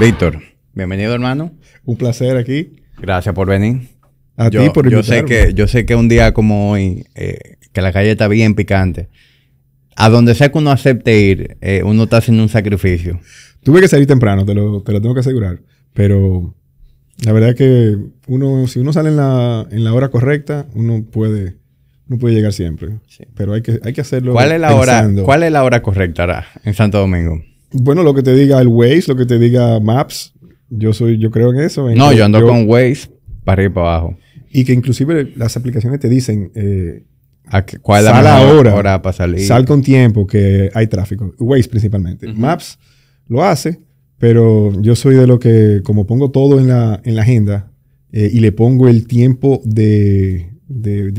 Víctor, bienvenido hermano. Un placer aquí. Gracias por venir. A ti por yo sé que Yo sé que un día como hoy, eh, que la calle está bien picante, a donde sea que uno acepte ir, eh, uno está haciendo un sacrificio. Tuve que salir temprano, te lo, tengo que asegurar. Pero la verdad que uno, si uno sale en la, hora correcta, uno puede, uno puede llegar siempre. Pero hay que, hay que hacerlo. ¿Cuál es, la hora, ¿Cuál es la hora correcta en Santo Domingo? Bueno, lo que te diga el Waze, lo que te diga Maps, yo soy, yo creo en eso. no, yo ando con Waze para arriba y para abajo. Y que inclusive las aplicaciones te dicen eh, ¿A cuál sal la hora para salir. Sal con tiempo, que hay tráfico. Waze principalmente. Maps lo hace, pero yo soy de lo que, como pongo todo en la, agenda eh, y le pongo el tiempo de, de,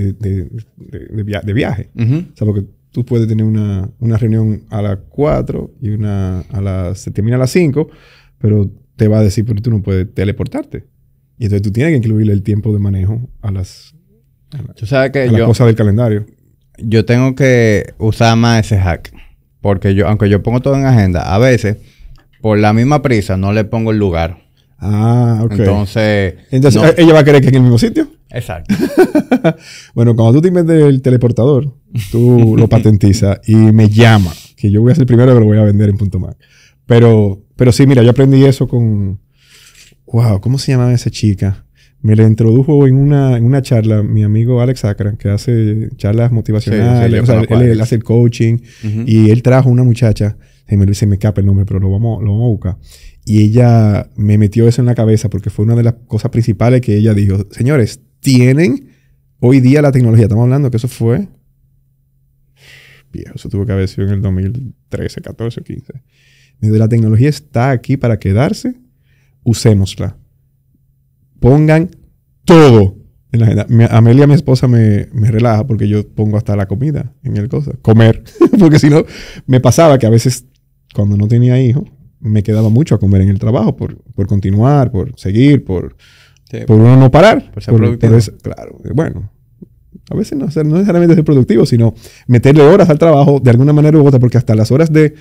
viaje. O sea, porque tú puedes tener una, reunión a las 4 y una a las... se termina a las 5, pero te va a decir, pero tú no puedes teleportarte. Y entonces tú tienes que incluirle el tiempo de manejo a las... que cosas del calendario. Yo tengo que usar más ese hack. Porque yo, aunque yo pongo todo en agenda, a veces, por la misma prisa, no le pongo el lugar. Ah, ok. Entonces... Entonces, ¿e-, ¿ella va a querer que en el mismo sitio? Exacto. bueno, cuando tú te inventes el teleportador, tú lo patentizas y me llama, que yo voy a ser el primero que lo voy a vender en punto Mac. Pero, pero sí, mira, yo aprendí eso con. Wow, ¿cómo se llamaba esa chica? Me la introdujo en una, charla mi amigo Alex Akran, que hace charlas motivacionales, él, hace el coaching, y él trajo una muchacha, se me, se me escapa el nombre, pero lo vamos, lo vamos a buscar. Y ella me metió eso en la cabeza porque fue una de las cosas principales que ella dijo, señores, tienen hoy día la tecnología. Estamos hablando que eso fue. Viejo, eso tuvo que haber sido en el 2013, 14, 15. Desde la tecnología está aquí para quedarse, usémosla. Pongan todo en la agenda. Amelia, mi esposa, me, relaja porque yo pongo hasta la comida en el cosa. Comer. porque si no, me pasaba que a veces, cuando no tenía hijos, me quedaba mucho a comer en el trabajo por, por continuar, por seguir, por este, por uno no parar. Por ser productivo. claro, bueno. A veces no, no necesariamente ser productivo, sino meterle horas al trabajo de alguna manera u otra, porque hasta las horas de,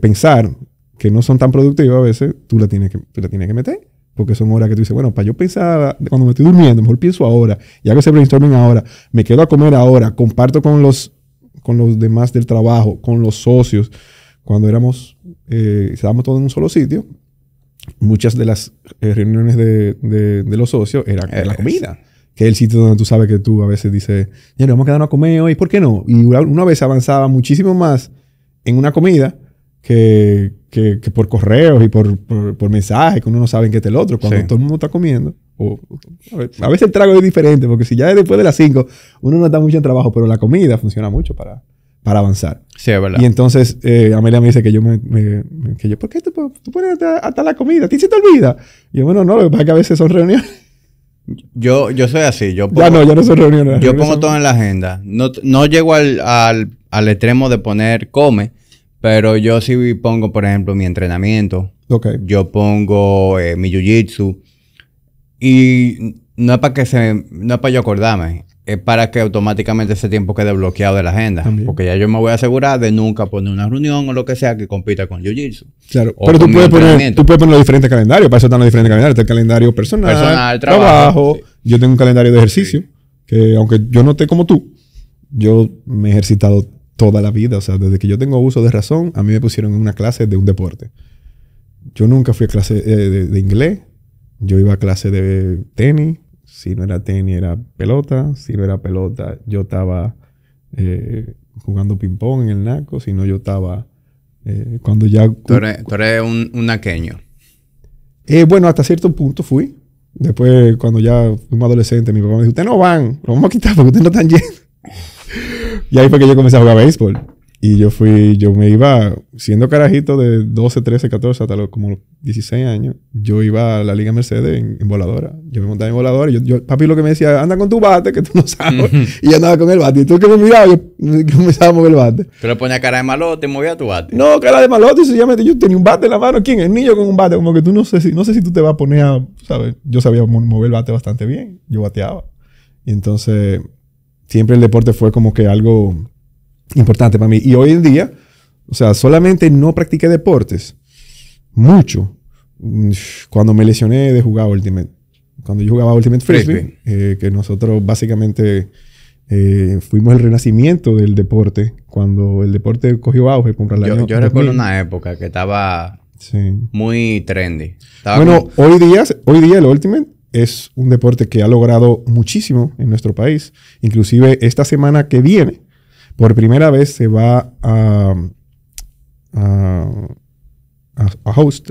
pensar que no son tan productivas a veces, tú la tienes que, la tienes que meter. Porque son horas que tú dices, bueno, para yo pensar cuando me estoy durmiendo, mejor pienso ahora, y hago ese brainstorming ahora, me quedo a comer ahora, comparto con los, con los demás del trabajo, con los socios. Cuando éramos, eh, estábamos todos en un solo sitio, muchas de las eh, reuniones de, los socios eran era la comida. Que es el sitio donde tú sabes que tú a veces dices, ya nos vamos a a comer hoy, ¿por qué no? Y una, vez avanzaba muchísimo más en una comida que, por correos y por, por, mensajes, que uno no sabe en qué está el otro. Cuando todo el mundo está comiendo, a veces el trago es diferente, porque si ya es después de las 5 uno no está mucho en trabajo, pero la comida funciona mucho para, para avanzar. Sí, es verdad. Y entonces eh, Amelia me dice que yo me, que yo, ¿por qué tú, pones hasta, la comida? ti te olvida? Y yo, bueno, no, lo que es que a veces son reuniones. Yo, yo soy así, yo pongo, Ya yo no son reuniones. Yo pongo todo en la agenda. No, no llego al, al, al, extremo de poner come, pero yo sí pongo, por ejemplo, mi entrenamiento. Okay. Yo pongo eh, mi jiu-jitsu. Y no es para que se, no es para yo acordarme es para que automáticamente ese tiempo quede bloqueado de la agenda. Porque ya yo me voy a asegurar de nunca poner una reunión o lo que sea que compita con Jiu-Jitsu. Claro, pero tú puedes, poner, tú puedes poner los diferentes calendarios. Para eso están los diferentes calendarios. Está el calendario personal, personal trabajo. Yo tengo un calendario de ejercicio. Que aunque yo no esté como tú, yo me he ejercitado toda la vida. O sea, desde que yo tengo uso de razón, a mí me pusieron en una clase de un deporte. Yo nunca fui a clase eh, de inglés. Yo iba a clase de tenis si no era tenis, era pelota. Si no era pelota, yo estaba eh, jugando ping-pong en el naco. Si no, yo estaba eh, cuando ya... Tú eres, un, un, naqueño. Eh, bueno, hasta cierto punto fui. Después, cuando ya fui más adolescente, mi papá me dijo, ustedes no van, lo vamos a quitar porque ustedes no están llenos. y ahí fue que yo comencé a jugar béisbol. Y yo fui, yo me iba, siendo carajito de 12, 13, 14, hasta los, como 16 años, yo iba a la Liga Mercedes en, voladora. Yo me montaba en voladora y yo, papi lo que me decía, anda con tu bate, que tú no sabes. y yo andaba con el bate. Y tú que me mirabas, yo, comenzaba a mover el bate. pero le ponías cara de malote, movía tu bate. No, cara de malote, yo tenía un bate en la mano. ¿Quién? El niño con un bate. Como que tú no sé si, no sé si tú te vas a poner a, ¿sabes? Yo sabía mover el bate bastante bien. Yo bateaba. Y entonces, siempre el deporte fue como que algo importante para mí. Y hoy en día, o sea, solamente no practiqué deportes mucho mm, cuando me lesioné de jugar Ultimate. Cuando yo jugaba Ultimate Frisbee, eh, que nosotros básicamente eh, fuimos el renacimiento del deporte, cuando el deporte cogió auge. la yo, recuerdo una época que estaba muy trendy. bueno, hoy, día, hoy día el Ultimate es un deporte que ha logrado muchísimo en nuestro país. Inclusive esta semana que viene, por primera vez se va a, a, host,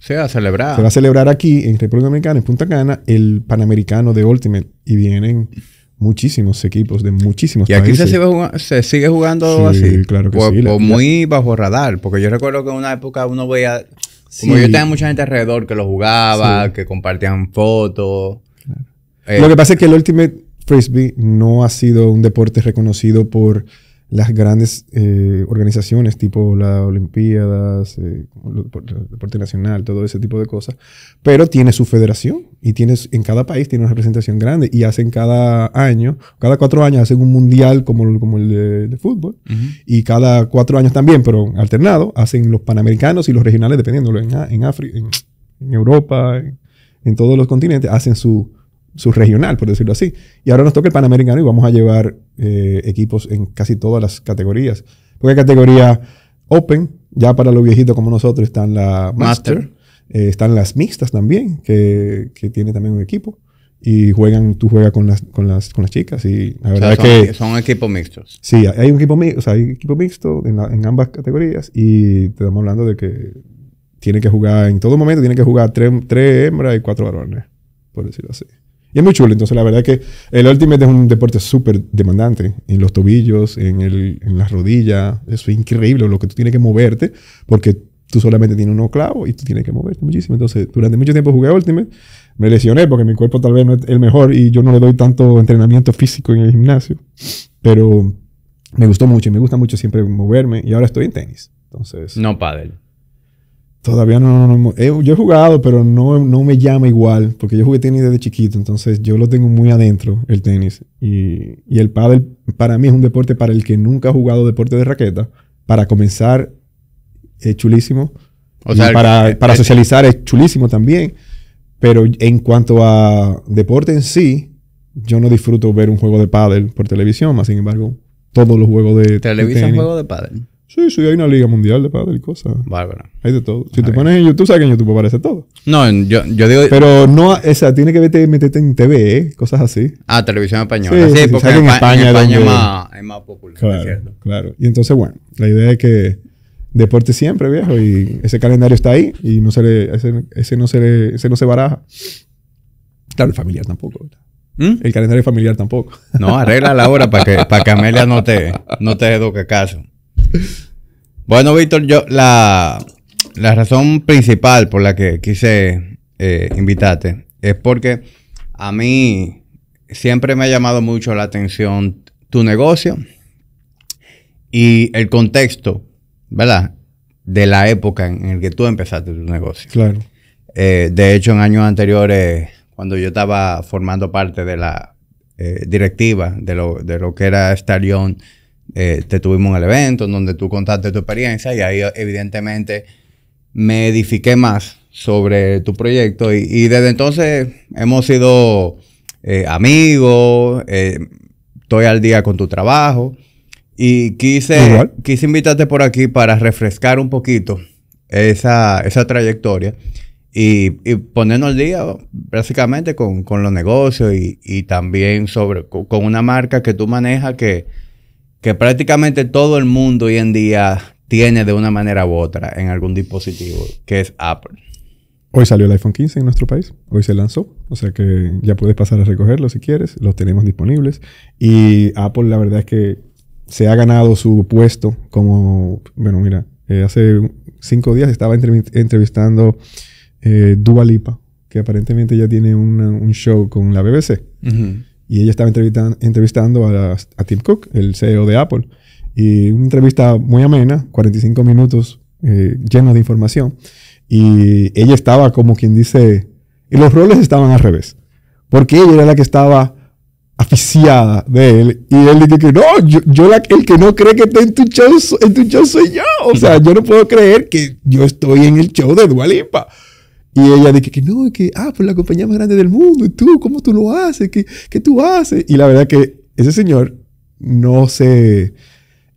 se va a celebrar. Se va a celebrar aquí en República Dominicana, en Punta Cana, el Panamericano de Ultimate. Y vienen muchísimos equipos de muchísimos países. Y aquí se sigue jugando, se sí, claro que sí. muy bajo radar. Porque yo recuerdo que en una época uno veía... Como yo tenía mucha gente alrededor que lo jugaba, que compartían fotos. lo que eh, pasa es que el Ultimate frisbee no ha sido un deporte reconocido por las grandes eh, organizaciones tipo las Olimpiadas, eh, el Deporte Nacional, todo ese tipo de cosas, pero tiene su federación y en cada país tiene una representación grande y hacen cada año, cada cuatro años hacen un mundial como, como el de, fútbol y cada cuatro años también, pero alternado, hacen los panamericanos y los regionales, dependiéndolo, en, en, África, en, Europa, en todos los continentes, hacen su, regional, por decirlo así. Y ahora nos toca el Panamericano y vamos a llevar eh, equipos en casi todas las categorías. Porque hay categoría Open, ya para los viejitos como nosotros están la Master, eh, están las mixtas también, que, que tiene también un equipo y juegan, tú juegas con las, con las, chicas y la verdad que... Son equipos mixtos. Sí, hay un equipo, o sea, hay equipo mixto en, ambas categorías y te estamos hablando de que tiene que jugar, en todo momento tiene que jugar tres, tres hembras y cuatro varones, por decirlo así. Y es muy chulo. Entonces, la verdad que el Ultimate es un deporte súper demandante en los tobillos, en, el, en las rodillas. Eso es increíble lo que tú tienes que moverte porque tú solamente tienes uno clavo y tú tienes que moverte muchísimo. Entonces, durante mucho tiempo jugué Ultimate. Me lesioné porque mi cuerpo tal vez no es el mejor y yo no le doy tanto entrenamiento físico en el gimnasio. Pero me gustó mucho y me gusta mucho siempre moverme. Y ahora estoy en tenis. Entonces. No pádel. Todavía no, no, no eh, yo he jugado, pero no, no me llama igual, porque yo jugué tenis desde chiquito, entonces yo lo tengo muy adentro, el tenis. Y, y el pádel para mí es un deporte para el que nunca ha jugado deporte de raqueta. Para comenzar, es chulísimo. O sea, para, eh, para eh, socializar es chulísimo también. Pero en cuanto a deporte en sí, yo no disfruto ver un juego de pádel por televisión, más sin embargo, todos los juegos de ¿Televisa de juego de pádel? Sí, sí, hay una liga mundial de pádel y cosas. Bárbara. Hay de todo. Si te pones en YouTube, sabes que en YouTube aparece todo. No, yo, yo digo... Pero no, o sea, tiene que verte, meterte en TV, ¿eh? cosas así. Ah, televisión española. Sí, porque en, España, es, más, es, más, popular. Claro, claro. Y entonces, bueno, la idea es que deporte siempre, viejo, y ese calendario está ahí y no se le, ese, ese, no, se ese no se baraja. Claro, el familiar tampoco, ¿Mm? El calendario familiar tampoco. No, arregla la hora para que, para que Amelia no te, no te eduque caso. Bueno, Víctor, yo la, razón principal por la que quise eh, invitarte es porque a mí siempre me ha llamado mucho la atención tu negocio y el contexto, ¿verdad? De la época en el que tú empezaste tu negocio. Claro. Eh, de hecho, en años anteriores, cuando yo estaba formando parte de la eh, directiva de lo, que era Starion eh, te tuvimos en el evento, en donde tú contaste tu experiencia y ahí evidentemente me edifiqué más sobre tu proyecto y, desde entonces hemos sido eh, amigos, eh, estoy al día con tu trabajo y quise, quise invitarte por aquí para refrescar un poquito esa, trayectoria y, ponernos al día básicamente con, los negocios y, y también sobre, con una marca que tú manejas que que prácticamente todo el mundo hoy en día tiene de una manera u otra en algún dispositivo, que es Apple. Hoy salió el iPhone 15 en nuestro país, hoy se lanzó, o sea que ya puedes pasar a recogerlo si quieres, los tenemos disponibles. Y Apple la verdad es que se ha ganado su puesto como, bueno, mira, eh, hace cinco días estaba entrevistando eh, Dua Lipa, que aparentemente ya tiene un show con la BBC y ella estaba entrevistando a, Tim Cook, el CEO de Apple. Y una entrevista muy amena, 45 minutos eh, de información. Y ella estaba como quien dice, y los roles estaban al revés, porque ella era la que estaba aficiada de él y él dice que no, yo, el que no cree que esté en tu show, soy yo. O sea, yo no puedo creer que yo estoy en el show de Dualipa. Y ella dice que no, que Apple ah, pues la compañía más grande del mundo, y tú, ¿cómo tú lo haces? ¿Qué, tú haces? Y la verdad que ese señor no sé.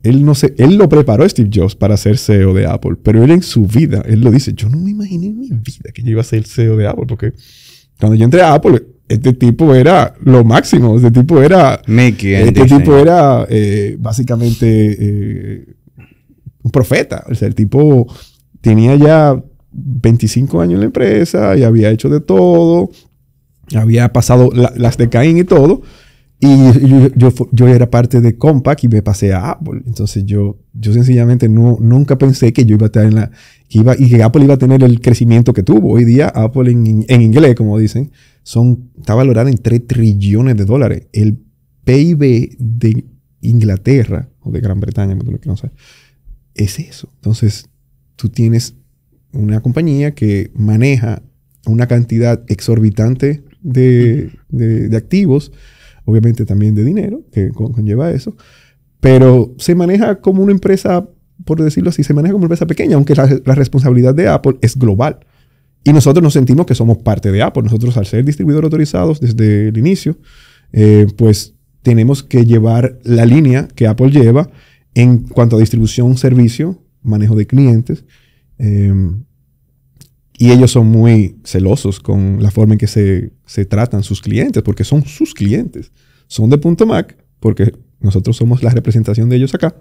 Él no se, él lo preparó Steve Jobs para ser CEO de Apple, pero él en su vida, él lo dice, yo no me imaginé en mi vida que yo iba a ser CEO de Apple, porque cuando yo entré a Apple, este tipo era lo máximo, este tipo era... Mickey este tipo era eh, básicamente eh, un profeta, o sea, el tipo tenía ya 25 años en la empresa y había hecho de todo, había pasado las de Caín y todo. Y yo, yo, era parte de Compaq y me pasé a Apple. Entonces yo, yo sencillamente no, nunca pensé que yo iba a estar en la... iba, y que Apple iba a tener el crecimiento que tuvo. Hoy día Apple en, inglés, como dicen, son, está valorada en 3 trillones de dólares. El PIB de Inglaterra o de Gran Bretaña, no sé, es eso. Entonces tú tienes una compañía que maneja una cantidad exorbitante de, activos, obviamente también de dinero, que conlleva eso, pero se maneja como una empresa, por decirlo así, se maneja como una empresa pequeña, aunque la, responsabilidad de Apple es global. Y nosotros nos sentimos que somos parte de Apple. Nosotros, al ser distribuidores autorizados desde el inicio, eh, pues tenemos que llevar la línea que Apple lleva en cuanto a distribución, servicio, manejo de clientes, Em, y ellos son muy celosos con la forma en que se, se, tratan sus clientes, porque son sus clientes. Son de Punto Mac, porque nosotros somos la representación de ellos acá.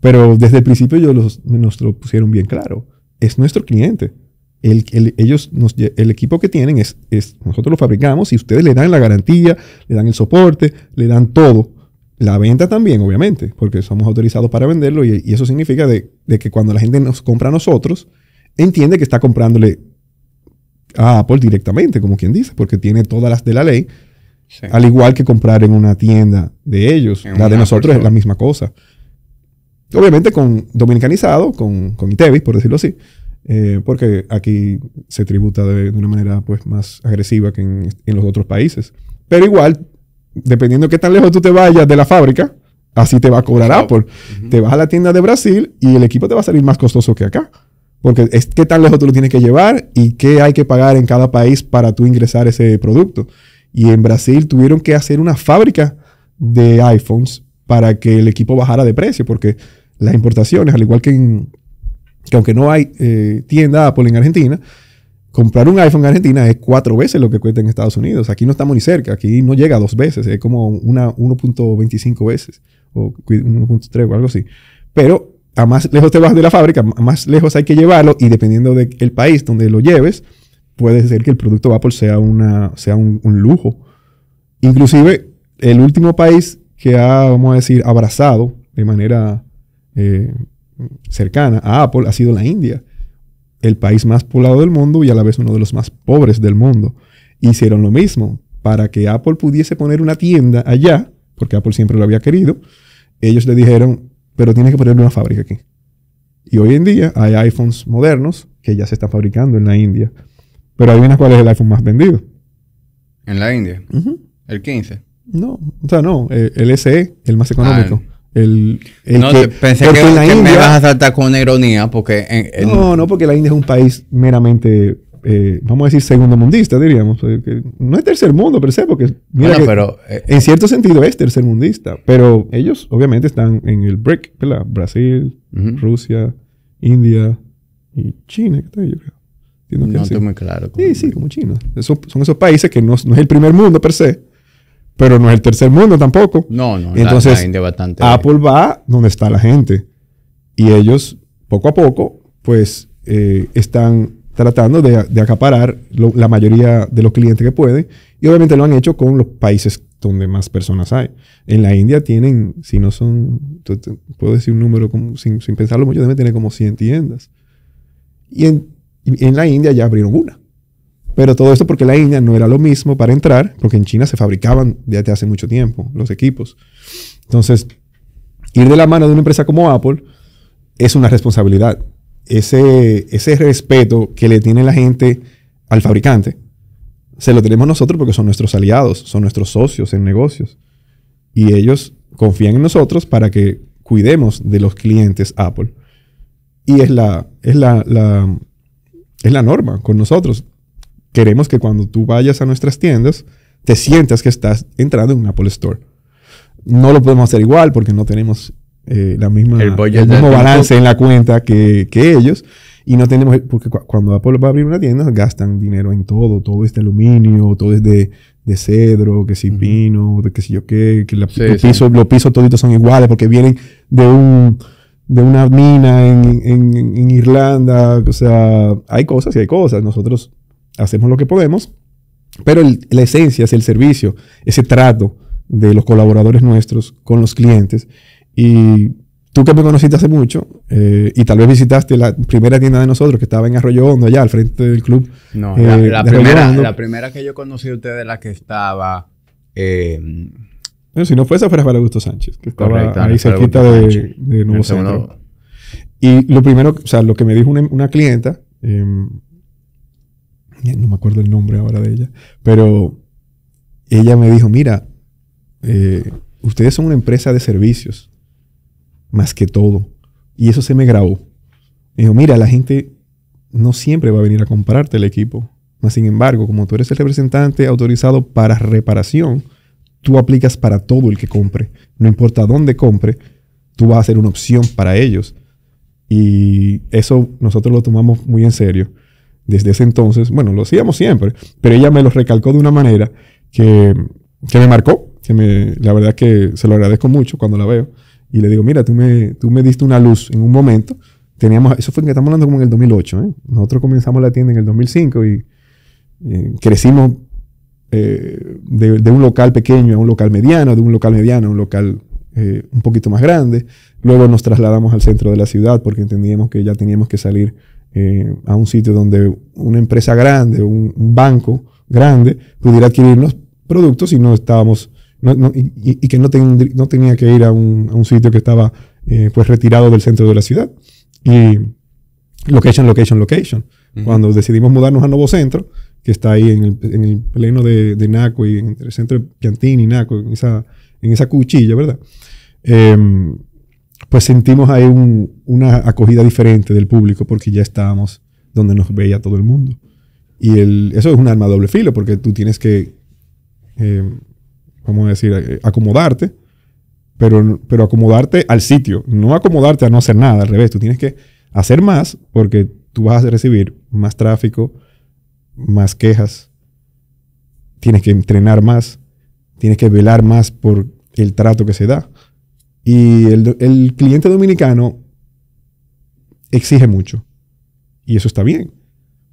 Pero desde el principio ellos nos lo pusieron bien claro. Es nuestro cliente. El, el, ellos nos, el equipo que tienen es, es, nosotros lo fabricamos y ustedes le dan la garantía, le dan el soporte, le dan todo. La venta también, obviamente, porque somos autorizados para venderlo y, eso significa de, que cuando la gente nos compra a nosotros, entiende que está comprándole a Apple directamente, como quien dice, porque tiene todas las de la ley, al igual que comprar en una tienda de ellos. la de nosotros es la misma cosa. Obviamente con dominicanizado, con, con Itevis, por decirlo así, eh, porque aquí se tributa de, una manera pues, más agresiva que en los otros países. Pero igual dependiendo de qué tan lejos tú te vayas de la fábrica, así te va a cobrar Apple. Te vas a la tienda de Brasil y el equipo te va a salir más costoso que acá. Porque es qué tan lejos tú lo tienes que llevar y qué hay que pagar en cada país para tú ingresar ese producto. Y en Brasil tuvieron que hacer una fábrica de iPhones para que el equipo bajara de precio, porque las importaciones, al igual que aunque no hay eh, tienda Apple en Argentina, comprar un iPhone en Argentina es cuatro veces lo que cuesta en Estados Unidos. Aquí no estamos ni cerca, aquí no llega dos veces, es como 1.25 veces o 1.3 o algo así. Pero a más lejos te vas de la fábrica, a más lejos hay que llevarlo y dependiendo del país donde lo lleves, puede ser que el producto Apple sea, una, sea un, lujo. Inclusive, el último país que ha, vamos a decir, abrazado de manera eh, cercana a Apple ha sido la India el país más poblado del mundo y a la vez uno de los más pobres del mundo. Hicieron lo mismo para que Apple pudiese poner una tienda allá, porque Apple siempre lo había querido. Ellos le dijeron, pero tienes que poner una fábrica aquí. Y hoy en día hay iPhones modernos que ya se están fabricando en la India. Pero adivina cuál es el iPhone más vendido. ¿En la India? ¿El 15? No, o sea, no, el, SE, el más económico. Ah, el, no, que, pensé que, me vas a saltar con ironía porque... no, no, porque la India es un país meramente, eh, vamos a decir, segundo mundista diríamos. Eh, que no es tercer mundo, per se, porque mira pero, eh, en cierto sentido es mundista pero ellos obviamente están en el BRIC, ¿verdad? Brasil, Rusia, India y China, No estoy muy claro. Sí, sí, como China. son esos países que no, no es el primer mundo per se, pero no es el tercer mundo tampoco. No, no. Entonces, Apple va donde está la gente. Y ellos, poco a poco, pues eh, están tratando de, acaparar la mayoría de los clientes que pueden. Y obviamente lo han hecho con los países donde más personas hay. En la India tienen, si no son, puedo decir un número como, sin, pensarlo mucho, deben tener como 100 tiendas. Y en la India ya abrieron una. Pero todo esto porque la India no era lo mismo para entrar, porque en China se fabricaban desde hace mucho tiempo los equipos. Entonces, ir de la mano de una empresa como Apple es una responsabilidad. Ese, ese respeto que le tiene la gente al fabricante, se lo tenemos nosotros porque son nuestros aliados, son nuestros socios en negocios. Y ellos confían en nosotros para que cuidemos de los clientes Apple. Y es la, es es la norma con nosotros. Queremos que cuando tú vayas a nuestras tiendas, te sientas que estás entrando en un Apple Store. No lo podemos hacer igual porque no tenemos eh, la misma, el, mismo balance en la cuenta que, que, ellos. Y no tenemos, porque cuando Apple va a abrir una tienda, gastan dinero en todo. Todo es de aluminio, todo es de, de cedro, que si vino... pino, de que si yo qué, que la, los, Pisos, los pisos toditos son iguales porque vienen de un de una mina en, en, en Irlanda, o sea, hay cosas y hay cosas. Nosotros hacemos lo que podemos, pero la esencia es el servicio, ese trato de los colaboradores nuestros con los clientes. Y tú que me conociste hace mucho eh, y tal vez visitaste la primera tienda de nosotros que estaba en Arroyo Hondo, allá al frente del club. No, eh, la, primera, la, primera, que yo conocí a ustedes, la que estaba... Em, bueno, si no fue esa, fuera para Augusto Sánchez, que estaba ahí cerquita de, Nuevo Centro. Y lo primero, o sea, lo que me dijo una, una clienta, em, no me acuerdo el nombre ahora de ella, pero ella me dijo, mira, eh, ustedes son una empresa de servicios, más que todo. Y eso se me grabó. Me dijo, mira, la gente no siempre va a venir a comprarte el equipo. Mas, sin embargo, como tú eres el representante autorizado para reparación, tú aplicas para todo el que compre. No importa dónde compre, tú vas a ser una opción para ellos. Y eso nosotros lo tomamos muy en serio desde ese entonces, bueno, lo hacíamos siempre, pero ella me lo recalcó de una manera que, me marcó, que me, la verdad que se lo agradezco mucho cuando la veo. Y le digo, mira, tú me, tú me diste una luz en un momento. Teníamos, eso fue que estamos hablando como en el 2008. ¿eh? Nosotros comenzamos la tienda en el 2005 y, crecimos eh, de, un local pequeño a un local mediano, de un local mediano a un local eh, un poquito más grande. Luego nos trasladamos al centro de la ciudad porque entendíamos que ya teníamos que salir eh, a un sitio donde una empresa grande, un, banco grande, pudiera adquirirnos productos y no estábamos, y, que no, tenía que ir a un, sitio que estaba eh, pues retirado del centro de la ciudad. Y location, location, location. Cuando decidimos mudarnos a Nuevo Centro, que está ahí en el, pleno de, Naco y entre el centro de Piantín y Naco, en esa, en esa cuchilla, ¿verdad? Em, pues sentimos ahí una acogida diferente del público porque ya estábamos donde nos veía todo el mundo. Y eso es un arma doble filo porque tú tienes que, eh, ¿cómo decir?, eh, acomodarte, pero, pero acomodarte al sitio, no acomodarte a no hacer nada, al revés, tú tienes que hacer más porque tú vas a recibir más tráfico, más quejas, tienes que entrenar más, tienes que velar más por el trato que se da. Y el, cliente dominicano exige mucho. Y eso está bien,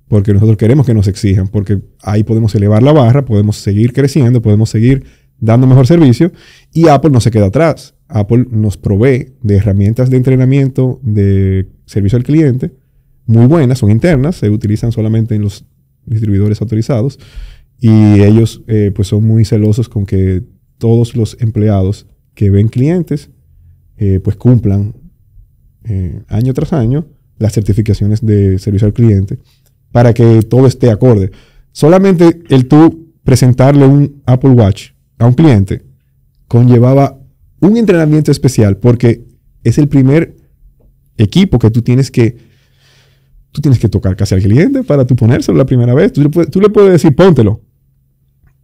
porque nosotros queremos que nos exijan, porque ahí podemos elevar la barra, podemos seguir creciendo, podemos seguir dando mejor servicio y Apple no se queda atrás. Apple nos provee de herramientas de entrenamiento, de servicio al cliente, muy buenas, son internas, se utilizan solamente en los distribuidores autorizados y ellos eh, pues son muy celosos con que todos los empleados que ven clientes eh, pues cumplan eh, año tras año las certificaciones de servicio al cliente para que todo esté acorde. Solamente el tú presentarle un Apple Watch a un cliente conllevaba un entrenamiento especial porque es el primer equipo que tú tienes que tú tienes que tocar casi al cliente para tú ponérselo la primera vez. Tú le, puedes, decir, póntelo.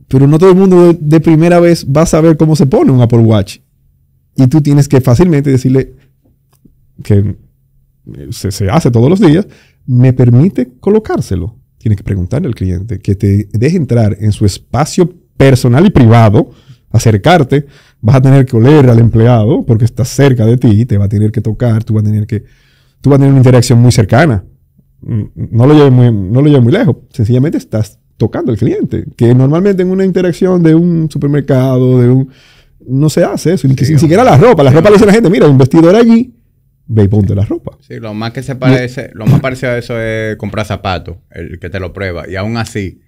Pero no todo el mundo de, primera vez va a saber cómo se pone un Apple Watch. Y tú tienes que fácilmente decirle que eh, se, hace todos los días, me permite colocárselo. Tienes que preguntarle al cliente que te deje entrar en su espacio personal y privado, acercarte, vas a tener que oler al empleado porque está cerca de ti, te va a tener que tocar, tú vas a tener que, tú vas a tener una interacción muy cercana. Mm, no lo lleves no lo lleves muy lejos, sencillamente estás tocando al cliente, que normalmente en una interacción de un supermercado, de un no se hace eso, ni, siquiera la ropa. La ropa le dice a la gente, mira, un vestidor allí, ve y ponte la ropa. Sí, lo más que se parece, lo más parecido a eso es comprar zapatos, el que te lo prueba. Y aún así,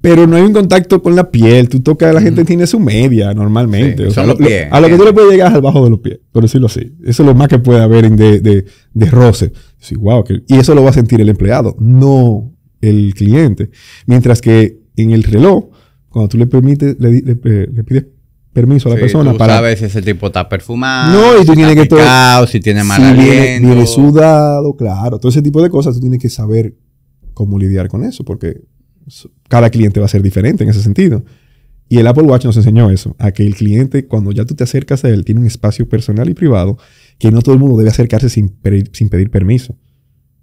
pero no hay un contacto con la piel. Tú tocas, la gente tiene su media normalmente. Son los pies, a lo que tú le puedes llegar al bajo de los pies, por decirlo así. Eso es lo más que puede haber de, de, roce. y eso lo va a sentir el empleado, no el cliente. Mientras que en el reloj, cuando tú le permites, le eh, pides permiso a la persona tú para. Sabes si ese tipo está perfumado. No, y tú si tienes que si tiene mal si aliento. sudado, claro. Todo ese tipo de cosas, tú tienes que saber cómo lidiar con eso, porque cada cliente va a ser diferente en ese sentido. Y el Apple Watch nos enseñó eso, a que el cliente, cuando ya tú te acercas a él, tiene un espacio personal y privado que no todo el mundo debe acercarse sin, pedir permiso.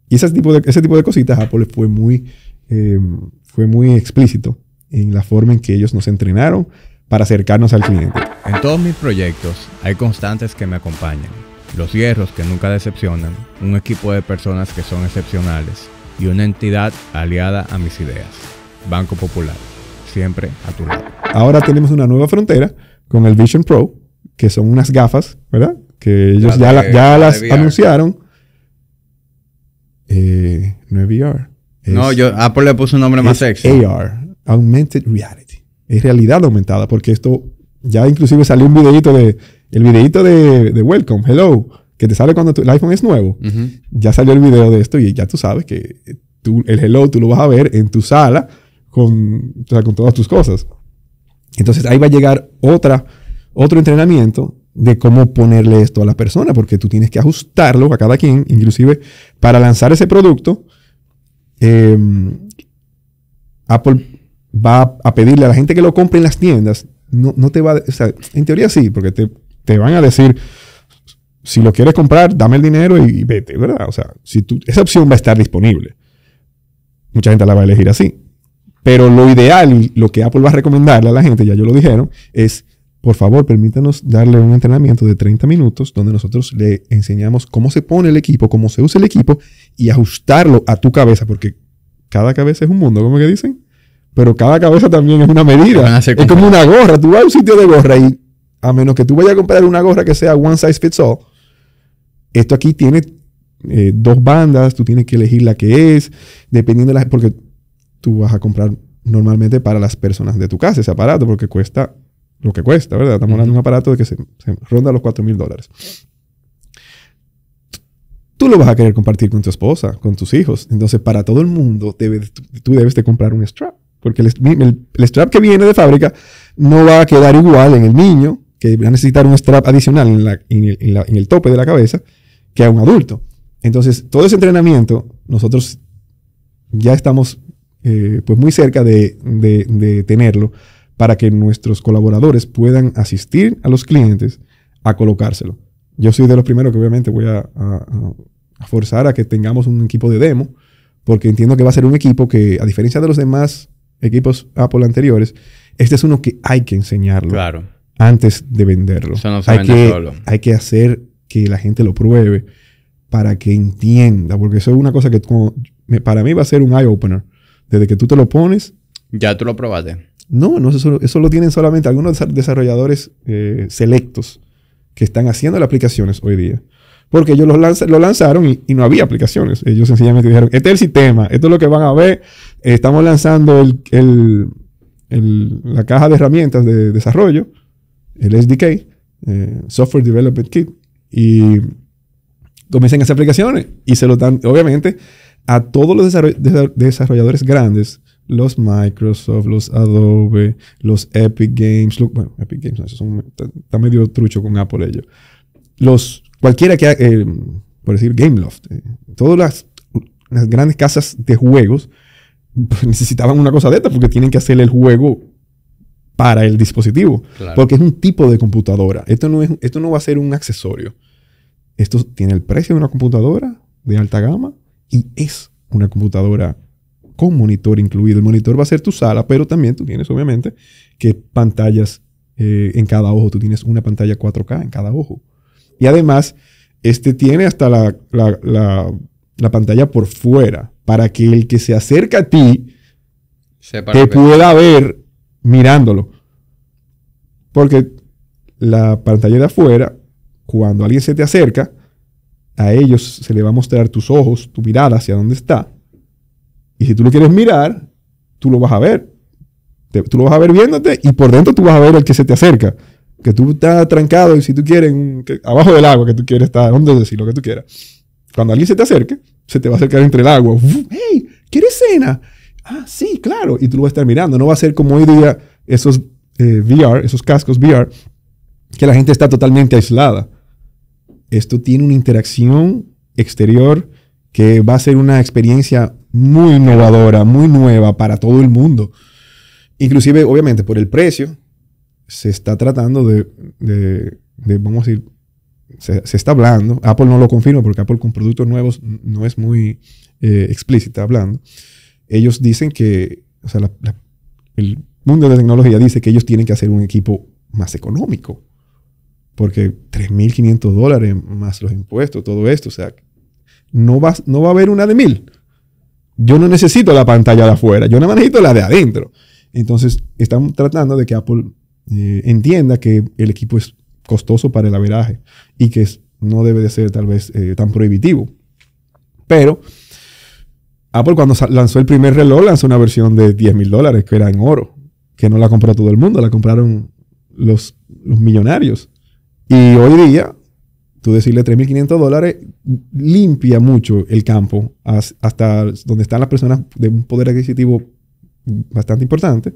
Y ese tipo, de, ese tipo de cositas, Apple fue muy, eh, fue muy explícito en la forma en que ellos nos entrenaron para acercarnos al cliente. En todos mis proyectos hay constantes que me acompañan. Los hierros que nunca decepcionan, un equipo de personas que son excepcionales y una entidad aliada a mis ideas. Banco Popular, siempre a tu lado. Ahora tenemos una nueva frontera con el Vision Pro, que son unas gafas, ¿verdad? Que ellos ya, ya las anunciaron. Eh, no es VR. no, yo, Apple le puso un nombre más sexy. AR, Augmented Reality es realidad aumentada, porque esto ya inclusive salió un videito de, el videito de, Welcome, Hello, que te sale cuando tu, el iPhone es nuevo. Ya salió el video de esto y ya tú sabes que tú, el Hello tú lo vas a ver en tu sala con, con todas tus cosas. Entonces ahí va a llegar otra, otro entrenamiento de cómo ponerle esto a la persona, porque tú tienes que ajustarlo a cada quien, inclusive para lanzar ese producto. Em, Apple va a pedirle a la gente que lo compre en las tiendas, no, te va a... O sea, en teoría sí, porque te, van a decir, si lo quieres comprar, dame el dinero y, vete, ¿verdad? O sea, si tú, esa opción va a estar disponible. Mucha gente la va a elegir así. Pero lo ideal, lo que Apple va a recomendarle a la gente, ya yo lo dijeron, es, por favor, permítanos darle un entrenamiento de 30 minutos donde nosotros le enseñamos cómo se pone el equipo, cómo se usa el equipo y ajustarlo a tu cabeza, porque cada cabeza es un mundo, como que dicen pero cada cabeza también es una medida. Es como una gorra. Tú vas a un sitio de gorra y a menos que tú vayas a comprar una gorra que sea one size fits all, esto aquí tiene eh, dos bandas, tú tienes que elegir la que es, dependiendo de la... porque tú vas a comprar normalmente para las personas de tu casa ese aparato, porque cuesta lo que cuesta, ¿verdad? Estamos hablando de un aparato que se, ronda los 4 mil dólares. Tú lo vas a querer compartir con tu esposa, con tus hijos. Entonces, para todo el mundo, tú, tú debes de comprar un strap porque el, strap que viene de fábrica no va a quedar igual en el niño, que va a necesitar un strap adicional en, el, tope de la cabeza, que a un adulto. Entonces, todo ese entrenamiento, nosotros ya estamos eh, pues muy cerca de, tenerlo para que nuestros colaboradores puedan asistir a los clientes a colocárselo. Yo soy de los primeros que obviamente voy a, a forzar a que tengamos un equipo de demo, porque entiendo que va a ser un equipo que, a diferencia de los demás equipos Apple anteriores, este es uno que hay que enseñarlo. Claro. Antes de venderlo. hay, que, hay que hacer que la gente lo pruebe para que entienda, porque eso es una cosa que para mí va a ser un eye-opener. Desde que tú te lo pones. Ya tú lo probaste. No, no eso, lo tienen solamente algunos desarrolladores eh, selectos que están haciendo las aplicaciones hoy día. Porque ellos lo, lanzaron y, no había aplicaciones. Ellos sencillamente dijeron, este es el sistema, esto es lo que van a ver, estamos lanzando la caja de herramientas de desarrollo, el SDK, eh, Software Development Kit, y comienzan hacer aplicaciones y se lo dan, obviamente, a todos los desarrolladores grandes, los Microsoft, los Adobe, los Epic Games, bueno, Epic Games, está, medio trucho con Apple ellos. Los, cualquiera que, eh, por decir, Gameloft, eh, todas las, grandes casas de juegos necesitaban una cosa de esta porque tienen que hacer el juego para el dispositivo. Porque es un tipo de computadora. Esto no, es, esto no va a ser un accesorio. Esto tiene el precio de una computadora de alta gama y es una computadora con monitor incluido. El monitor va a ser tu sala, pero también tú tienes, obviamente, que pantallas eh, en cada ojo. Tú tienes una pantalla 4K en cada ojo. Y además, este tiene hasta la, la, la, la pantalla por fuera para que el que se acerca a ti te pueda ver mirándolo. Porque la pantalla de afuera, cuando alguien se te acerca, a ellos se le va a mostrar tus ojos, tu mirada hacia dónde está. Y si tú lo quieres mirar, tú lo vas a ver. tú lo vas a ver viéndote y por dentro tú vas a ver al que se te acerca. Que tú estás trancado y si tú quieres, abajo del agua que tú quieres estar, donde decir lo que tú quieras. Cuando alguien se te acerque, se te va a acercar entre el agua. ¡Hey! ¿Quieres cena? Ah, sí, claro. Y tú lo vas a estar mirando. No va a ser como hoy día esos eh, VR, esos cascos VR, que la gente está totalmente aislada. Esto tiene una interacción exterior que va a ser una experiencia muy innovadora, muy nueva para todo el mundo. Inclusive, obviamente, por el precio, se está tratando de, de vamos a decir, se, está hablando, Apple no lo confirma porque Apple con productos nuevos no es muy eh, explícita hablando, ellos dicen que, o sea, el mundo de tecnología dice que ellos tienen que hacer un equipo más económico, porque 3.500 dólares más los impuestos, todo esto, o sea, no va, no va a haber una de mil. Yo no necesito la pantalla de afuera, yo no necesito la de adentro. Entonces, están tratando de que Apple eh, entienda que el equipo es costoso para el averaje y que no debe de ser tal vez eh, tan prohibitivo. Pero Apple cuando lanzó el primer reloj lanzó una versión de 10 mil dólares que era en oro, que no la compró todo el mundo, la compraron los, los millonarios. Y hoy día, tú decirle 3.500 dólares limpia mucho el campo hasta donde están las personas de un poder adquisitivo bastante importante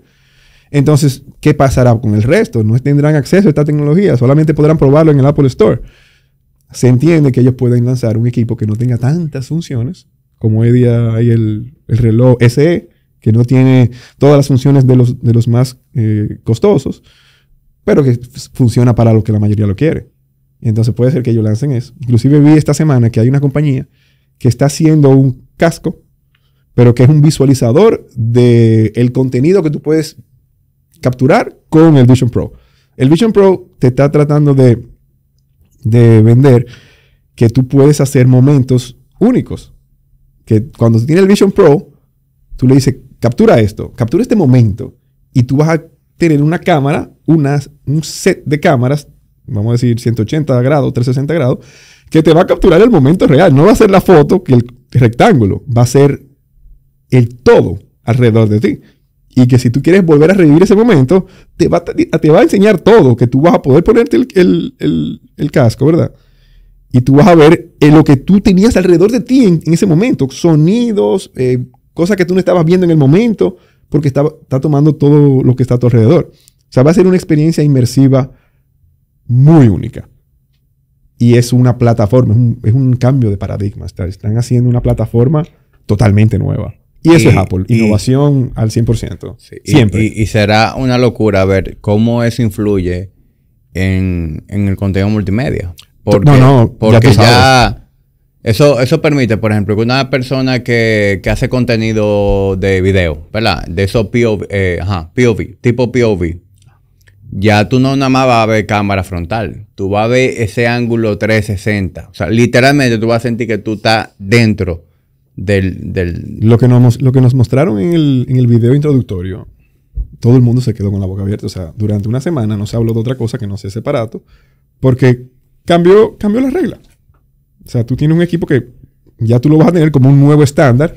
entonces, ¿qué pasará con el resto? No tendrán acceso a esta tecnología, solamente podrán probarlo en el Apple Store. Se entiende que ellos pueden lanzar un equipo que no tenga tantas funciones, como hoy día hay el, reloj SE, que no tiene todas las funciones de los, de los más eh, costosos, pero que funciona para lo que la mayoría lo quiere. Entonces puede ser que ellos lancen eso. Inclusive vi esta semana que hay una compañía que está haciendo un casco, pero que es un visualizador del el contenido que tú puedes capturar con el Vision Pro. El Vision Pro te está tratando de, de vender que tú puedes hacer momentos únicos. Que cuando tienes el Vision Pro, tú le dices, captura esto, captura este momento. Y tú vas a tener una cámara, unas, un set de cámaras, vamos a decir 180 grados, 360 grados, que te va a capturar el momento real. No va a ser la foto que el rectángulo, va a ser el todo alrededor de ti. Y que si tú quieres volver a revivir ese momento, te va, te va a enseñar todo, que tú vas a poder ponerte el, casco, ¿verdad? Y tú vas a ver eh, lo que tú tenías alrededor de ti en, ese momento, sonidos, eh, cosas que tú no estabas viendo en el momento, porque está, tomando todo lo que está a tu alrededor. O sea, va a ser una experiencia inmersiva muy única. Y es una plataforma, es un, es un cambio de paradigma. Están haciendo una plataforma totalmente nueva. Y eso es Apple, innovación al 100%. siempre. Y, será una locura ver cómo eso influye en, el contenido multimedia. Porque, no, no, porque ya, eso, eso permite, por ejemplo, que una persona que, hace contenido de video, ¿verdad? De esos POV, eh, ajá, POV, tipo POV, ya tú no nada más vas a ver cámara frontal, tú vas a ver ese ángulo 360. O sea, literalmente tú vas a sentir que tú estás dentro del... Lo, que nos, lo que nos mostraron en el, en video introductorio, todo el mundo se quedó con la boca abierta. O sea, durante una semana no se habló de otra cosa que no sea ese aparato, porque cambió, cambió la regla. O sea, tú tienes un equipo que ya tú lo vas a tener como un nuevo estándar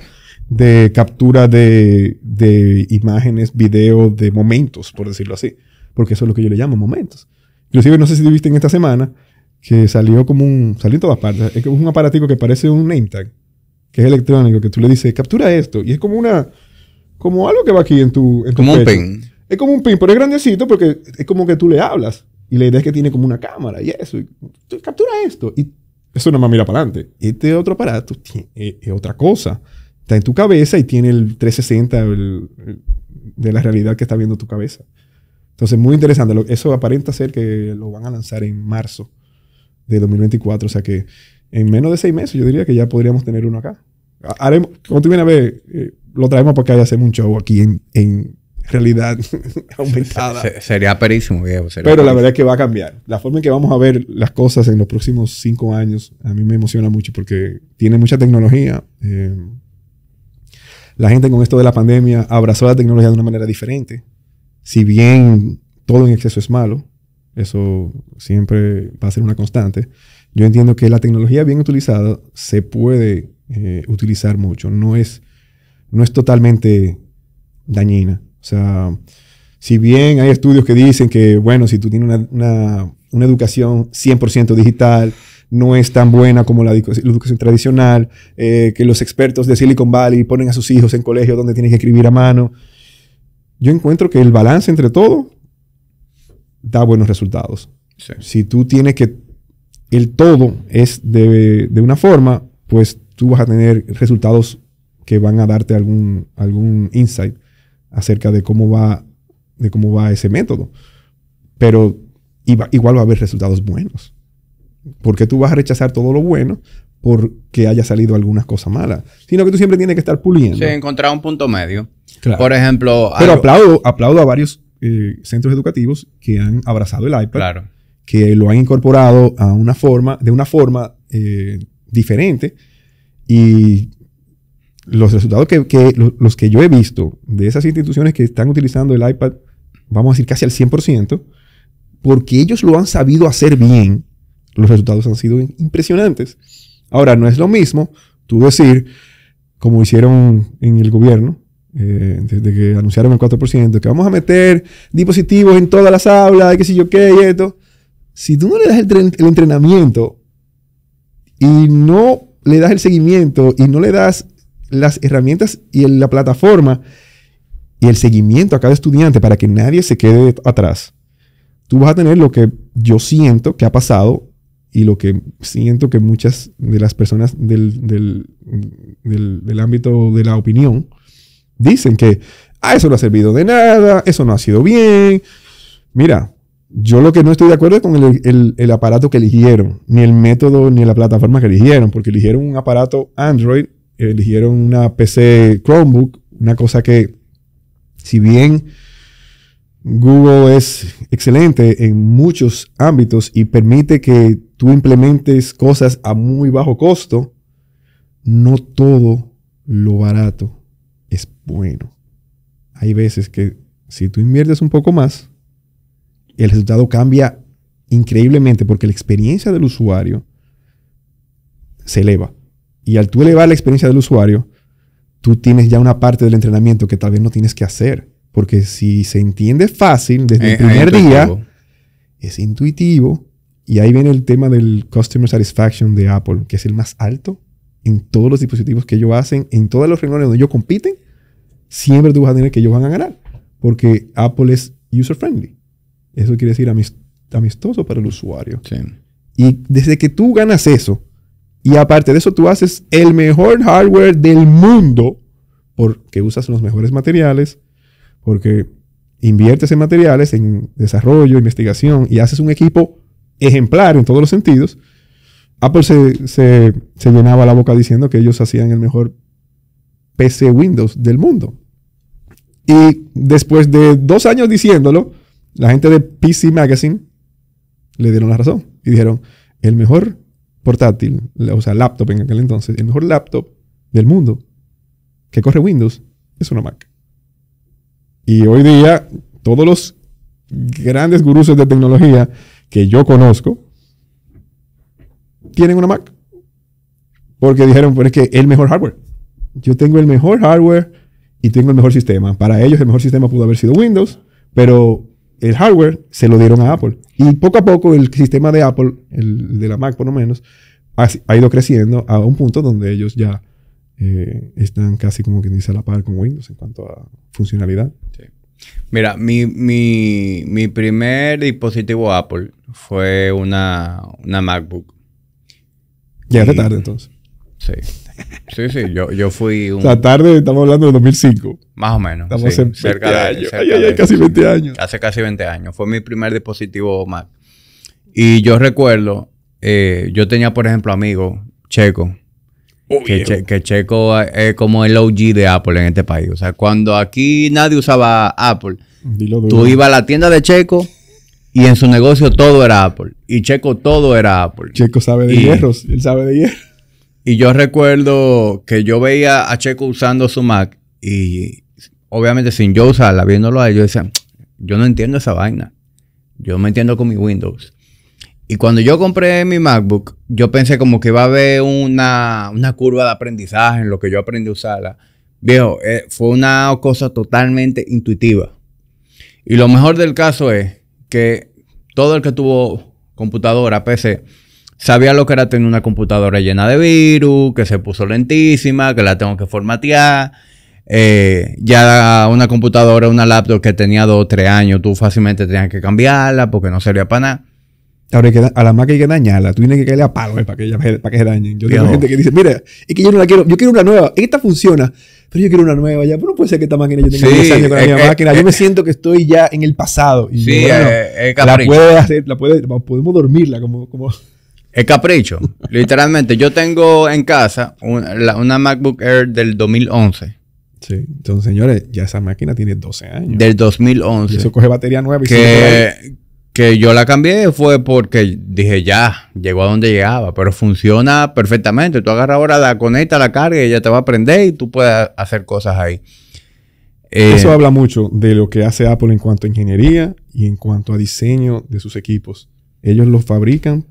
de captura de, de imágenes, video de momentos, por decirlo así. Porque eso es lo que yo le llamo momentos. Inclusive, no sé si viste en esta semana que salió como un... Salió en todas partes. Es un aparatico que parece un name tag que es electrónico, que tú le dices, captura esto. Y es como una. Como algo que va aquí en tu. como un pin. Es como un pin, pero es grandecito porque es como que tú le hablas. Y la idea es que tiene como una cámara y eso. Y, tú, captura esto. Y eso nada más mira para adelante. Este otro aparato eh, es, otra cosa. Está en tu cabeza y tiene el 360 de la realidad que está viendo tu cabeza. Entonces, muy interesante. Eso aparenta ser que lo van a lanzar en marzo de 2024. O sea que en menos de seis meses yo diría que ya podríamos tener uno acá. Haremos, tú vienes a ver, eh, lo traemos porque hay y mucho un show aquí en, realidad aumentada. sería perísimo, viejo. Pero la verdad es que va a cambiar. La forma en que vamos a ver las cosas en los próximos cinco años a mí me emociona mucho porque tiene mucha tecnología. Eh, la gente con esto de la pandemia abrazó la tecnología de una manera diferente. Si bien todo en exceso es malo, eso siempre va a ser una constante yo entiendo que la tecnología bien utilizada se puede eh, utilizar mucho. No es, no es totalmente dañina. O sea, si bien hay estudios que dicen que, bueno, si tú tienes una, una, educación 100% digital, no es tan buena como la, educación, tradicional, eh, que los expertos de Silicon Valley ponen a sus hijos en colegios donde tienen que escribir a mano. Yo encuentro que el balance entre todo da buenos resultados. Si tú tienes que el todo es de, una forma, pues tú vas a tener resultados que van a darte algún, algún insight acerca de cómo va, de cómo va ese método. Pero igual va a haber resultados buenos. Porque tú vas a rechazar todo lo bueno porque haya salido alguna cosa mala. sino que tú siempre tienes que estar puliendo. Sí, encontrar un punto medio. Por ejemplo... Pero aplaudo, aplaudo a varios eh, centros educativos que han abrazado el iPad. Claro que lo han incorporado a una forma, de una forma eh, diferente. Y los resultados que, los que yo he visto de esas instituciones que están utilizando el iPad, vamos a decir casi al 100%, porque ellos lo han sabido hacer bien, los resultados han sido impresionantes. Ahora, no es lo mismo tú decir, como hicieron en el gobierno, eh, desde que anunciaron el 4%, que vamos a meter dispositivos en todas las aulas, que si yo qué, y esto si tú no le das el, entrenamiento y no le das el seguimiento y no le das las herramientas y la plataforma y el seguimiento a cada estudiante para que nadie se quede atrás, tú vas a tener lo que yo siento que ha pasado y lo que siento que muchas de las personas del, ámbito de la opinión dicen que, ah, eso no ha servido de nada, eso no ha sido bien. Mira, yo lo que no estoy de acuerdo es con el, el, aparato que eligieron, ni el método, ni la plataforma que eligieron, porque eligieron un aparato Android, eligieron una PC Chromebook, una cosa que, si bien Google es excelente en muchos ámbitos y permite que tú implementes cosas a muy bajo costo, no todo lo barato es bueno. Hay veces que si tú inviertes un poco más, el resultado cambia increíblemente porque la experiencia del usuario se eleva. Y al tú elevar la experiencia del usuario, tú tienes ya una parte del entrenamiento que tal vez no tienes que hacer. Porque si se entiende fácil desde el eh, primer día, es intuitivo. Y ahí viene el tema del Customer Satisfaction de Apple, que es el más alto en todos los dispositivos que ellos hacen, en todos los reuniones donde ellos compiten. Siempre tú vas a tener que ellos van a ganar. Porque Apple es user friendly. Eso quiere decir amistoso para el usuario. Y desde que tú ganas eso, y aparte de eso tú haces el mejor hardware del mundo, porque usas los mejores materiales, porque inviertes en materiales, en desarrollo, investigación, y haces un equipo ejemplar en todos los sentidos. Apple se, se llenaba la boca diciendo que ellos hacían el mejor PC Windows del mundo. Y después de dos años diciéndolo, la gente de PC Magazine le dieron la razón y dijeron, el mejor portátil, o sea, laptop en aquel entonces, el mejor laptop del mundo que corre Windows es una Mac. Y hoy día, todos los grandes gurús de tecnología que yo conozco tienen una Mac. Porque dijeron, pues es que el mejor hardware. Yo tengo el mejor hardware y tengo el mejor sistema. Para ellos el mejor sistema pudo haber sido Windows, pero el hardware se lo dieron a Apple. Y poco a poco el sistema de Apple, el de la Mac por lo menos, ha, ido creciendo a un punto donde ellos ya eh, están casi como que dice a la par con Windows en cuanto a funcionalidad. Mira, mi, primer dispositivo Apple fue una, una MacBook. Ya tarde entonces. Sí. Sí, sí, yo, fui un... La tarde, estamos hablando de 2005. Más o menos. Estamos cerca De, casi 20 años. Hace casi 20 años. Fue mi primer dispositivo Mac. Y yo recuerdo, eh, yo tenía, por ejemplo, amigo, Checo. Oh, que, Checo es como el OG de Apple en este país. O sea, cuando aquí nadie usaba Apple, tú ibas a la tienda de Checo y en su negocio todo era Apple. Y Checo todo era Apple. Checo sabe de hierros, él sabe de hierros. Y yo recuerdo que yo veía a Checo usando su Mac y obviamente sin yo usarla, viéndolo a él, yo decía, yo no entiendo esa vaina. Yo me entiendo con mi Windows. Y cuando yo compré mi MacBook, yo pensé como que iba a haber una, curva de aprendizaje en lo que yo aprendí a usarla. Viejo, eh, fue una cosa totalmente intuitiva. Y lo mejor del caso es que todo el que tuvo computadora, PC, Sabía lo que era tener una computadora llena de virus, que se puso lentísima, que la tengo que formatear. Eh, ya una computadora, una laptop que tenía dos o 3 años, tú fácilmente tenías que cambiarla porque no servía para nada. Ahora, que, a la máquina hay que dañarla, tú tienes que caerle a palo eh, para, que, para que se dañen. Yo tengo gente que dice, mira, es que yo no la quiero, yo quiero una nueva, esta funciona, pero yo quiero una nueva ya. Pero no puede ser que esta máquina yo tenga 10 años con la misma máquina. Yo me siento que estoy ya en el pasado. Y sí, es la hacer, podemos dormirla como, es capricho. Literalmente, yo tengo en casa una MacBook Air del 2011. Sí, entonces señores, ya esa máquina tiene 12 años. Del 2011. Y eso coge batería nueva y que, que yo la cambié fue porque dije ya, llegó a donde llegaba, pero funciona perfectamente. Tú agarras ahora, la conecta, la carga y ya te va a prender y tú puedes hacer cosas ahí. Eh, eso habla mucho de lo que hace Apple en cuanto a ingeniería y en cuanto a diseño de sus equipos. Ellos los fabrican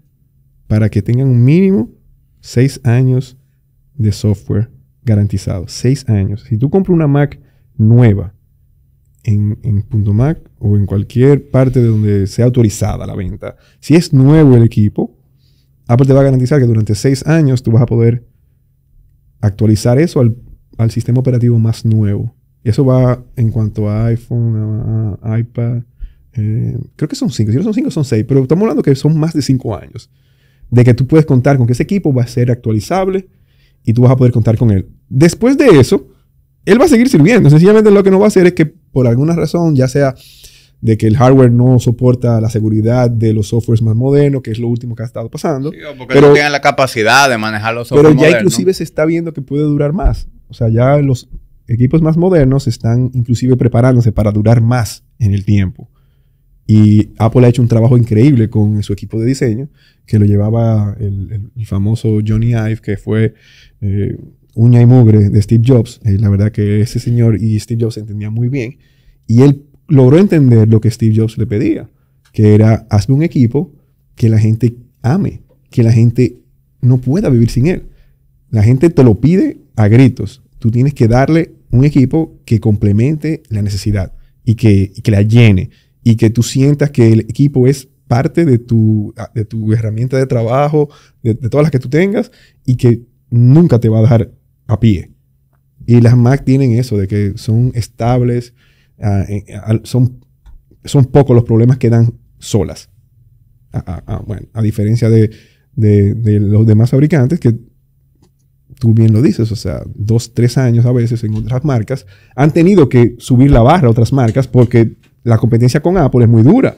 para que tengan un mínimo seis años de software garantizado. Seis años. Si tú compras una Mac nueva en, punto .mac o en cualquier parte de donde sea autorizada la venta, si es nuevo el equipo, Apple te va a garantizar que durante seis años tú vas a poder actualizar eso al, sistema operativo más nuevo. eso va en cuanto a iPhone, iPad. Eh, creo que son cinco. Si no son cinco, son seis. Pero estamos hablando que son más de cinco años de que tú puedes contar con que ese equipo va a ser actualizable y tú vas a poder contar con él. Después de eso, él va a seguir sirviendo. Sencillamente lo que no va a hacer es que por alguna razón, ya sea de que el hardware no soporta la seguridad de los softwares más modernos, que es lo último que ha estado pasando. porque pero, no tienen la capacidad de manejar los softwares Pero ya inclusive se está viendo que puede durar más. O sea, ya los equipos más modernos están inclusive preparándose para durar más en el tiempo. Y Apple ha hecho un trabajo increíble con su equipo de diseño, que lo llevaba el, famoso Johnny Ive, que fue eh, uña y mugre de Steve Jobs. Eh, la verdad que ese señor y Steve Jobs se entendían muy bien. Y él logró entender lo que Steve Jobs le pedía, que era hazme un equipo que la gente ame, que la gente no pueda vivir sin él. La gente te lo pide a gritos. Tú tienes que darle un equipo que complemente la necesidad y que, y que la llene y que tú sientas que el equipo es parte de tu, ah, de tu herramienta de trabajo, de, todas las que tú tengas, y que nunca te va a dejar a pie. Y las Mac tienen eso, de que son estables, ah, eh, son, son pocos los problemas que dan solas. A, ah, bueno, a diferencia de, de, de, los demás fabricantes, que tú bien lo dices, o sea, dos, tres años a veces en otras marcas, han tenido que subir la barra a otras marcas porque la competencia con Apple es muy dura.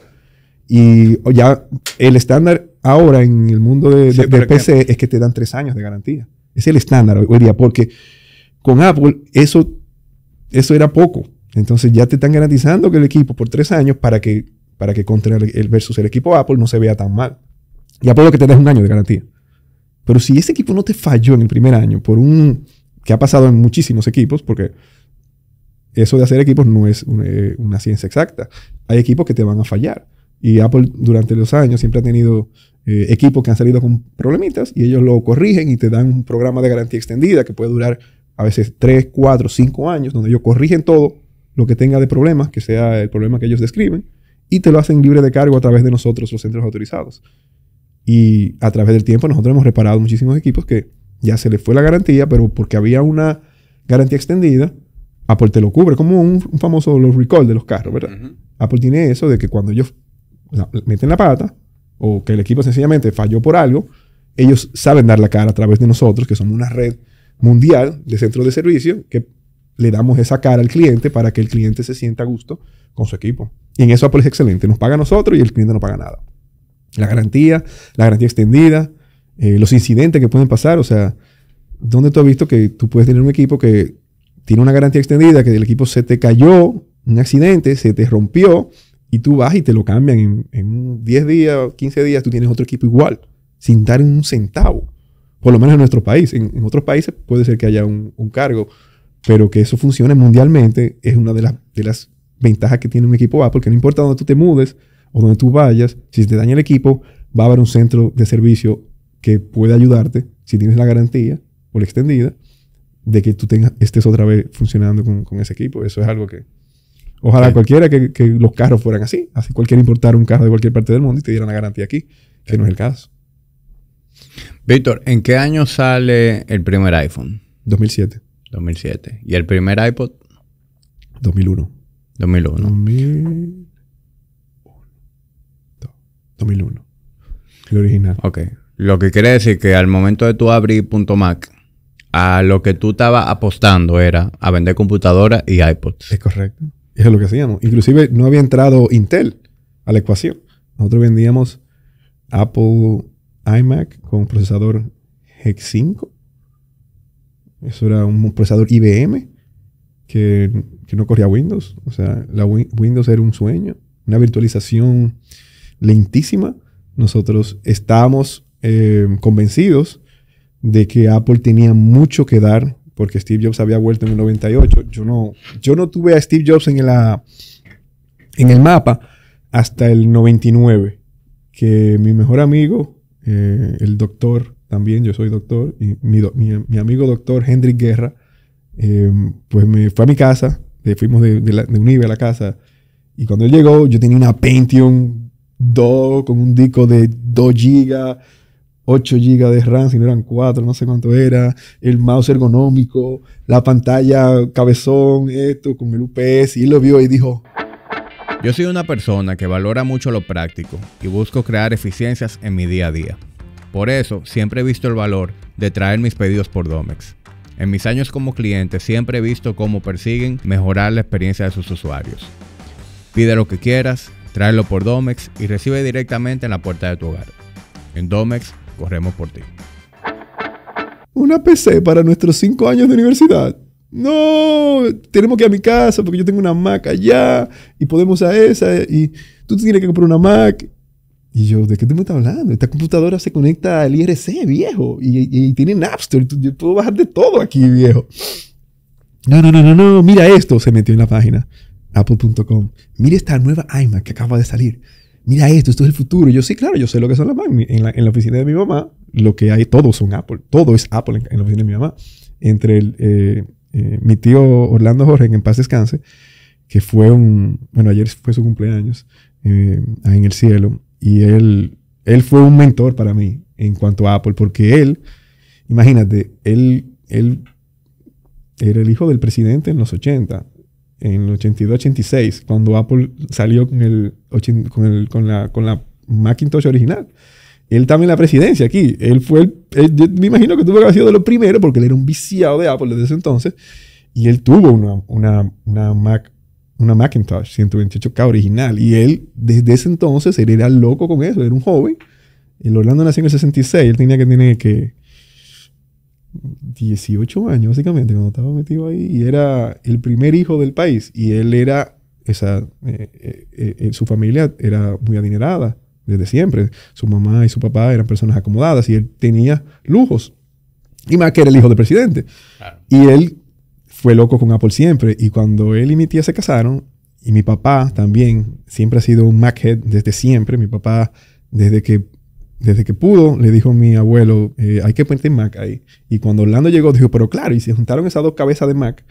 Y ya el estándar ahora en el mundo de, PC es que te dan tres años de garantía. Es el estándar hoy día, porque con Apple eso, eso era poco. Entonces ya te están garantizando que el equipo por tres años para que, para que contra el, versus el equipo Apple no se vea tan mal. Ya Apple que te da un año de garantía. Pero si ese equipo no te falló en el primer año por un... que ha pasado en muchísimos equipos, porque eso de hacer equipos no es eh, una, ciencia exacta. Hay equipos que te van a fallar. Y Apple durante los años siempre ha tenido eh, equipos que han salido con problemitas y ellos lo corrigen y te dan un programa de garantía extendida que puede durar a veces 3, 4, 5 años, donde ellos corrigen todo lo que tenga de problemas, que sea el problema que ellos describen, y te lo hacen libre de cargo a través de nosotros, los centros autorizados. Y a través del tiempo nosotros hemos reparado muchísimos equipos que ya se les fue la garantía, pero porque había una garantía extendida, Apple te lo cubre, como un, famoso los recall de los carros, ¿verdad? Apple tiene eso de que cuando ellos meten la pata o que el equipo sencillamente falló por algo, ellos saben dar la cara a través de nosotros, que somos una red mundial de centros de servicio, que le damos esa cara al cliente para que el cliente se sienta a gusto con su equipo. Y en eso Apple es excelente. Nos paga a nosotros y el cliente no paga nada. La garantía, la garantía extendida, eh, los incidentes que pueden pasar. O sea, ¿dónde tú has visto que tú puedes tener un equipo que tiene una garantía extendida que el equipo se te cayó, un accidente, se te rompió y tú vas y te lo cambian en, 10 días, 15 días, tú tienes otro equipo igual, sin dar un centavo. Por lo menos en nuestro país. En, otros países puede ser que haya un, cargo, pero que eso funcione mundialmente es una de, las ventajas que tiene un equipo A, porque no importa dónde tú te mudes o dónde tú vayas, si te daña el equipo, va a haber un centro de servicio que puede ayudarte si tienes la garantía o la extendida de que tú tengas, estés otra vez funcionando con, ese equipo. Eso es algo que... Ojalá cualquiera que, los carros fueran así. Así cualquiera importara un carro de cualquier parte del mundo y te dieran la garantía aquí, que no es el caso. Víctor, ¿en qué año sale el primer iPhone? 2007. 2007. ¿Y el primer iPod? 2001. 2001. 2001. 2001. El original. Ok. Lo que quiere decir que al momento de tú abrir punto .mac, a lo que tú estabas apostando era a vender computadoras y iPods. Es correcto. Eso es lo que hacíamos. Inclusive no había entrado Intel a la ecuación. Nosotros vendíamos Apple iMac con procesador Hex 5. Eso era un procesador IBM que, no corría Windows. O sea, la Windows era un sueño, una virtualización lentísima. Nosotros estábamos eh, convencidos de que Apple tenía mucho que dar, porque Steve Jobs había vuelto en el 98. Yo no, yo no tuve a Steve Jobs en, la, en el mapa hasta el 99, que mi mejor amigo, eh, el doctor, también yo soy doctor, y mi, amigo doctor Hendrik Guerra, eh, pues me fue a mi casa, le fuimos de, un la, a la casa, y cuando él llegó yo tenía una Pentium 2 con un disco de 2 gigas 8 GB de RAM, si no eran 4, no sé cuánto era, el mouse ergonómico, la pantalla cabezón, esto, con el UPS, y él lo vio y dijo... Yo soy una persona que valora mucho lo práctico y busco crear eficiencias en mi día a día. Por eso siempre he visto el valor de traer mis pedidos por Domex. En mis años como cliente siempre he visto cómo persiguen mejorar la experiencia de sus usuarios. Pide lo que quieras, tráelo por Domex y recibe directamente en la puerta de tu hogar. En Domex Corremos por ti. ¿Una PC para nuestros cinco años de universidad? No, tenemos que ir a mi casa porque yo tengo una Mac allá y podemos a esa y tú tienes que comprar una Mac. Y yo, ¿de qué tú me estás hablando? Esta computadora se conecta al IRC, viejo, y, y, tiene Napster, tú, yo puedo bajar de todo aquí, viejo. No, no, no, no, no, mira esto, se metió en la página, apple.com. Mira esta nueva iMac que acaba de salir mira esto, esto es el futuro. Yo sí, claro, yo sé lo que son las Mac. En la, oficina de mi mamá, lo que hay, todos son Apple. Todo es Apple en, la oficina de mi mamá. Entre el, eh, eh, mi tío Orlando Jorge, en paz descanse, que fue un, bueno, ayer fue su cumpleaños eh, en el cielo, y él, él fue un mentor para mí en cuanto a Apple, porque él, imagínate, él, él era el hijo del presidente en los 80 en el 82-86, cuando Apple salió con, el, con, el, con, la, con la Macintosh original. Él también la presidencia aquí. Él fue yo me imagino que tuvo que haber sido de los primeros, porque él era un viciado de Apple desde ese entonces. Y él tuvo una, una, una Mac una Macintosh 128K original. Y él, desde ese entonces, él era loco con eso. Era un joven. El Orlando nació en el 66. Él tenía que tener que 18 años, básicamente, cuando estaba metido ahí, y era el primer hijo del país, y él era, esa, eh, eh, eh, su familia era muy adinerada desde siempre, su mamá y su papá eran personas acomodadas, y él tenía lujos, y más que era el hijo del presidente. Y él fue loco con Apple siempre, y cuando él y mi tía se casaron, y mi papá también, siempre ha sido un Machead desde siempre, mi papá desde que desde que pudo, le dijo a mi abuelo, eh, hay que poner Mac ahí. Y cuando Orlando llegó, dijo, pero claro, y se juntaron esas dos cabezas de Mac.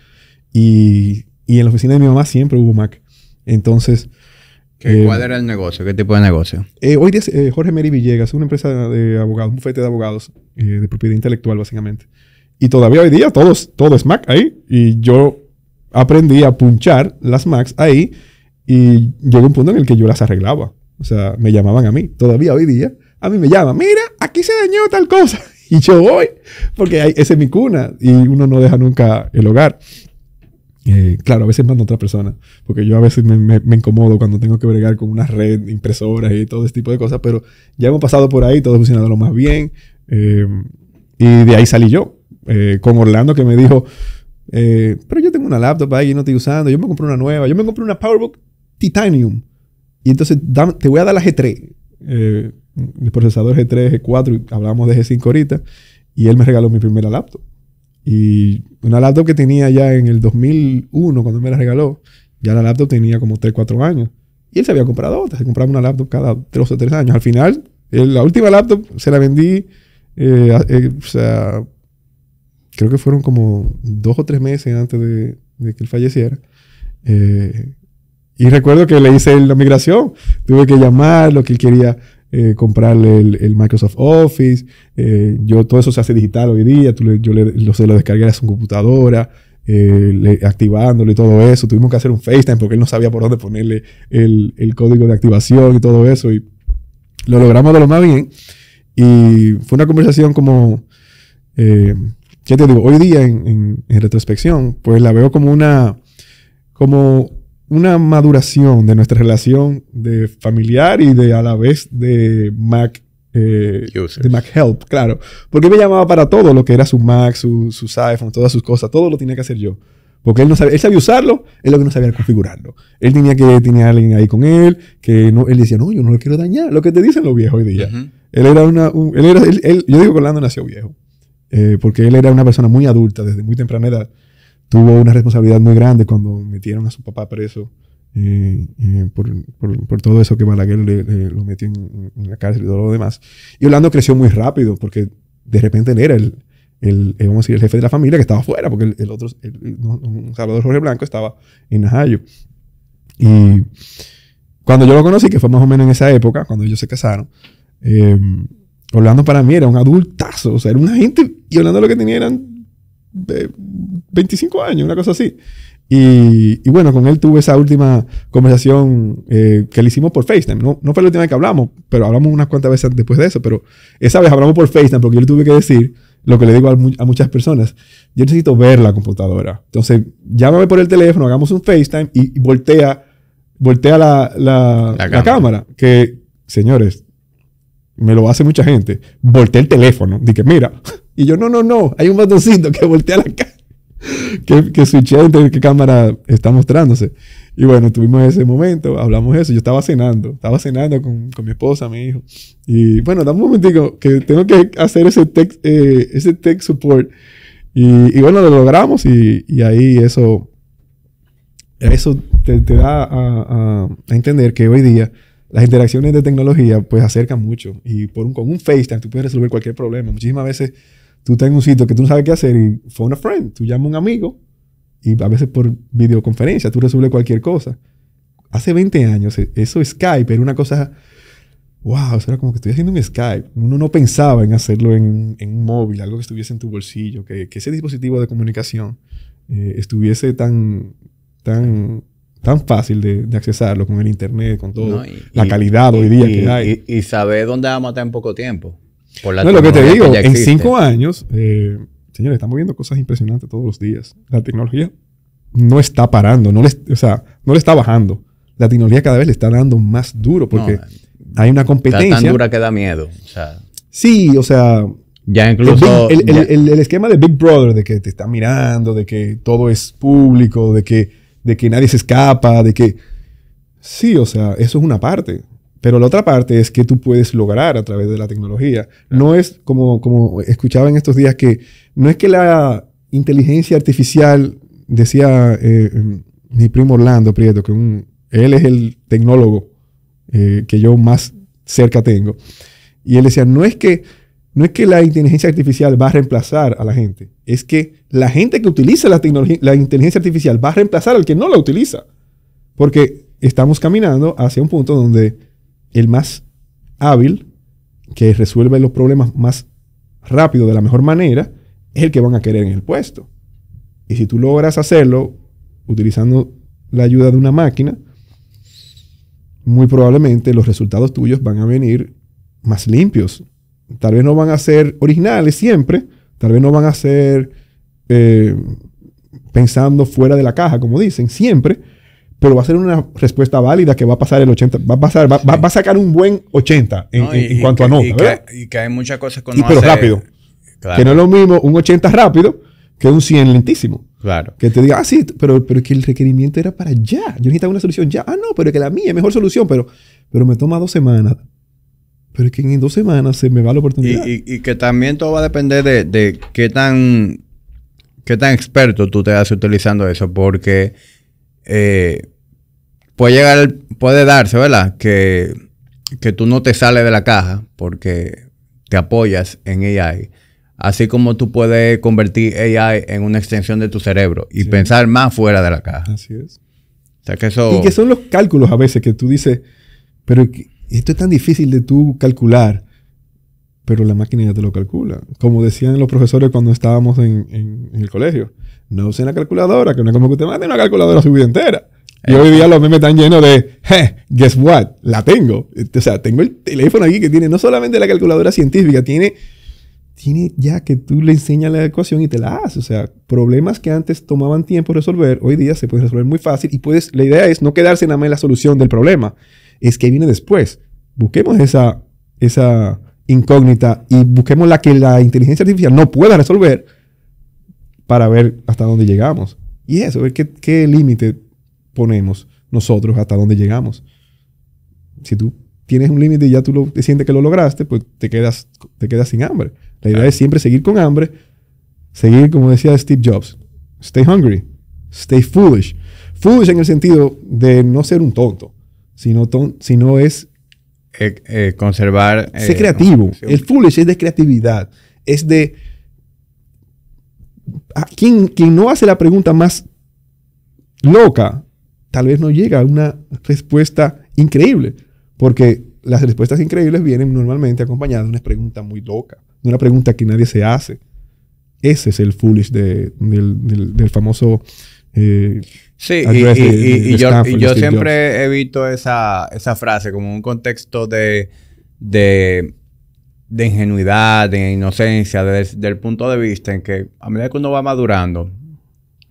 Y, y en la oficina de mi mamá siempre hubo Mac. Entonces... ¿Qué, eh, ¿Cuál era el negocio? ¿Qué tipo de negocio? Eh, hoy es Jorge Meri Villegas, una empresa de abogados, un bufete de abogados, de propiedad intelectual básicamente. Y todavía hoy día todos, todo es Mac ahí. Y yo aprendí a punchar las Macs ahí. Y llegó un punto en el que yo las arreglaba. O sea, me llamaban a mí. Todavía hoy día a mí me llama, mira, aquí se dañó tal cosa. Y yo voy, porque ese es mi cuna y uno no deja nunca el hogar. Eh, claro, a veces mando a otra persona, porque yo a veces me, incomodo cuando tengo que bregar con una red, impresoras y todo ese tipo de cosas, pero ya hemos pasado por ahí, todo funcionado lo más bien. Eh, y de ahí salí yo, eh, con Orlando que me dijo, pero yo tengo una laptop ahí y no estoy usando, yo me compré una nueva, yo me compré una PowerBook Titanium. Y entonces te voy a dar la G3 el procesador G3, G4, y hablamos de G5 ahorita, y él me regaló mi primera laptop. Y una laptop que tenía ya en el 2001, cuando me la regaló, ya la laptop tenía como 3, 4 años. Y él se había comprado otra, se compraba una laptop cada 3 o 3 años. Al final, la última laptop se la vendí, eh, eh, o sea, creo que fueron como 2 o 3 meses antes de, que él falleciera. Eh, y recuerdo que le hice la migración. Tuve que llamar, lo que él quería eh, comprarle el, Microsoft Office. Eh, yo, todo eso se hace digital hoy día. yo lo, se lo descargué a su computadora, eh, activándole y todo eso. Tuvimos que hacer un FaceTime porque él no sabía por dónde ponerle el, código de activación y todo eso. Y lo logramos de lo más bien. Y fue una conversación como. ¿Qué te digo, hoy día en, en, retrospección, pues la veo como una. como una maduración de nuestra relación de familiar y de a la vez eh, de Mac. Help, claro. Porque él me llamaba para todo lo que era su Mac, su, sus iPhones, todas sus cosas, todo lo tenía que hacer yo. Porque él no sabía, él sabía usarlo, él lo que no sabía era configurarlo. Él tenía que tenía alguien ahí con él, que no, él decía, no, yo no lo quiero dañar, lo que te dicen los viejos hoy día. Él era una, yo digo que Orlando nació viejo, eh, porque él era una persona muy adulta desde muy temprana edad, tuvo una responsabilidad muy grande cuando metieron a su papá preso eh, eh, por, por, todo eso que Balaguer lo metió en, la cárcel y todo lo demás. Y Orlando creció muy rápido porque de repente él era el, el, eh, vamos a decir, el jefe de la familia que estaba afuera, porque el, otro, el, Salvador Jorge Blanco estaba en Najayo. Y cuando yo lo conocí, que fue más o menos en esa época, cuando ellos se casaron, Orlando para mí era un adultazo, o sea, era una gente, y Orlando lo que tenía eran 25 años, una cosa así. Y, bueno, con él tuve esa última conversación eh, que le hicimos por FaceTime. No, fue la última vez que hablamos, pero hablamos unas cuantas veces después de eso. Pero esa vez hablamos por FaceTime porque yo le tuve que decir lo que le digo a, muchas personas. Yo necesito ver la computadora. Entonces, llámame por el teléfono, hagamos un FaceTime y, voltea, voltea la, la, cámara. Que, señores, me lo hace mucha gente. Voltea el teléfono. Dije, mira. Y yo, no, no, no. Hay un botoncito que voltea la cámara que, que switché qué cámara está mostrándose. Y bueno, tuvimos ese momento, hablamos eso. Yo estaba cenando, estaba cenando con, con mi esposa, mi hijo. Y bueno, dame un momentico, que tengo que hacer ese tech, eh, ese tech support. Y, y, bueno, lo logramos y, y ahí eso, eso te, da a, a, entender que hoy día las interacciones de tecnología pues acercan mucho y por un, con un FaceTime tú puedes resolver cualquier problema. Muchísimas veces tú estás en un sitio que tú no sabes qué hacer y phone a friend, tú llamas a un amigo y a veces por videoconferencia tú resuelves cualquier cosa. Hace 20 años e, eso Skype era una cosa, wow, eso era como que estoy haciendo un Skype. Uno no pensaba en hacerlo en, un móvil, algo que estuviese en tu bolsillo, que, ese dispositivo de comunicación eh, estuviese tan, tan tan fácil de, de, accesarlo con el internet, con todo, la calidad hoy día y, que hay. Y, saber dónde vamos a en poco tiempo. No, es no, lo que te digo, en cinco años, eh, señores, estamos viendo cosas impresionantes todos los días. La tecnología no está parando, no o sea, no le está bajando. La tecnología cada vez le está dando más duro porque eh, hay una competencia. Está tan dura que da miedo. sí, o sea. Ya incluso. El, esquema de Big Brother, de que te está mirando, de que todo es público, de que, de que nadie se escapa, de que. Sí, o sea, eso es una parte. Pero la otra parte es que tú puedes lograr a través de la tecnología. No es como, como escuchaba en estos días que no es que la inteligencia artificial, decía eh, em, mi primo Orlando Prieto, que él es el tecnólogo eh, que yo más cerca tengo. Y él decía, no es que no es que la inteligencia artificial va a reemplazar a la gente, es que la gente que utiliza la, la inteligencia artificial va a reemplazar al que no la utiliza. Porque estamos caminando hacia un punto donde el más hábil, que resuelve los problemas más rápido, de la mejor manera, es el que van a querer en el puesto. Y si tú logras hacerlo utilizando la ayuda de una máquina, muy probablemente los resultados tuyos van a venir más limpios. Tal vez no van a ser originales siempre, tal vez no van a ser eh, pensando fuera de la caja, como dicen, siempre, pero va a ser una respuesta válida que va a pasar el 80, va a pasar, va, a sacar un buen 80 en, cuanto a nota. Y, Que, hay muchas cosas con no Pero rápido. Que no es lo mismo un 80 rápido que un 100 lentísimo. Claro. Que te diga, ah, sí, pero, pero que el requerimiento era para ya. Yo necesitaba una solución ya. Ah, no, pero que la mía es mejor solución, pero, pero me toma dos semanas. Pero es que en dos semanas se me va la oportunidad. Y, que también todo va a depender de, qué tan qué tan experto tú te haces utilizando eso, porque eh, puede llegar, puede darse, ¿verdad? Que, tú no te sales de la caja porque te apoyas en AI. Así como tú puedes convertir AI en una extensión de tu cerebro y pensar más fuera de la caja. Así es. O que Y que son los cálculos a veces que tú dices, pero esto es tan difícil de tú calcular, pero la máquina ya te lo calcula. Como decían los profesores cuando estábamos en, el colegio, no usen la calculadora, que una como que usted mate una calculadora su vida entera. Y hoy día los memes están llenos de, hey, guess what, la tengo. Este, o sea, tengo el teléfono aquí que tiene no solamente la calculadora científica, tiene, tiene ya que tú le enseñas la ecuación y te la haces. O sea, problemas que antes tomaban tiempo resolver, hoy día se pueden resolver muy fácil y puedes, la idea es no quedarse nada más en la solución del problema, es que viene después. Busquemos esa, esa incógnita y busquemos la que la inteligencia artificial no pueda resolver para ver hasta dónde llegamos. Y eso, ver qué, qué límite ponemos nosotros hasta donde llegamos. Si tú tienes un límite y ya tú lo, te sientes que lo lograste, pues te quedas, te quedas sin hambre. La idea es siempre seguir con hambre, seguir, como decía Steve Jobs, stay hungry, stay foolish. Foolish en el sentido de no ser un tonto, sino, es... Eh, eh, conservar... ser eh, creativo. El foolish es de creatividad, es de... A ah, quien, quien no hace la pregunta más loca tal vez no llega a una respuesta increíble, porque las respuestas increíbles vienen normalmente acompañadas de una pregunta muy loca, de una pregunta que nadie se hace. Ese es el foolish del, famoso... Eh, sí, y, yo, siempre he visto esa, frase como un contexto de, de ingenuidad, de inocencia, desde el punto de vista en que a medida que uno va madurando,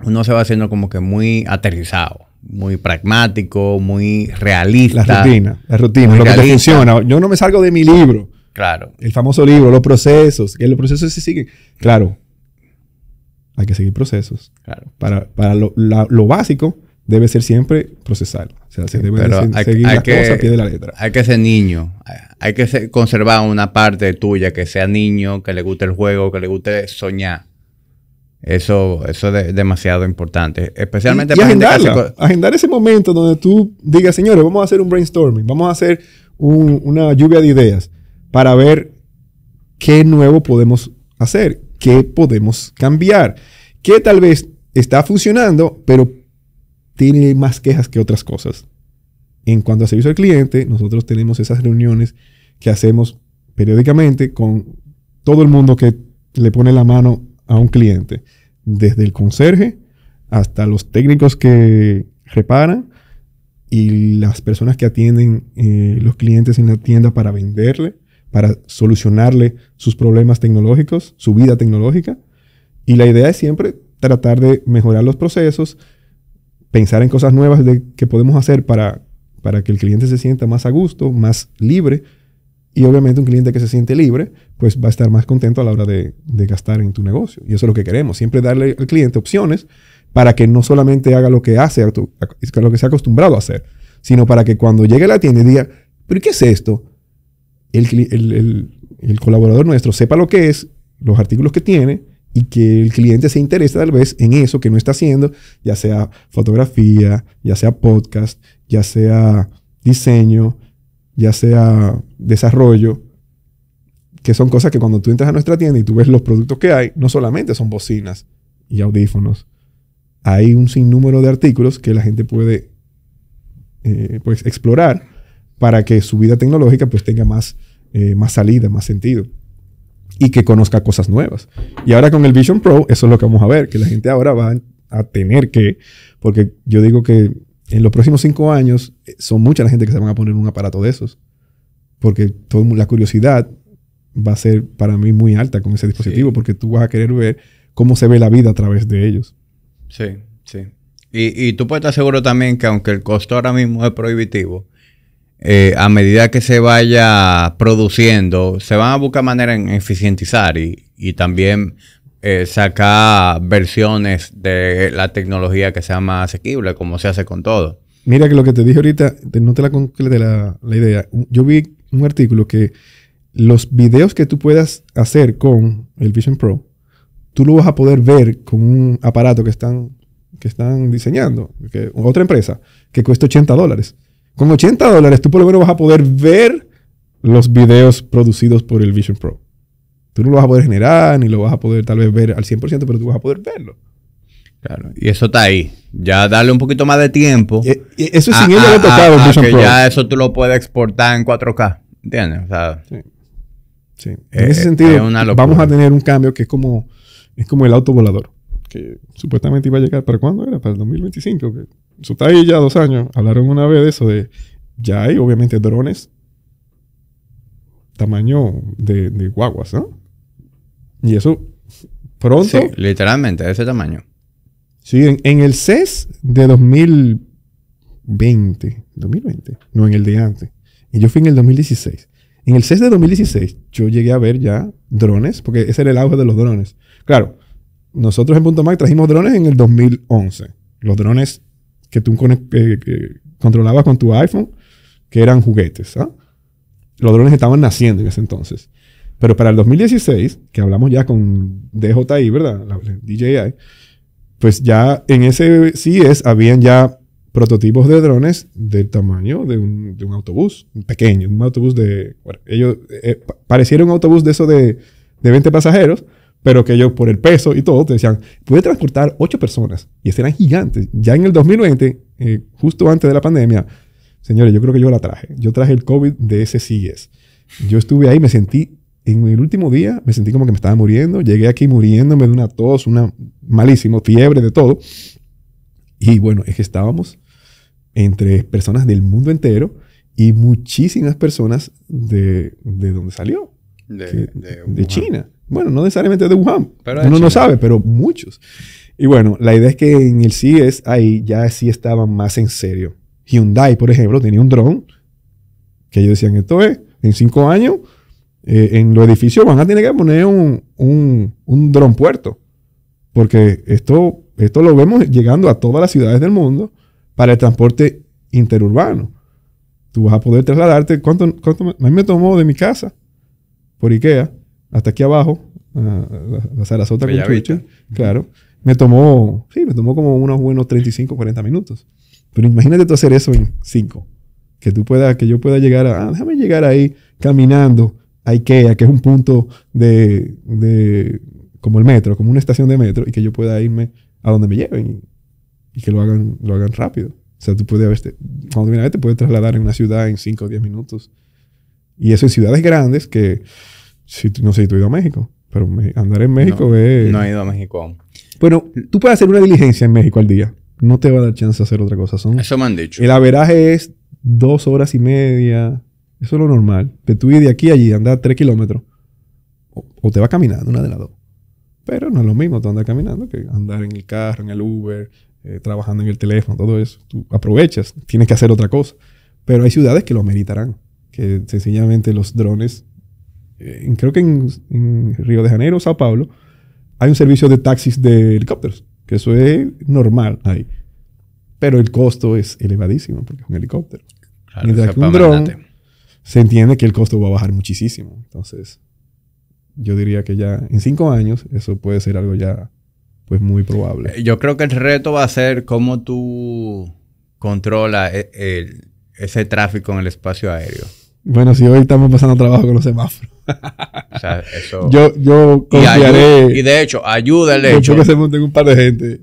uno se va haciendo como que muy aterrizado muy pragmático, muy realista. La rutina, la rutina, lo que te funciona. Yo no me salgo de mi libro. Claro. El famoso libro, los procesos, que los procesos se siguen. Claro, hay que seguir procesos. Claro. Para, lo, básico debe ser siempre procesar. O sea, se debe seguir las que, cosas a pie de la letra. Hay que ser niño. Hay que conservar una parte tuya que sea niño, que le guste el juego, que le guste soñar. Eso, eso es demasiado importante, especialmente para y agendar ese momento donde tú digas, señores, vamos a hacer un brainstorming, vamos a hacer una lluvia de ideas para ver qué nuevo podemos hacer, qué podemos cambiar, qué tal vez está funcionando, pero tiene más quejas que otras cosas. En cuanto a servicio al cliente, nosotros tenemos esas reuniones que hacemos periódicamente con todo el mundo que le pone la mano a un cliente, desde el conserje hasta los técnicos que reparan y las personas que atienden eh, los clientes en la tienda para venderle, para solucionarle sus problemas tecnológicos, su vida tecnológica. Y la idea es siempre tratar de mejorar los procesos, pensar en cosas nuevas de, que podemos hacer para, para que el cliente se sienta más a gusto, más libre, y obviamente un cliente que se siente libre, pues va a estar más contento a la hora de, gastar en tu negocio. Y eso es lo que queremos, siempre darle al cliente opciones para que no solamente haga lo que hace, lo que se ha acostumbrado a hacer, sino para que cuando llegue a la tienda y diga, pero ¿qué es esto? El, el, el colaborador nuestro sepa lo que es, los artículos que tiene, y que el cliente se interese tal vez en eso que no está haciendo, ya sea fotografía, ya sea podcast, ya sea diseño, ya sea desarrollo, que son cosas que cuando tú entras a nuestra tienda y tú ves los productos que hay, no solamente son bocinas y audífonos, hay un sinnúmero de artículos que la gente puede eh, pues, explorar para que su vida tecnológica pues, tenga más, eh, más salida, más sentido y que conozca cosas nuevas. Y ahora con el Vision Pro, eso es lo que vamos a ver, que la gente ahora va a tener que, porque yo digo que en los próximos cinco años eh, son mucha la gente que se van a poner un aparato de esos. Porque la curiosidad va a ser para mí muy alta con ese dispositivo, porque tú vas a querer ver cómo se ve la vida a través de ellos. Sí, sí. Y, tú puedes estar seguro también que aunque el costo ahora mismo es prohibitivo, eh, a medida que se vaya produciendo, se van a buscar maneras en eficientizar y también sacar eh, saca versiones de la tecnología que sea más asequible, como se hace con todo. Mira que lo que te dije ahorita, no te la concluye la, idea. Yo vi un artículo que los videos que tú puedas hacer con el Vision Pro, tú lo vas a poder ver con un aparato que están, que están diseñando, que, otra empresa, que cuesta 80 dólares. Con 80 dólares tú por lo menos vas a poder ver los videos producidos por el Vision Pro. Tú no lo vas a poder generar, ni lo vas a poder tal vez ver al 100%, pero tú vas a poder verlo. Claro, y eso está ahí. Ya darle un poquito más de tiempo. Eh, eh, eso sin ello lo que Ya eso tú lo puedes exportar en 4K. ¿Entiendes? O sea, sí. En ese sentido, vamos a tener un cambio que es como, es como el auto volador. Que supuestamente iba a llegar. ¿Para cuándo era? Para el 2025. Que eso está ahí ya dos años. Hablaron una vez de eso. de Ya hay, obviamente, drones. Tamaño de guaguas, ¿no? Y eso pronto. Sí, literalmente, de ese tamaño. Sí, en, el CES de 2020. 2020. No, en el de antes. Y yo fui en el 2016. En el CES de 2016 yo llegué a ver ya drones, porque ese era el auge de los drones. Claro, nosotros en Punto Mac trajimos drones en el 2011. Los drones que tú controlabas con tu iPhone, que eran juguetes. ¿ah? Los drones estaban naciendo en ese entonces. Pero para el 2016, que hablamos ya con DJI, ¿verdad? DJI, pues ya en ese CES habían ya prototipos de drones del tamaño de un, un autobús, pequeño, un autobús de... Bueno, ellos eh, eh, parecieron un autobús de eso de, de 20 pasajeros, pero que ellos por el peso y todo te decían, puede transportar 8 personas. Y eran gigantes. Ya en el 2020, eh, justo antes de la pandemia, señores, yo creo que yo la traje. Yo traje el COVID de ese CES. Yo estuve ahí, me sentí en el último día me sentí como que me estaba muriendo. Llegué aquí muriéndome de una tos, una malísima fiebre, de todo. Y bueno, es que estábamos entre personas del mundo entero y muchísimas personas de, donde salió. De, China. Bueno, no necesariamente de Wuhan. Pero Uno no sabe, pero muchos. Y bueno, la idea es que en el CES ahí ya sí estaban más en serio. Hyundai, por ejemplo, tenía un dron que ellos decían, esto es, en cinco años eh, en los edificios van a tener que poner un, un, dron puerto. Porque esto, esto lo vemos llegando a todas las ciudades del mundo para el transporte interurbano. Tú vas a poder trasladarte. ¿Cuánto, cuánto a mí me tomó de mi casa por Ikea hasta aquí abajo, a, a Sarasota con Chucha, Claro. Me tomó, sí, me tomó como unos buenos 35, 40 minutos. Pero imagínate tú hacer eso en 5. Que tú puedas, que yo pueda llegar a, ah, déjame llegar ahí caminando que... Ikea, que es un punto de, de, como el metro, como una estación de metro, y que yo pueda irme a donde me lleven y, que lo hagan, lo hagan rápido. O sea, tú puedes, verte, cuando vienes a ver, te puedes trasladar en una ciudad en 5 o 10 minutos. Y eso en ciudades grandes que, si, no sé si tú has ido a México, pero andar en México es... No he ido a México aún. Bueno, tú puedes hacer una diligencia en México al día. No te va a dar chance de hacer otra cosa. Son, eso me han dicho. El averaje es dos horas y media, eso es lo normal. Que tú ir de aquí a allí, andar tres kilómetros. O, te vas caminando, una de las dos. Pero no es lo mismo tú andar caminando que andar en el carro, en el Uber, eh, trabajando en el teléfono, todo eso. Tú aprovechas, tienes que hacer otra cosa. Pero hay ciudades que lo meritarán. Que sencillamente los drones. Eh, creo que en, en Río de Janeiro, Sao Paulo, hay un servicio de taxis de helicópteros. Que eso es normal ahí. Pero el costo es elevadísimo porque es un helicóptero. Mientras que un drone se entiende que el costo va a bajar muchísimo. Entonces, yo diría que ya en cinco años eso puede ser algo ya pues muy probable. Eh, yo creo que el reto va a ser cómo tú controlas e, ese tráfico en el espacio aéreo. Bueno, si hoy estamos pasando trabajo con los semáforos. yo, yo confiaré. Y, de hecho, ayúdale. el hecho. que se monten un par de gente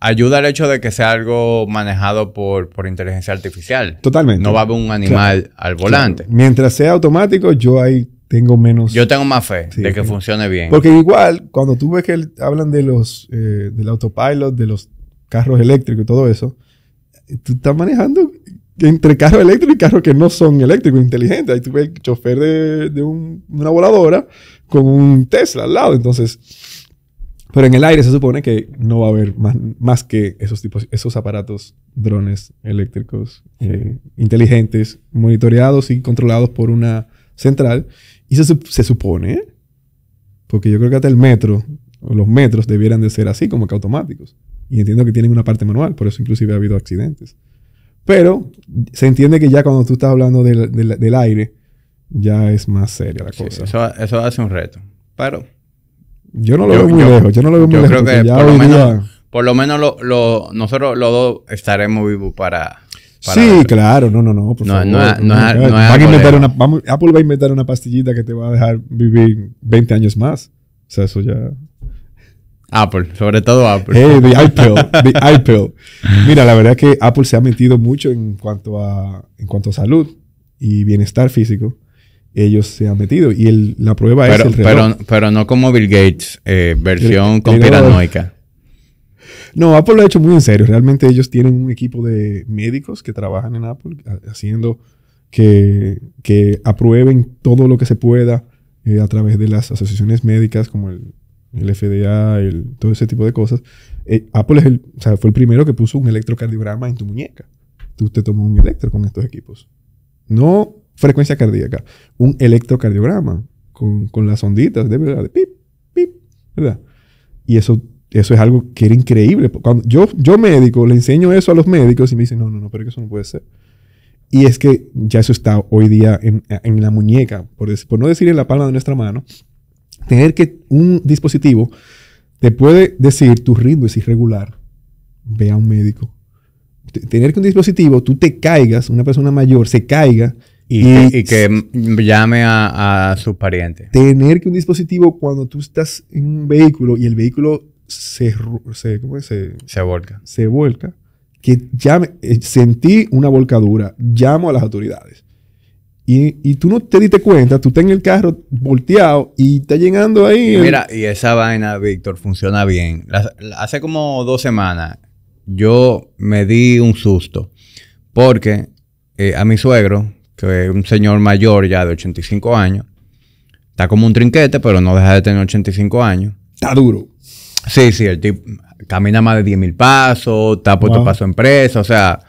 ayuda el hecho de que sea algo manejado por, inteligencia artificial. Totalmente. No va a haber un animal al volante. Mientras sea automático, yo ahí tengo menos. Yo tengo más fe de que funcione bien. Porque igual, cuando tú ves que hablan de los eh, del autopilot, de los carros eléctricos y todo eso, tú estás manejando entre carros eléctricos y carros que no son eléctricos, inteligentes. Ahí tú ves el chofer de, una voladora con un Tesla al lado. Entonces pero en el aire se supone que no va a haber más, más que esos tipos, esos aparatos, drones eléctricos, eh, inteligentes, monitoreados y controlados por una central. Y se, se supone, porque yo creo que hasta el metro, los metros debieran de ser así, como que automáticos. Y entiendo que tienen una parte manual, por eso inclusive ha habido accidentes. Pero se entiende que ya cuando tú estás hablando del, aire, ya es más seria la cosa. eso, eso hace un reto. Pero yo no lo veo muy lejos, yo no lo veo muy lejos. Creo que por, lo menos, por lo menos nosotros los dos estaremos vivos para... sí, claro, no, no, no. Por favor, no, Apple va a inventar una pastillita que te va a dejar vivir 20 años más. O sea, eso ya... Apple, sobre todo Apple. Hey, the the Mira, la verdad es que Apple se ha metido mucho en cuanto a, en cuanto a salud y bienestar físico ellos se han metido. Y el, la prueba es Pero, no como Bill Gates, eh, versión conspiranoica. No, Apple lo ha hecho muy en serio. Realmente ellos tienen un equipo de médicos que trabajan en Apple haciendo que, aprueben todo lo que se pueda eh, a través de las asociaciones médicas como el, FDA, el, todo ese tipo de cosas. Eh, Apple es fue el primero que puso un electrocardiograma en tu muñeca. Tú te tomas un electro con estos equipos. No frecuencia cardíaca, un electrocardiograma con, con las onditas de verdad, de pip, pip, ¿verdad? Y eso, eso es algo que era increíble. Cuando yo, yo médico, le enseño eso a los médicos y me dicen, no, no, no, pero eso no puede ser. Y es que ya eso está hoy día en, en la muñeca, por, decir, por no decir en la palma de nuestra mano, tener que un dispositivo te puede decir tu ritmo es irregular, ve a un médico. Tener que un dispositivo, tú te caigas, una persona mayor se caiga y, que llame a, sus parientes. Tener que un dispositivo cuando tú estás en un vehículo y el vehículo se, se, ¿cómo es? se, se volca. Se vuelca. Que llame, eh, sentí una volcadura, llamo a las autoridades. Y, tú no te diste cuenta, tú estás en el carro volteado y está llegando ahí. Mira, y esa vaina, Víctor, funciona bien. hace como dos semanas yo me di un susto porque eh, a mi suegro que es un señor mayor ya de 85 años. Está como un trinquete, pero no deja de tener 85 años. Está duro. Sí, sí, el tipo camina más de 10.000 pasos, está puesto paso en o sea,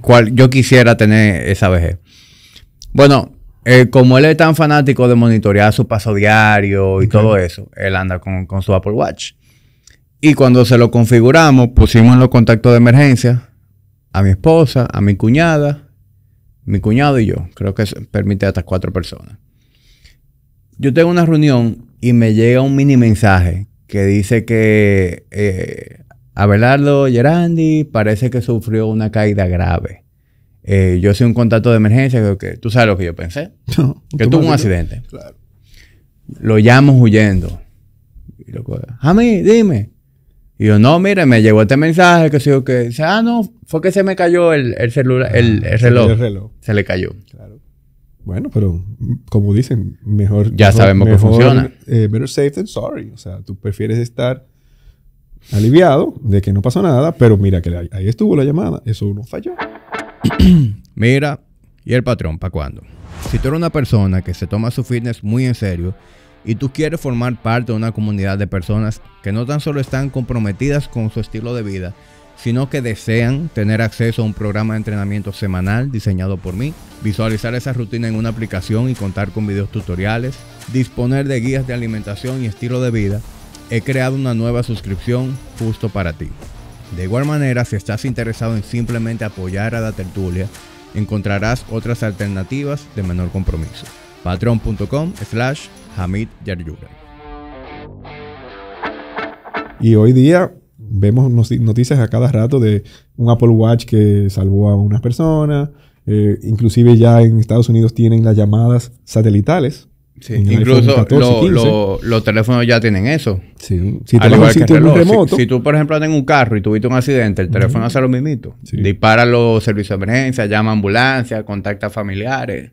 cual, yo quisiera tener esa vejez. Bueno, eh, como él es tan fanático de monitorear su paso diario y todo eso, él anda con, con, su Apple Watch. Y cuando se lo configuramos, pusimos en los contactos de emergencia a mi esposa, a mi cuñada mi cuñado y yo. Creo que permite hasta cuatro personas. Yo tengo una reunión y me llega un mini mensaje que dice que eh, Abelardo Gerandi parece que sufrió una caída grave. Eh, yo soy un contacto de emergencia, creo que tú sabes lo que yo pensé, que tuvo un accidente. Lo llamo huyendo. Y lo Jami, dime, y yo, no, mire, me llegó este mensaje que se que. Dice, ah, no, fue que se me cayó el, el celular, ah, el, reloj. Se le cayó. Claro. Bueno, pero como dicen, mejor. Ya sabemos que funciona. Eh, better safe than sorry. O sea, tú prefieres estar aliviado de que no pasó nada, pero mira que ahí estuvo la llamada. Eso no falló. mira, ¿y el patrón para cuándo? Si tú eres una persona que se toma su fitness muy en serio, y tú quieres formar parte de una comunidad de personas que no tan solo están comprometidas con su estilo de vida, sino que desean tener acceso a un programa de entrenamiento semanal diseñado por mí, visualizar esa rutina en una aplicación y contar con videos tutoriales, disponer de guías de alimentación y estilo de vida, he creado una nueva suscripción justo para ti. De igual manera, si estás interesado en simplemente apoyar a la tertulia, encontrarás otras alternativas de menor compromiso patreon.com slash Hamid Y hoy día vemos noticias a cada rato de un Apple Watch que salvó a una persona. Eh, inclusive ya en Estados Unidos tienen las llamadas satelitales. incluso los teléfonos ya tienen eso. Si, si, tú, por ejemplo, andas en un carro y tuviste un accidente, el teléfono hace lo mismito. Dispara los servicios de emergencia, llama a ambulancia, contacta a familiares.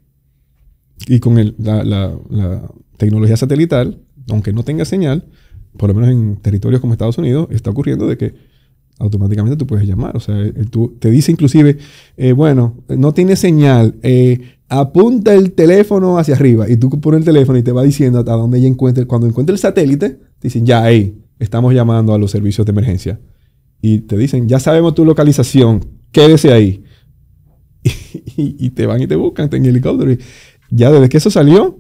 Y con la, tecnología satelital, aunque no tenga señal, por lo menos en territorios como Estados Unidos, está ocurriendo de que automáticamente tú puedes llamar. O sea, eh, eh, tú, te dice inclusive, eh, bueno, no tiene señal, apunta el teléfono hacia arriba y tú pones el teléfono y te va diciendo hasta dónde ella encuentra. Cuando encuentra el satélite, te dicen, ya ahí, estamos llamando a los servicios de emergencia. Y te dicen, ya sabemos tu localización, quédese ahí. Y, te van y te buscan en helicóptero ya desde que eso salió,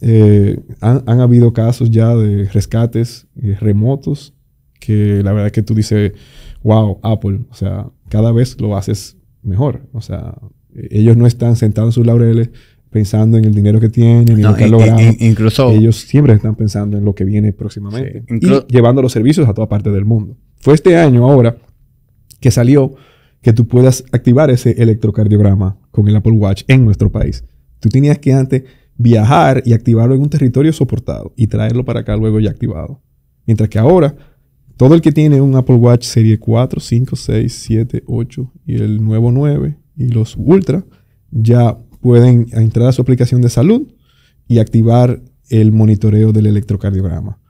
eh, han, habido casos ya de rescates eh, remotos que la verdad que tú dices, wow, Apple, o sea, cada vez lo haces mejor. O sea, e-, ellos no están sentados en sus laureles pensando en el dinero que tienen, y lo que han e-, e-, Incluso, ellos siempre están pensando en lo que viene próximamente. y llevando los servicios a toda parte del mundo. Fue este año ahora que salió que tú puedas activar ese electrocardiograma con el Apple Watch en nuestro país. Tú tenías que antes viajar y activarlo en un territorio soportado y traerlo para acá luego ya activado. Mientras que ahora, todo el que tiene un Apple Watch Serie 4, 5, 6, 7, 8 y el nuevo 9 y los Ultra, ya pueden entrar a su aplicación de salud y activar el monitoreo del electrocardiograma,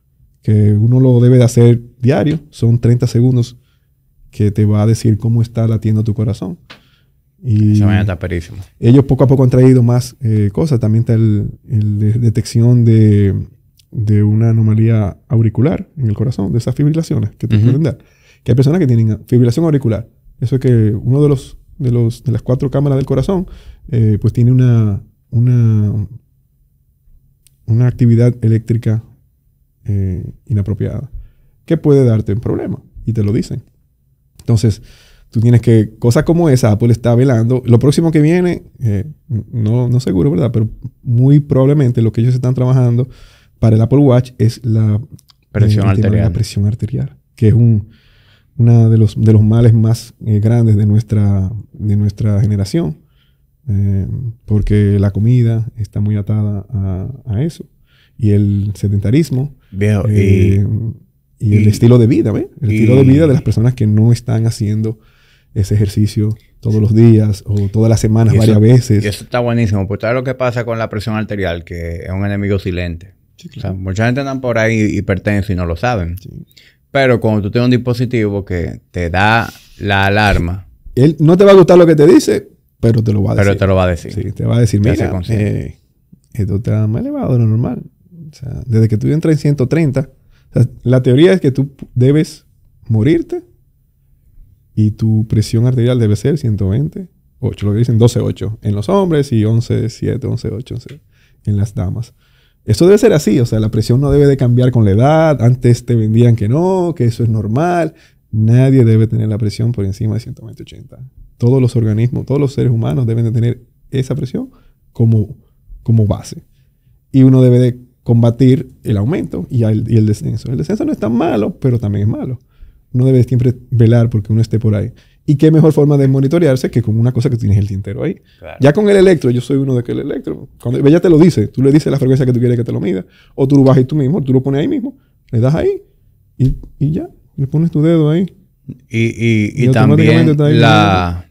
que uno lo debe de hacer diario, son 30 segundos que te va a decir cómo está latiendo tu corazón. Y Ellos poco a poco han traído más eh, cosas. También está el, detección de, de, una anomalía auricular en el corazón, de esas fibrilaciones que te pueden dar. Que hay personas que tienen fibrilación auricular. Eso es que uno de los de, los, de las cuatro cámaras del corazón, eh, pues tiene una, una, una actividad eléctrica eh, inapropiada que puede darte un problema. Y te lo dicen. Entonces, Tú tienes que, cosas como esa, Apple está velando. Lo próximo que viene, eh, no, seguro, ¿verdad? Pero muy probablemente lo que ellos están trabajando para el Apple Watch es la presión, arterial. La presión arterial, que es un, uno de los, de los males más eh, grandes de nuestra, de nuestra generación, eh, porque la comida está muy atada a, eso. Y el sedentarismo. y, el estilo de vida, ¿ve? El estilo de vida de las personas que no están haciendo ese ejercicio todos los días o todas las semanas, varias veces. Y eso está buenísimo, porque ¿sabes lo que pasa con la presión arterial? Que es un enemigo silente. mucha gente anda por ahí hipertenso y no lo saben. Pero cuando tú tienes un dispositivo que te da la alarma. Él no te va a gustar lo que te dice, pero te lo va a decir. Pero te lo va a decir. Sí, te va a decir, mira, eh, esto está más elevado de lo normal. O sea, desde que tú entras en 130, la teoría es que tú debes morirte y tu presión arterial debe ser 120, 8, lo que dicen 12, 8 en los hombres y 11, 7, 11, 8 en las damas. Eso debe ser así, o sea, la presión no debe de cambiar con la edad, antes te vendían que no, que eso es normal, nadie debe tener la presión por encima de 120, 80. Todos los organismos, todos los seres humanos deben de tener esa presión como, como base. Y uno debe de combatir el aumento y y el descenso. El descenso no es tan malo, pero también es malo. No debe siempre velar porque uno esté por ahí. Y qué mejor forma de monitorearse que con una cosa que tienes el tintero ahí. Ya con el electro, yo soy uno de que el electro. Cuando ella te lo dice, tú le dices la frecuencia que tú quieres que te lo mida, o tú lo bajas tú mismo, tú lo pones ahí mismo, le das ahí y, ya, le pones tu dedo ahí. Y, y, y, también la...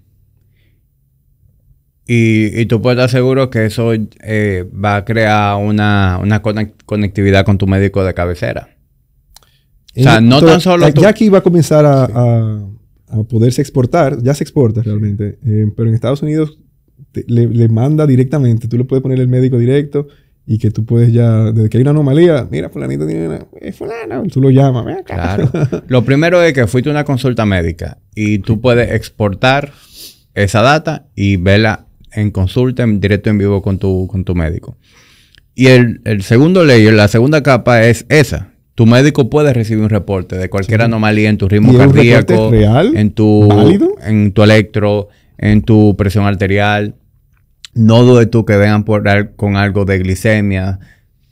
Y, tú puedes estar seguro que eso eh, va a crear una, una conectividad con tu médico de cabecera. O sea, no solo. Ya aquí va a comenzar a, poderse exportar, ya se exporta realmente, eh, pero en Estados Unidos le, le, manda directamente, tú le puedes poner el médico directo y que tú puedes ya, desde que hay una anomalía, mira, fulanito tiene una, eh, fulano, tú lo llamas, Claro. lo primero es que fuiste a una consulta médica y tú puedes exportar esa data y verla en consulta, en directo en vivo con tu, con tu médico. Y el, el segundo layer, la segunda capa es esa, tu médico puede recibir un reporte de cualquier anomalía en tu ritmo cardíaco, real, en tu en tu electro, en tu presión arterial. No dudes tú que vengan por, con algo de glicemia.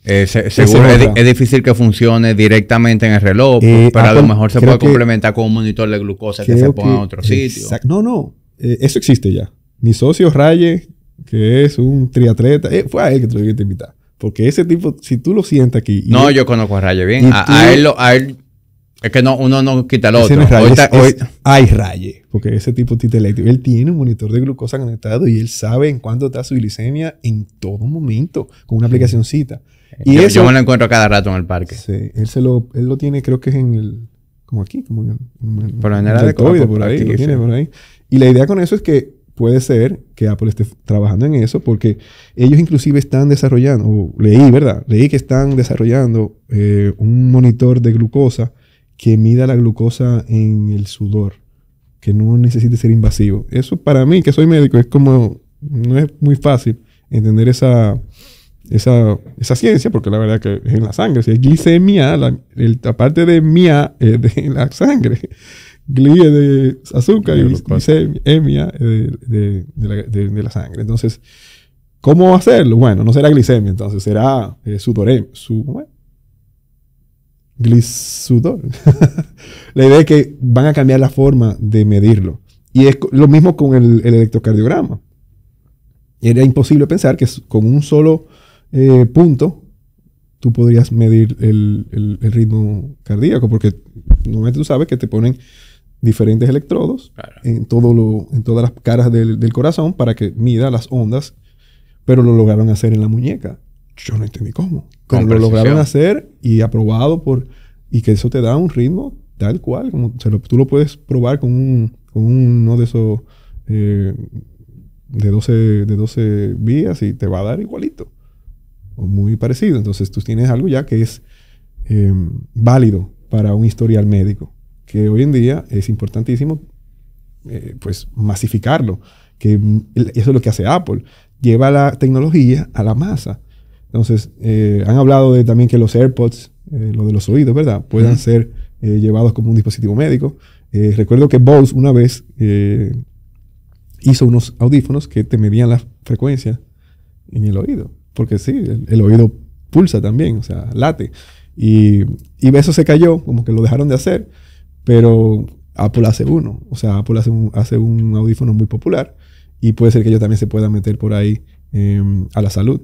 Eh, seguro es, es, difícil que funcione directamente en el reloj, eh, pero a lo mejor se puede complementar con un monitor de glucosa que se ponga en otro sitio. No, no, eh, eso existe ya. Mi socio Raye, que es un triatleta, fue a él que te que invitar porque ese tipo, si tú lo sientas aquí. no, yo conozco a Raye bien. A, él es que no, uno no quita al otro. Raye, hay Raye, porque ese tipo titeléctrico Él tiene un monitor de glucosa conectado y él sabe en cuándo está su glicemia en todo momento con una aplicacioncita. Y yo, eso, me lo encuentro cada rato en el parque. Sí, él, se lo, él lo tiene, creo que es en el. Como aquí, como en, por la de COVID, por ahí. Y la idea con eso es que puede ser que Apple esté trabajando en eso porque ellos inclusive están desarrollando, o leí, ¿verdad? Leí que están desarrollando eh, un monitor de glucosa que mida la glucosa en el sudor, que no necesite ser invasivo. Eso para mí, que soy médico, es como, no es muy fácil entender esa, esa, ciencia, porque la verdad que es en la sangre, si es glicemia, la, aparte de mía, es de la sangre glie de azúcar y, glicemia pues. de, la, sangre. Entonces, ¿cómo hacerlo? Bueno, no será glicemia, entonces será eh, sudoremia. Eh, su, la idea es que van a cambiar la forma de medirlo. Y es lo mismo con el, electrocardiograma. Era imposible pensar que con un solo eh, punto tú podrías medir el, ritmo cardíaco, porque normalmente tú sabes que te ponen diferentes electrodos en, todo lo, en todas las caras del, del, corazón para que mida las ondas, pero lo lograron hacer en la muñeca. Yo no entendí cómo. Pero lo lograron hacer y aprobado por... Y que eso te da un ritmo tal cual, como tú lo puedes probar con, un, con uno de esos eh, de, 12, de 12 vías y te va a dar igualito o muy parecido. Entonces tú tienes algo ya que es eh, válido para un historial médico que hoy en día es importantísimo eh, pues masificarlo, que mm, eso es lo que hace Apple, lleva la tecnología a la masa. Entonces, eh, han hablado de también que los AirPods, eh, lo de los oídos, ¿verdad? Puedan ser eh, llevados como un dispositivo médico. recuerdo que Bose una vez hizo unos audífonos que te medían la frecuencia en el oído, porque sí, el, oído pulsa también, o sea, late. Y, y eso se cayó, como que lo dejaron de hacer. Pero Apple hace uno. O sea, Apple hace un, hace un audífono muy popular y puede ser que ellos también se puedan meter por ahí em, a la salud.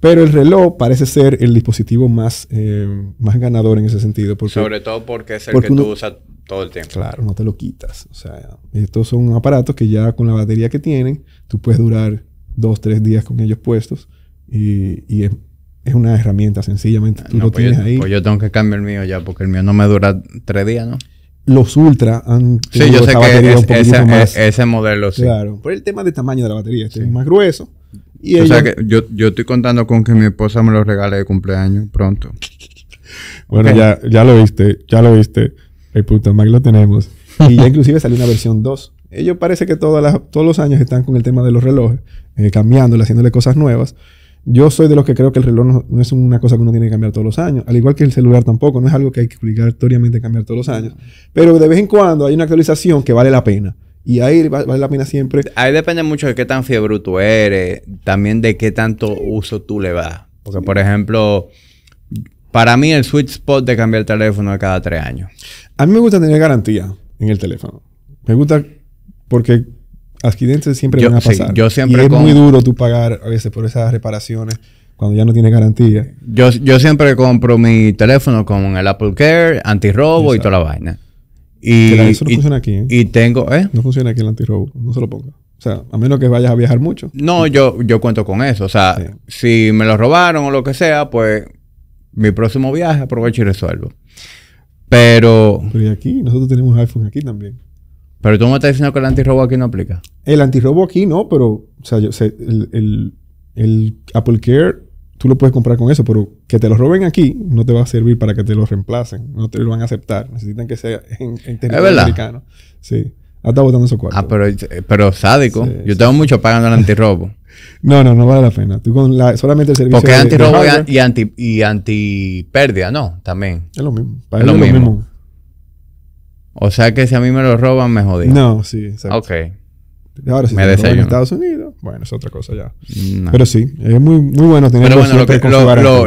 Pero el reloj parece ser el dispositivo más, em, más ganador en ese sentido. Porque, Sobre todo porque es el que tú usas todo el tiempo. Claro, no te lo quitas. O sea, estos son aparatos que ya con la batería que tienen, tú puedes durar dos, tres días con ellos puestos y, es, una herramienta sencillamente. Tú no, lo pues tienes ahí. Pues yo tengo que cambiar el mío ya porque el mío no me dura tres días, ¿no? los Ultra han sí, yo sé que e, ese modelo, sí. Claro, por el tema de tamaño de la batería, este es más grueso. Y o sea que yo, estoy contando con que mi esposa me lo regale de cumpleaños pronto. bueno, ya, ya lo viste, ya lo viste. El puto Mac lo tenemos. Y ya inclusive salió una versión 2. Ellos parece que todas todos los años están con el tema de los relojes, eh, cambiándole, haciéndole cosas nuevas. Yo soy de los que creo que el reloj no, es una cosa que uno tiene que cambiar todos los años, al igual que el celular tampoco, no es algo que hay que obligatoriamente cambiar todos los años. Pero de vez en cuando hay una actualización que vale la pena. Y ahí vale la pena siempre. Ahí depende mucho de qué tan fiebre tú eres, también de qué tanto uso tú le vas. Porque, por ejemplo, para mí el sweet spot de cambiar el teléfono es cada tres años. A mí me gusta tener garantía en el teléfono. Me gusta porque accidentes siempre van a pasar. yo siempre es muy duro tú pagar a veces por esas reparaciones cuando ya no tiene garantía. Yo, yo siempre compro mi teléfono con el Apple Care, antirrobo y toda la vaina. Y, eso no funciona aquí. ¿eh? Y tengo, ¿eh? No funciona aquí el antirrobo, no se lo ponga. O sea, a menos que vayas a viajar mucho. No, yo, yo cuento con eso. O sea, si me lo robaron o lo que sea, pues mi próximo viaje aprovecho y resuelvo. Pero. Pero aquí, nosotros tenemos iPhone aquí también. Pero tú me estás diciendo que el antirrobo aquí no aplica. El antirrobo aquí no, pero, o sea, yo el, el, Apple Care tú lo puedes comprar con eso, pero que te lo roben aquí no te va a servir para que te lo reemplacen. No te lo van a aceptar. Necesitan que sea en, en territorio ¿Es americano. Sí. Ah, está botando esos cuartos. Ah, pero, pero sádico. Yo tengo mucho pagando el antirrobo. no, no, no vale la pena. Tú con la, solamente el servicio. Porque es antirrobo y, anti, y anti pérdida, ¿no? También. Es lo mismo. es lo mismo. O sea que si a mí me lo roban, me jodí. No, sí, exacto. Ok. Ahora si me en Estados Unidos, bueno, es otra cosa ya. Pero sí, es muy, bueno tener Pero bueno,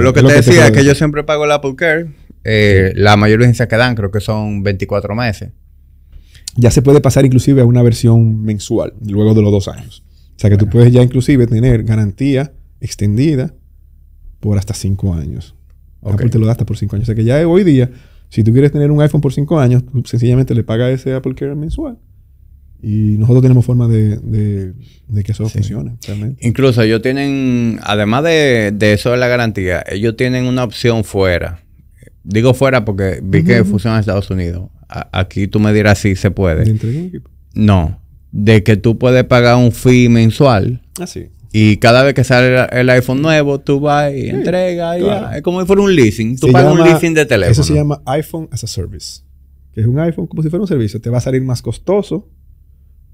lo que, te, decía es que yo siempre pago la Apple Care. Eh, la mayor urgencia que dan, creo que son 24 meses. Ya se puede pasar inclusive a una versión mensual, luego de los dos años. O sea que tú puedes ya inclusive tener garantía extendida por hasta cinco años. Okay. Apple te lo da hasta por cinco años. O sea que ya hoy día si tú quieres tener un iPhone por 5 años, tú sencillamente le pagas ese Apple Care mensual. Y nosotros tenemos forma de, que eso funcione. Incluso ellos tienen, además de, eso de la garantía, ellos tienen una opción fuera. Digo fuera porque vi que funciona en Estados Unidos. aquí tú me dirás si se puede. equipo? No. De que tú puedes pagar un fee mensual. Ah, sí. Y cada vez que sale el iPhone nuevo, tú vas y entrega, entregas. Es como si fuera un leasing. Tú pagas un leasing de teléfono. Eso se llama iPhone as a Service. Que es un iPhone como si fuera un servicio. Te va a salir más costoso.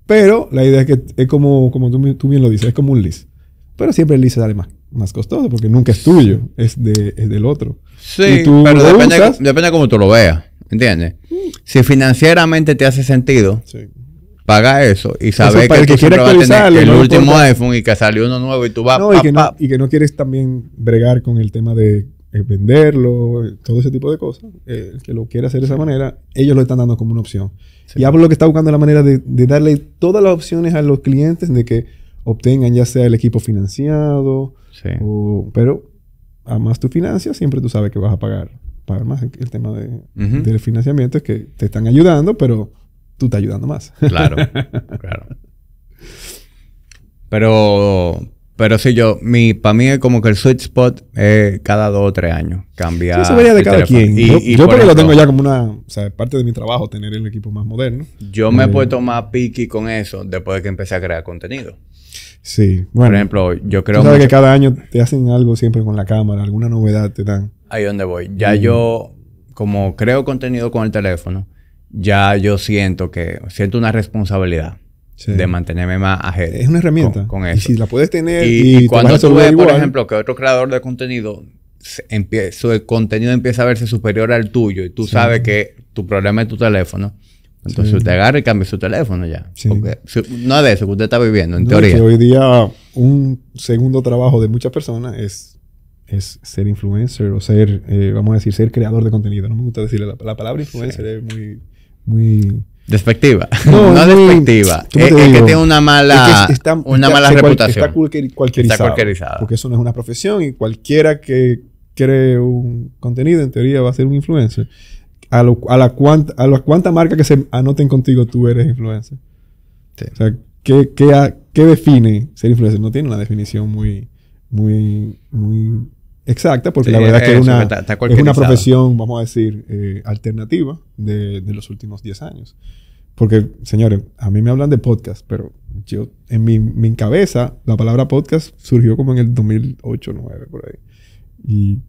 Pero la idea es que es como, como tú, bien lo dices, es como un lease. Pero siempre el lease sale más, costoso porque nunca es tuyo, es, de, del otro. Sí, pero depende, de cómo tú lo veas. ¿Entiendes? Mm. Si financieramente te hace sentido, paga eso y sabe que, el que quiere el último iPhone y que salió uno nuevo y tú vas y, que no, quieres también bregar con el tema de eh, venderlo, todo ese tipo de cosas, eh, El que lo quiere hacer de esa manera, ellos lo están dando como una opción. Y Apple lo que está buscando la manera de, darle todas las opciones a los clientes de que obtengan ya sea el equipo financiado, o, pero a más tú financias, siempre tú sabes que vas a pagar. para más el, tema del financiamiento es que te están ayudando, pero tú estás ayudando más. Claro, claro. Pero, pero sí, yo, mi, para mí es como que el sweet spot es cada dos o tres años. Cambia. eso varía de cada quien. yo, creo lo tengo ya como una. O sea, parte de mi trabajo tener el equipo más moderno. Yo me he eh, puesto más piqui con eso después de que empecé a crear contenido. Sí. Bueno, por ejemplo, yo creo. sabes que cada año te hacen algo siempre con la cámara, alguna novedad te dan. Ahí donde voy. Ya mm. yo, como creo contenido con el teléfono ya yo siento que siento una responsabilidad de mantenerme más ajeno. Es una herramienta. Con, eso. Y si la puedes tener. Y, cuando tú ves, por ejemplo, que otro creador de contenido, su contenido empieza a verse superior al tuyo y tú sabes que tu problema es tu teléfono. Entonces usted agarra y cambia su teléfono ya. Sí. es no de eso que usted está viviendo, en teoría. hoy día un segundo trabajo de muchas personas es, es ser influencer o ser, eh, vamos a decir, ser creador de contenido. No me gusta decirle la, palabra influencer, es muy muy Despectiva. No, despectiva. Eh, eh, es, que tiene una mala, una mala reputación. Está cualquierizado, Porque eso no es una profesión y cualquiera que cree un contenido, en teoría, va a ser un influencer. A, la a las cuantas marcas que se anoten contigo, tú eres influencer. Sí. O sea, ¿qué, define ser influencer? No tiene una definición muy, muy exacta, porque la verdad es, que es una, una profesión, vamos a decir, eh, alternativa de, de, los últimos 10 años. Porque, señores, a mí me hablan de podcast, pero yo, en mi, mi cabeza, la palabra podcast surgió como en el 2008, 2009, por ahí. Y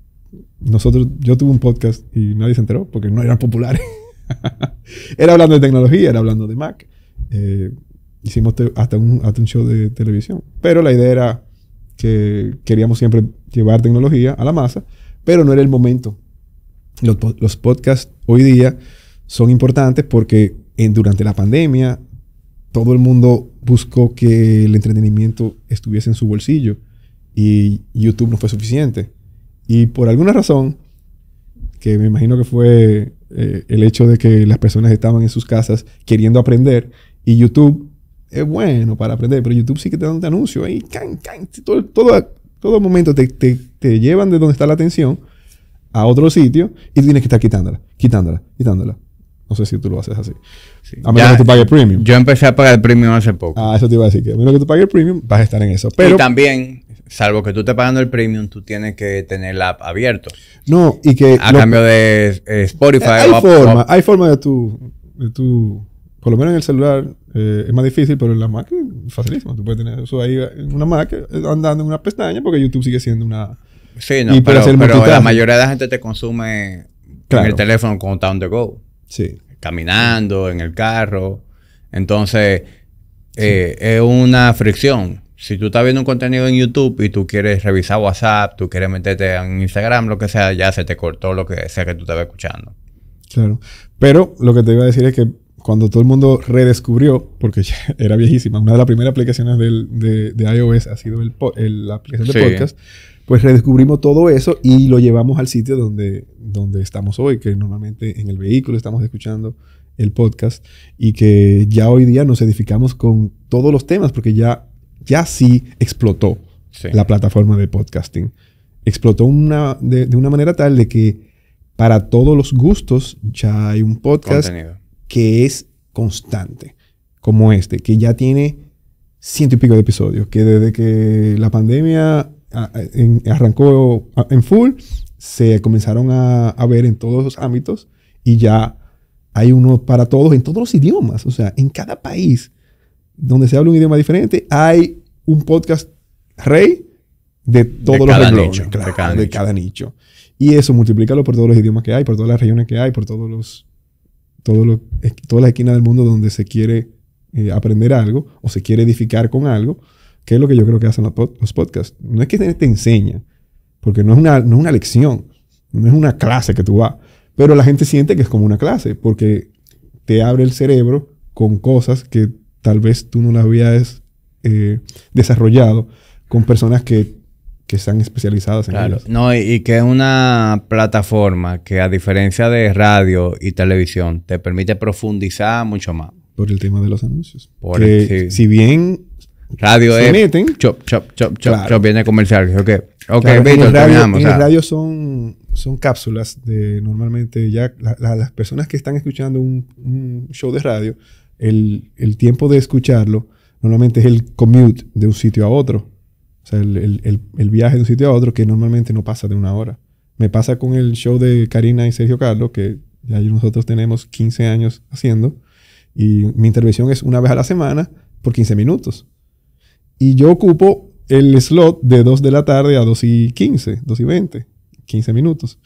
nosotros, yo tuve un podcast y nadie se enteró porque no eran populares. era hablando de tecnología, era hablando de Mac. Eh, hicimos hasta un, hasta un show de televisión. Pero la idea era que queríamos siempre llevar tecnología a la masa, pero no era el momento. Los, podcasts hoy día son importantes porque en, durante la pandemia todo el mundo buscó que el entretenimiento estuviese en su bolsillo y YouTube no fue suficiente. Y por alguna razón, que me imagino que fue eh, el hecho de que las personas estaban en sus casas queriendo aprender y YouTube es bueno para aprender, pero YouTube sí que te da un anuncio ahí, can, can, todo, todo, todo momento te, te, te llevan de donde está la atención a otro sitio y tienes que estar quitándola, quitándola, quitándola. No sé si tú lo haces así. A menos que tú pagues premium. Yo empecé a pagar el premium hace poco. Ah, eso te iba a decir que a menos que tú pagues el premium, vas a estar en eso. Pero, y también, salvo que tú estés pagando el premium, tú tienes que tener la app abierto. No, y que. A cambio de eh, Spotify. Hay o forma, hay forma de tu, de tu por lo menos en el celular eh, es más difícil, pero en la máquina es facilísimo. Tú puedes tener eso ahí en una máquina eh, andando en una pestaña porque YouTube sigue siendo una. Sí, pero, la mayoría de la gente te consume en el teléfono con Town to Go. Sí. Caminando, en el carro. Entonces, eh, es una fricción. Si tú estás viendo un contenido en YouTube y tú quieres revisar WhatsApp, tú quieres meterte en Instagram, lo que sea, ya se te cortó lo que sea que tú estabas escuchando. Claro. Pero lo que te iba a decir es que cuando todo el mundo redescubrió, porque ya era viejísima, una de las primeras aplicaciones de, iOS ha sido el, la aplicación de podcast, pues redescubrimos todo eso y lo llevamos al sitio donde, donde estamos hoy, que normalmente en el vehículo estamos escuchando el podcast y que ya hoy día nos edificamos con todos los temas, porque ya, ya sí explotó la plataforma de podcasting. Explotó una, de, de una manera tal de que para todos los gustos ya hay un podcast. Contenido que es constante, como este, que ya tiene ciento y pico de episodios, que desde que la pandemia arrancó en full, se comenzaron a, ver en todos los ámbitos y ya hay uno para todos en todos los idiomas, o sea, en cada país donde se habla un idioma diferente, hay un podcast rey de todos los renglones, de, cada, nicho. Y eso multiplícalo por todos los idiomas que hay, por todas las regiones que hay, por todos los todo lo, todas las esquinas del mundo donde se quiere eh, aprender algo o se quiere edificar con algo, que es lo que yo creo que hacen los podcasts. No es que te, enseña porque no es, una, lección, no es una clase que tú vas, pero la gente siente que es como una clase, porque te abre el cerebro con cosas que tal vez tú no las habías eh, desarrollado con personas que que están especializadas en No, y, que es una plataforma que a diferencia de radio y televisión te permite profundizar mucho más. Por el tema de los anuncios. Porque Si bien radio se meten... Chop, chop, chop, chop, viene comercial. Ok, ok, en radio, en radio son, son cápsulas de normalmente ya las personas que están escuchando un, show de radio, el, el tiempo de escucharlo normalmente es el commute de un sitio a otro. O sea, el, el, el, viaje de un sitio a otro que normalmente no pasa de una hora. Me pasa con el show de Karina y Sergio Carlos, que ya nosotros tenemos 15 años haciendo, y mi intervención es una vez a la semana por 15 minutos. Y yo ocupo el slot de 2 de la tarde a 2 y 15, 2 y 20, 15 minutos.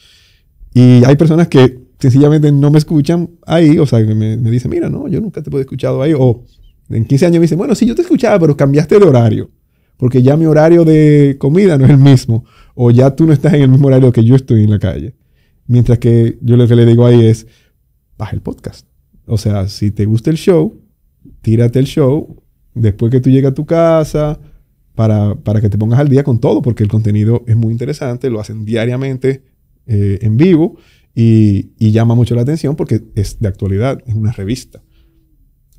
Y hay personas que sencillamente no me escuchan ahí, o sea, me, me dicen, mira, no, yo nunca te he escuchado ahí, o en 15 años me dicen, bueno, sí, yo te escuchaba, pero cambiaste de horario porque ya mi horario de comida no es el mismo, o ya tú no estás en el mismo horario que yo estoy en la calle. Mientras que yo lo que le digo ahí es, baja el podcast. O sea, si te gusta el show, tírate el show después que tú llegas a tu casa para, que te pongas al día con todo, porque el contenido es muy interesante, lo hacen diariamente eh, en vivo y, y, llama mucho la atención porque es de actualidad, es una revista.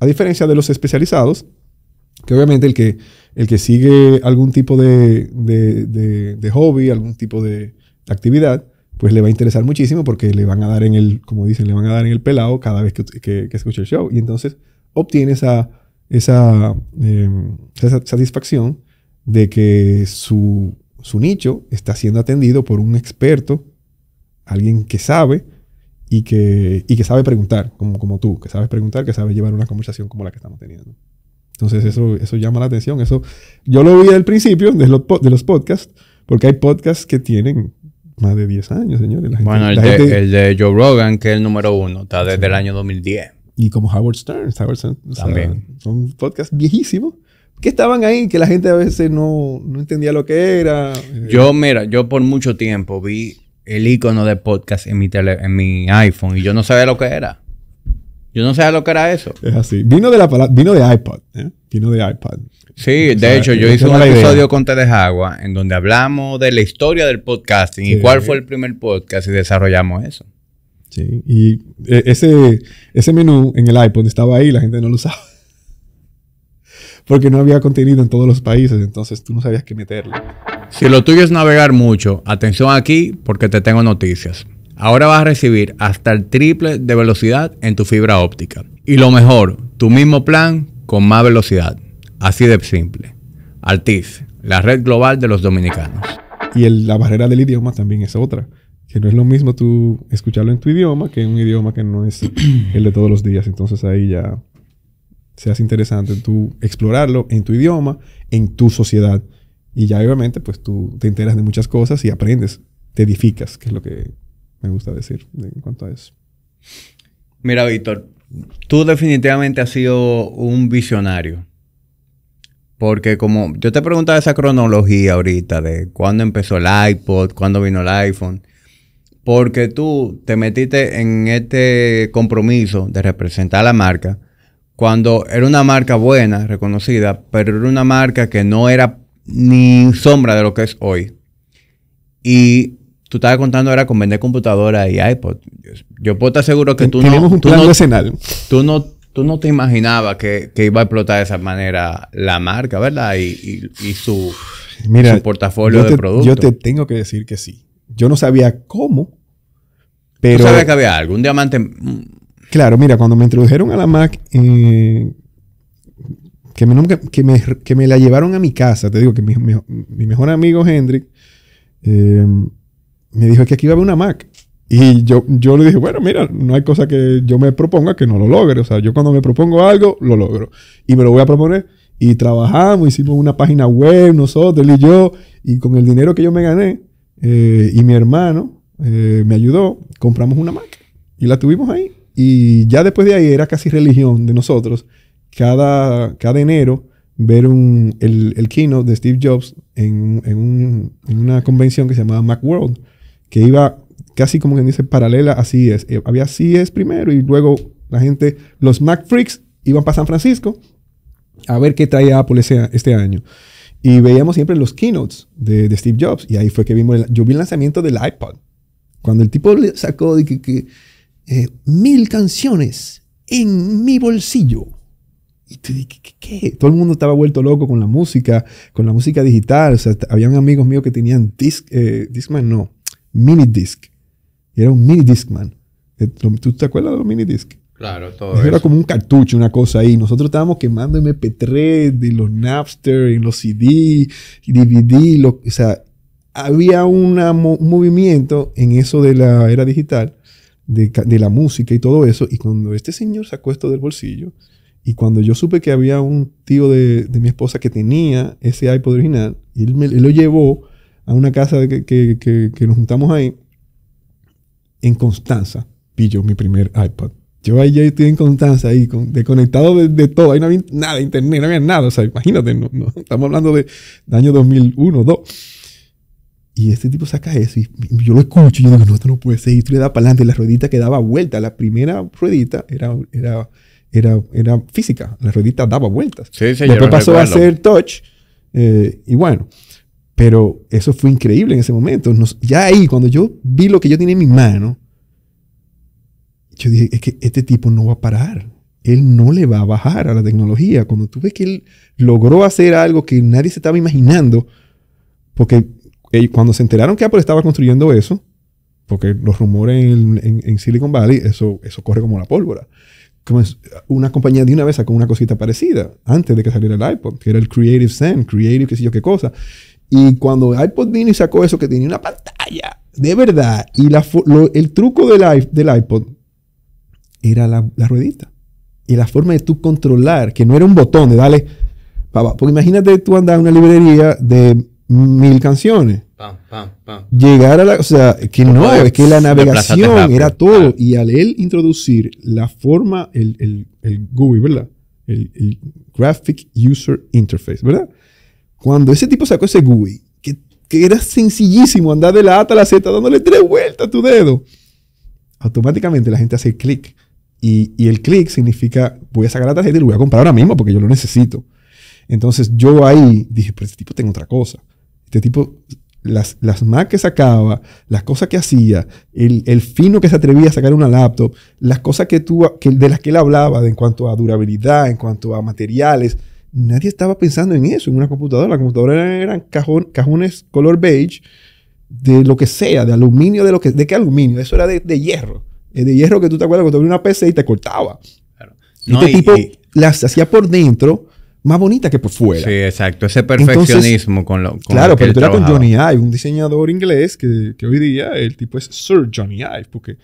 A diferencia de los especializados, que obviamente el que el que sigue algún tipo de, hobby, algún tipo de actividad, pues le va a interesar muchísimo porque le van a dar en el, como dicen, le van a dar en el pelado cada vez que, que, el show. Y entonces obtiene esa, esa, em, satisfacción de que su, nicho está siendo atendido por un experto, alguien que sabe y que, que sabe preguntar, como, como tú, que sabes preguntar, que sabes llevar una conversación como la que estamos teniendo. Entonces eso, eso llama la atención. Eso, yo lo vi al principio de los, de los podcasts, porque hay podcasts que tienen más de 10 años, señores. bueno, el, de, Joe Rogan, que es el número uno, está desde el año 2010. Y como Howard Stern. También. son podcasts viejísimos que estaban ahí, que la gente a veces no, no entendía lo que era. Yo, mira, yo por mucho tiempo vi el icono de podcast en mi, en mi iPhone y yo no sabía lo que era. Yo no sabía lo que era eso. Es así. Vino de, la, vino de iPod. ¿eh? Vino de iPod. Sí, de hecho, yo hice un episodio con Telejagua Agua en donde hablamos de la historia del podcasting y cuál fue el primer podcast y desarrollamos eso. Sí, y e-, ese, ese menú en el iPod estaba ahí, la gente no lo usaba. Porque no había contenido en todos los países, entonces tú no sabías qué meterle. Si lo tuyo es navegar mucho, atención aquí porque te tengo noticias. Ahora vas a recibir hasta el triple de velocidad en tu fibra óptica. Y lo mejor, tu mismo plan con más velocidad. Así de simple. Altiz, la red global de los dominicanos. Y la barrera del idioma también es otra. Que no es lo mismo tú escucharlo en tu idioma que en un idioma que no es el de todos los días. Entonces ahí ya se hace interesante tú explorarlo en tu idioma, en tu sociedad. Y ya obviamente pues tú te enteras de muchas cosas y aprendes, te edificas, que es lo que me gusta decir en cuanto a eso. Mira, Víctor, tú definitivamente has sido un visionario. Porque como yo te preguntaba esa cronología ahorita de cuándo empezó el iPod, cuándo vino el iPhone, porque tú te metiste en este compromiso de representar la marca cuando era una marca buena, reconocida, pero era una marca que no era ni sombra de lo que es hoy. Y tú contando era con vender computadoras y iPod. Yo puedo estar seguro que tú no. tú no, tú no, te imaginabas que, iba a explotar de esa manera la marca, ¿verdad? Y, su, Mira, su, portafolio de productos. Yo te tengo que decir que sí. Yo no sabía cómo, pero. Tú sabías que había algo, un diamante. Claro, mira, cuando me introdujeron a la Mac, eh, que, me, que, me, la llevaron a mi casa, te digo que mi, mi mejor amigo Hendrik. Eh, me dijo que aquí iba a haber una Mac. Y yo, yo le dije, bueno, mira, no hay cosa que yo me proponga que no lo logre. O sea, yo cuando me propongo algo, lo logro. Y me lo voy a proponer. Y trabajamos, hicimos una página web nosotros, él y yo. Y con el dinero que yo me gané, eh, y mi hermano eh, me ayudó, compramos una Mac. Y la tuvimos ahí. Y ya después de ahí era casi religión de nosotros. Cada, cada enero ver el, el keynote de Steve Jobs en, en, una convención que se llamaba Macworld. World que iba casi como quien dice paralela a CES. Eh, había CES primero y luego la gente, los Mac Freaks, iban para San Francisco a ver qué traía Apple ese, este año. Y veíamos siempre los keynotes de, Steve Jobs. Y ahí fue que vimos, yo vi el lanzamiento del iPod. Cuando el tipo le sacó de eh, mil canciones en mi bolsillo. Y te dije, ¿qué, Todo el mundo estaba vuelto loco con la música, con la música digital. O sea, habían amigos míos que tenían disc, eh, Discman, no, mini disc. era un mini disc, man. Eh, ¿Tú te acuerdas de los mini disc? Claro, todo eso. Era como un cartucho, una cosa ahí. Nosotros estábamos quemando MP3 de los Napster, en los CD, DVD, lo, o sea, había un movimiento en eso de la era digital, de, la música y todo eso. Y cuando este señor sacó esto del bolsillo, y cuando yo supe que había un tío de, mi esposa que tenía ese iPod original, él, me, él lo llevó a una casa que, que, que, nos juntamos ahí, en Constanza, pillo mi primer iPad. Yo ahí estoy en Constanza, ahí, desconectado de, de, todo. Ahí no había nada, internet, no había nada. O sea, imagínate, estamos hablando de, año 2001, 2. Y este tipo saca eso y yo lo escucho y yo digo, no, esto no puede ser. Y tú le das para adelante la ruedita que daba vuelta. La primera ruedita era, era, era, era física. La ruedita daba vueltas. Sí, sí, Después pasó a ser touch. Eh, y bueno, pero eso fue increíble en ese momento. ya ahí, cuando yo vi lo que yo tenía en mi mano, yo dije, es que este tipo no va a parar. Él no le va a bajar a la tecnología. Cuando tú ves que él logró hacer algo que nadie se estaba imaginando, porque cuando se enteraron que Apple estaba construyendo eso, porque los rumores en, en, Silicon Valley, eso, eso corre como la pólvora. Como una compañía de una vez con una cosita parecida antes de que saliera el iPod, que era el Creative Zen, Creative, qué sé yo, qué cosa. Y cuando iPod vino y sacó eso, que tenía una pantalla, de verdad, y el truco del, iPod era la, ruedita. Y la forma de tú controlar, que no era un botón de dale, papá. Porque imagínate tú andar en una librería de mil canciones. Pam, pam, pam. Llegar a la. O sea, que no, es que la navegación era todo. Ah. Y al él introducir la forma, el, GUI, ¿verdad? el Graphic User Interface, ¿verdad? Cuando ese tipo sacó ese GUI, que, era sencillísimo andar de la A a la Z dándole tres vueltas a tu dedo, automáticamente la gente hace clic. Y, el clic significa, voy a sacar la tarjeta y lo voy a comprar ahora mismo porque yo lo necesito. Entonces yo ahí dije, pero este tipo tengo otra cosa. Este tipo, las, más que sacaba, las cosas que hacía, el, fino que se atrevía a sacar una laptop, las cosas que que, de las que él hablaba en cuanto a durabilidad, en cuanto a materiales, nadie estaba pensando en eso, en una computadora. La computadora eran cajones color beige, de lo que sea, de aluminio, de lo que, ¿de qué aluminio? Eso era de, de hierro. Eh, de hierro que tú te acuerdas cuando abrías una PC y te cortaba. Este y, tipo las hacía por dentro más bonita que por fuera. Sí, exacto. Ese perfeccionismo con lo con Claro, pero tú eras con Johnny Ive, un diseñador inglés que, hoy día el tipo es Sir Johnny Ive, porque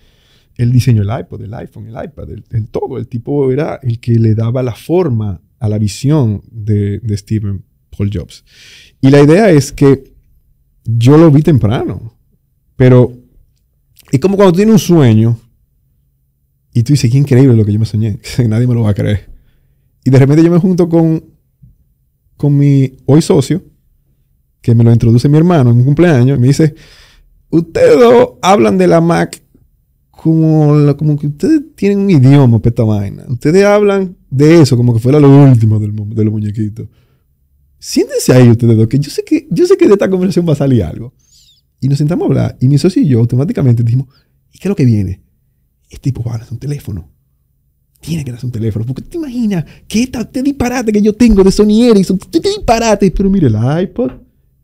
él diseñó el iPod, el iPhone, el iPad, el todo. El tipo era el que le daba la forma a la visión de, Stephen Paul Jobs. Y la idea es que yo lo vi temprano, pero es como cuando tienes un sueño y tú dices, qué increíble lo que yo me soñé, nadie me lo va a creer. Y de repente yo me junto con, con mi hoy socio, que me lo introduce mi hermano en un cumpleaños, y me dice, ustedes hablan de la Mac como, que ustedes tienen un idioma para esta Ustedes hablan de eso como que fuera lo último del, de los muñequitos. Siéntense ahí ustedes dos, que yo sé que, yo sé que de esta conversación va a salir algo. Y nos sentamos a hablar. Y mi socio y yo automáticamente dijimos, ¿y qué es lo que viene? Este tipo va a lanzar un teléfono. Tiene que nacer un teléfono. Porque te imaginas que esta, este disparate que yo tengo de Sony Ericsson, este disparate. Pero mire, el iPod,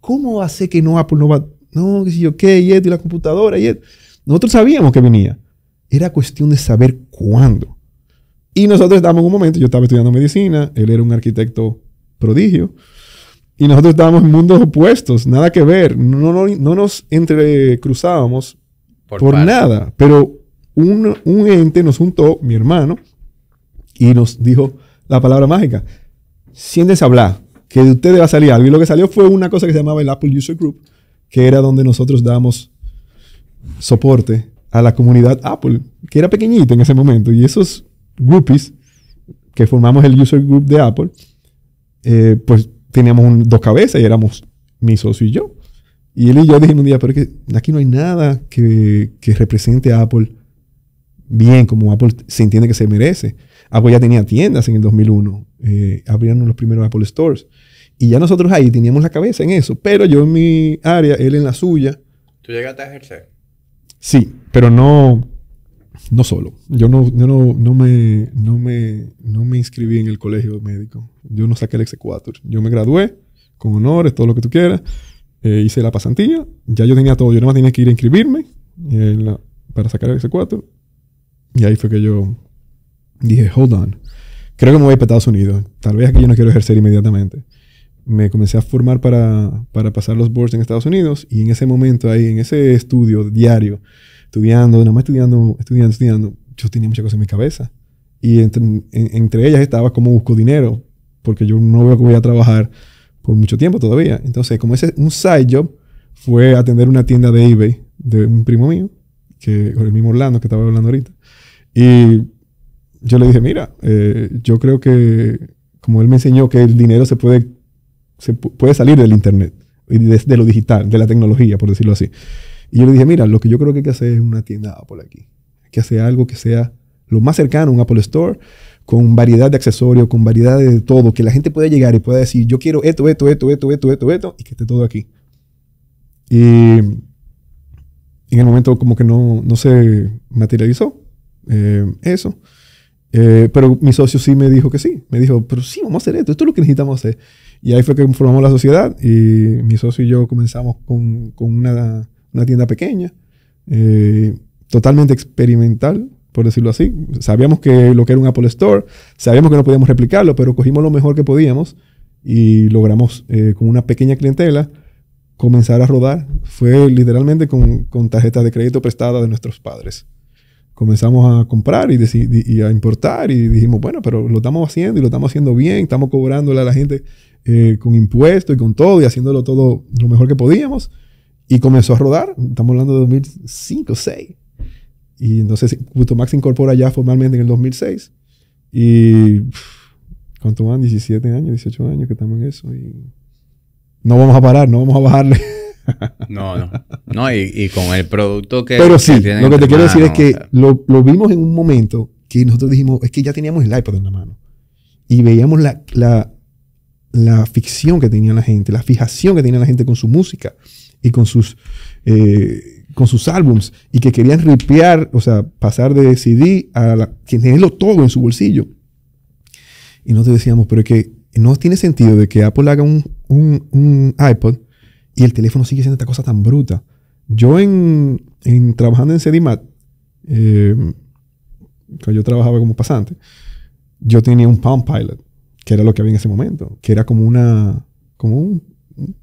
¿cómo hace que no Apple no va? No, qué sé yo, qué, y esto, y la computadora, y esto. Nosotros sabíamos que venía. Era cuestión de saber cuándo. Y nosotros estábamos un momento, yo estaba estudiando medicina, él era un arquitecto prodigio, y nosotros estábamos en mundos opuestos, nada que ver, no, nos entrecruzábamos por, por nada, pero un, un ente nos juntó, mi hermano, y nos dijo la palabra mágica, siéntense a hablar, que de ustedes va a salir algo. Y lo que salió fue una cosa que se llamaba el Apple User Group, que era donde nosotros damos soporte a la comunidad Apple, que era pequeñita en ese momento, y esos groupies que formamos el user group de Apple, eh, pues teníamos dos cabezas y éramos mi socio y yo. Y él y yo dijimos un día, pero es que aquí no hay nada que, represente a Apple bien, como Apple se entiende que se merece. Apple ya tenía tiendas en el 2001, eh, abrieron los primeros Apple Stores. Y ya nosotros ahí teníamos la cabeza en eso, pero yo en mi área, él en la suya. ¿Tú llegaste a ejercer? Sí, pero no, no solo. Yo no, no, no, me, no, me, no me inscribí en el colegio médico. Yo no saqué el x4 Yo me gradué con honores, todo lo que tú quieras. Eh, hice la pasantía. Ya yo tenía todo. Yo nada más tenía que ir a inscribirme eh, para sacar el 4 Y ahí fue que yo dije, hold on. Creo que me voy a para Estados Unidos. Tal vez aquí yo no quiero ejercer inmediatamente. Me comencé a formar para, para pasar los boards en Estados Unidos. Y en ese momento ahí, en ese estudio diario estudiando, nada más estudiando, estudiando, estudiando. Yo tenía muchas cosas en mi cabeza. Y entre, ellas estaba cómo busco dinero, porque yo no veo que voy a trabajar por mucho tiempo todavía. Entonces, como ese un side job fue atender una tienda de eBay de un primo mío, que el mismo Orlando que estaba hablando ahorita. Y yo le dije, mira, eh, yo creo que, como él me enseñó, que el dinero se puede, se puede salir del Internet, y lo digital, de la tecnología, por decirlo así. Y yo le dije, mira, lo que yo creo que hay que hacer es una tienda Apple aquí. Hay que hacer algo que sea lo más cercano a un Apple Store, con variedad de accesorios, con variedad de todo, que la gente pueda llegar y pueda decir, yo quiero esto, esto, esto, esto, esto, esto, esto, y que esté todo aquí. Y en el momento como que no, no se materializó eh, eso. Eh, pero mi socio sí me dijo que sí. Me dijo, pero sí, vamos a hacer esto, esto es lo que necesitamos hacer. Y ahí fue que formamos la sociedad y mi socio y yo comenzamos con, con una una tienda pequeña, eh, totalmente experimental, por decirlo así. Sabíamos que lo que era un Apple Store, sabíamos que no podíamos replicarlo, pero cogimos lo mejor que podíamos y logramos eh, con una pequeña clientela comenzar a rodar. Fue literalmente con, tarjetas de crédito prestadas de nuestros padres. Comenzamos a comprar y, a importar y dijimos, bueno, pero lo estamos haciendo y lo estamos haciendo bien, estamos cobrándole a la gente eh, con impuestos y con todo y haciéndolo todo lo mejor que podíamos. Y comenzó a rodar, estamos hablando de 2005, 2006. Y entonces Gusto Max se incorpora ya formalmente en el 2006. Y ¿cuánto van? 17 años, 18 años que estamos en eso. Y no vamos a parar, no vamos a bajarle. No, no. No, y, con el producto que. Pero sí, lo que te quiero decir es que lo, lo, vimos en un momento que nosotros dijimos, es que ya teníamos el iPod en la mano. Y veíamos la, la, la ficción que tenía la gente, la fijación que tenía la gente con su música y con sus, eh, con sus álbums y que querían ripear, o sea, pasar de CD a tenerlo todo en su bolsillo. Y nosotros decíamos, pero es que no tiene sentido de que Apple haga un, un, un iPod y el teléfono sigue siendo esta cosa tan bruta. Yo en, en trabajando en cd eh, em, yo trabajaba como pasante, yo tenía un Palm Pilot, que era lo que había en ese momento, que era como una, como un,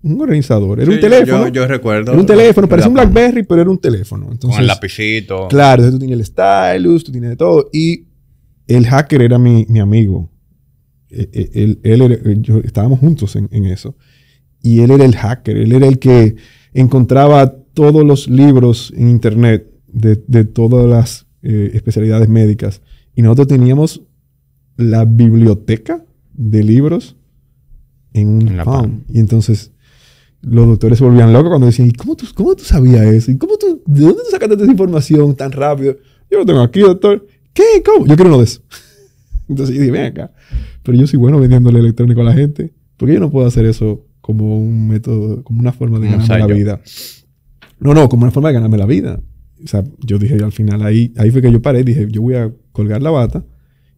un organizador. Era un teléfono. Yo, recuerdo. Era un teléfono, parecía un Blackberry, pero era un teléfono. con el lapicito. Claro, entonces tú tienes el stylus, tú tienes de todo. Y el hacker era mi, mi amigo. E, e, él, él, yo, estábamos juntos en, en, eso. Y él era el hacker, él era el que encontraba todos los libros en internet de, de todas las eh, especialidades médicas. Y nosotros teníamos la biblioteca de libros en un la Y entonces los doctores se volvían locos cuando decían, ¿y cómo tú, cómo tú sabías eso? ¿Y cómo tú, de dónde tú sacaste esa información tan rápido? Yo lo tengo aquí, doctor. ¿Qué? ¿Cómo? Yo quiero uno de eso. Entonces yo dije, ven acá. Pero yo soy bueno vendiéndole electrónico a la gente. porque yo no puedo hacer eso como un método, como una forma de ganarme la vida? No, no, como una forma de ganarme la vida. O sea, yo dije al final, ahí, ahí fue que yo paré, dije, yo voy a colgar la bata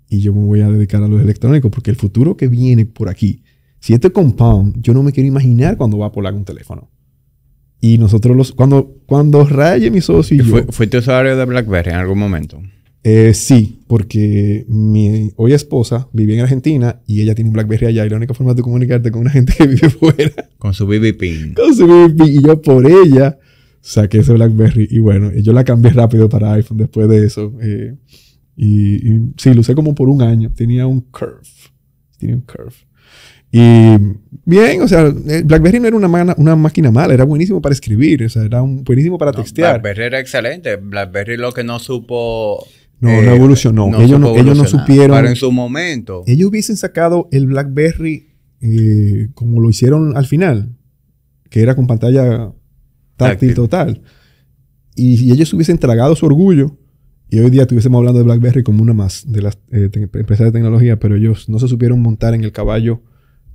y yo me voy a dedicar a los electrónicos porque el futuro que viene por aquí si este Compound, yo no me quiero imaginar cuando va a polar un teléfono. Y nosotros los... Cuando, cuando Raye, mi socio y yo... ¿Fuiste usuario de BlackBerry en algún momento? Eh, sí, porque mi hoy esposa vive en Argentina y ella tiene un BlackBerry allá y la única forma de comunicarte con una gente que vive fuera... Con su BBP. Con su BBP. Y yo por ella saqué ese BlackBerry y bueno, eh, yo la cambié rápido para iPhone después de eso. Eh, y, y, sí, lo usé como por un año. Tenía un curve. Tenía un curve. Y bien, o sea, eh, BlackBerry no era una, una máquina mala, era buenísimo para escribir, o sea, era buenísimo para textear. BlackBerry era excelente, BlackBerry lo que no supo... No, revolucionó. Eh, ellos, no, supieron... Pero en su momento... Ellos hubiesen sacado el BlackBerry eh, como lo hicieron al final, que era con pantalla táctil, total. Y, ellos hubiesen tragado su orgullo, y hoy día estuviésemos hablando de BlackBerry como una más de las empresas de tecnología, pero ellos no se supieron montar en el caballo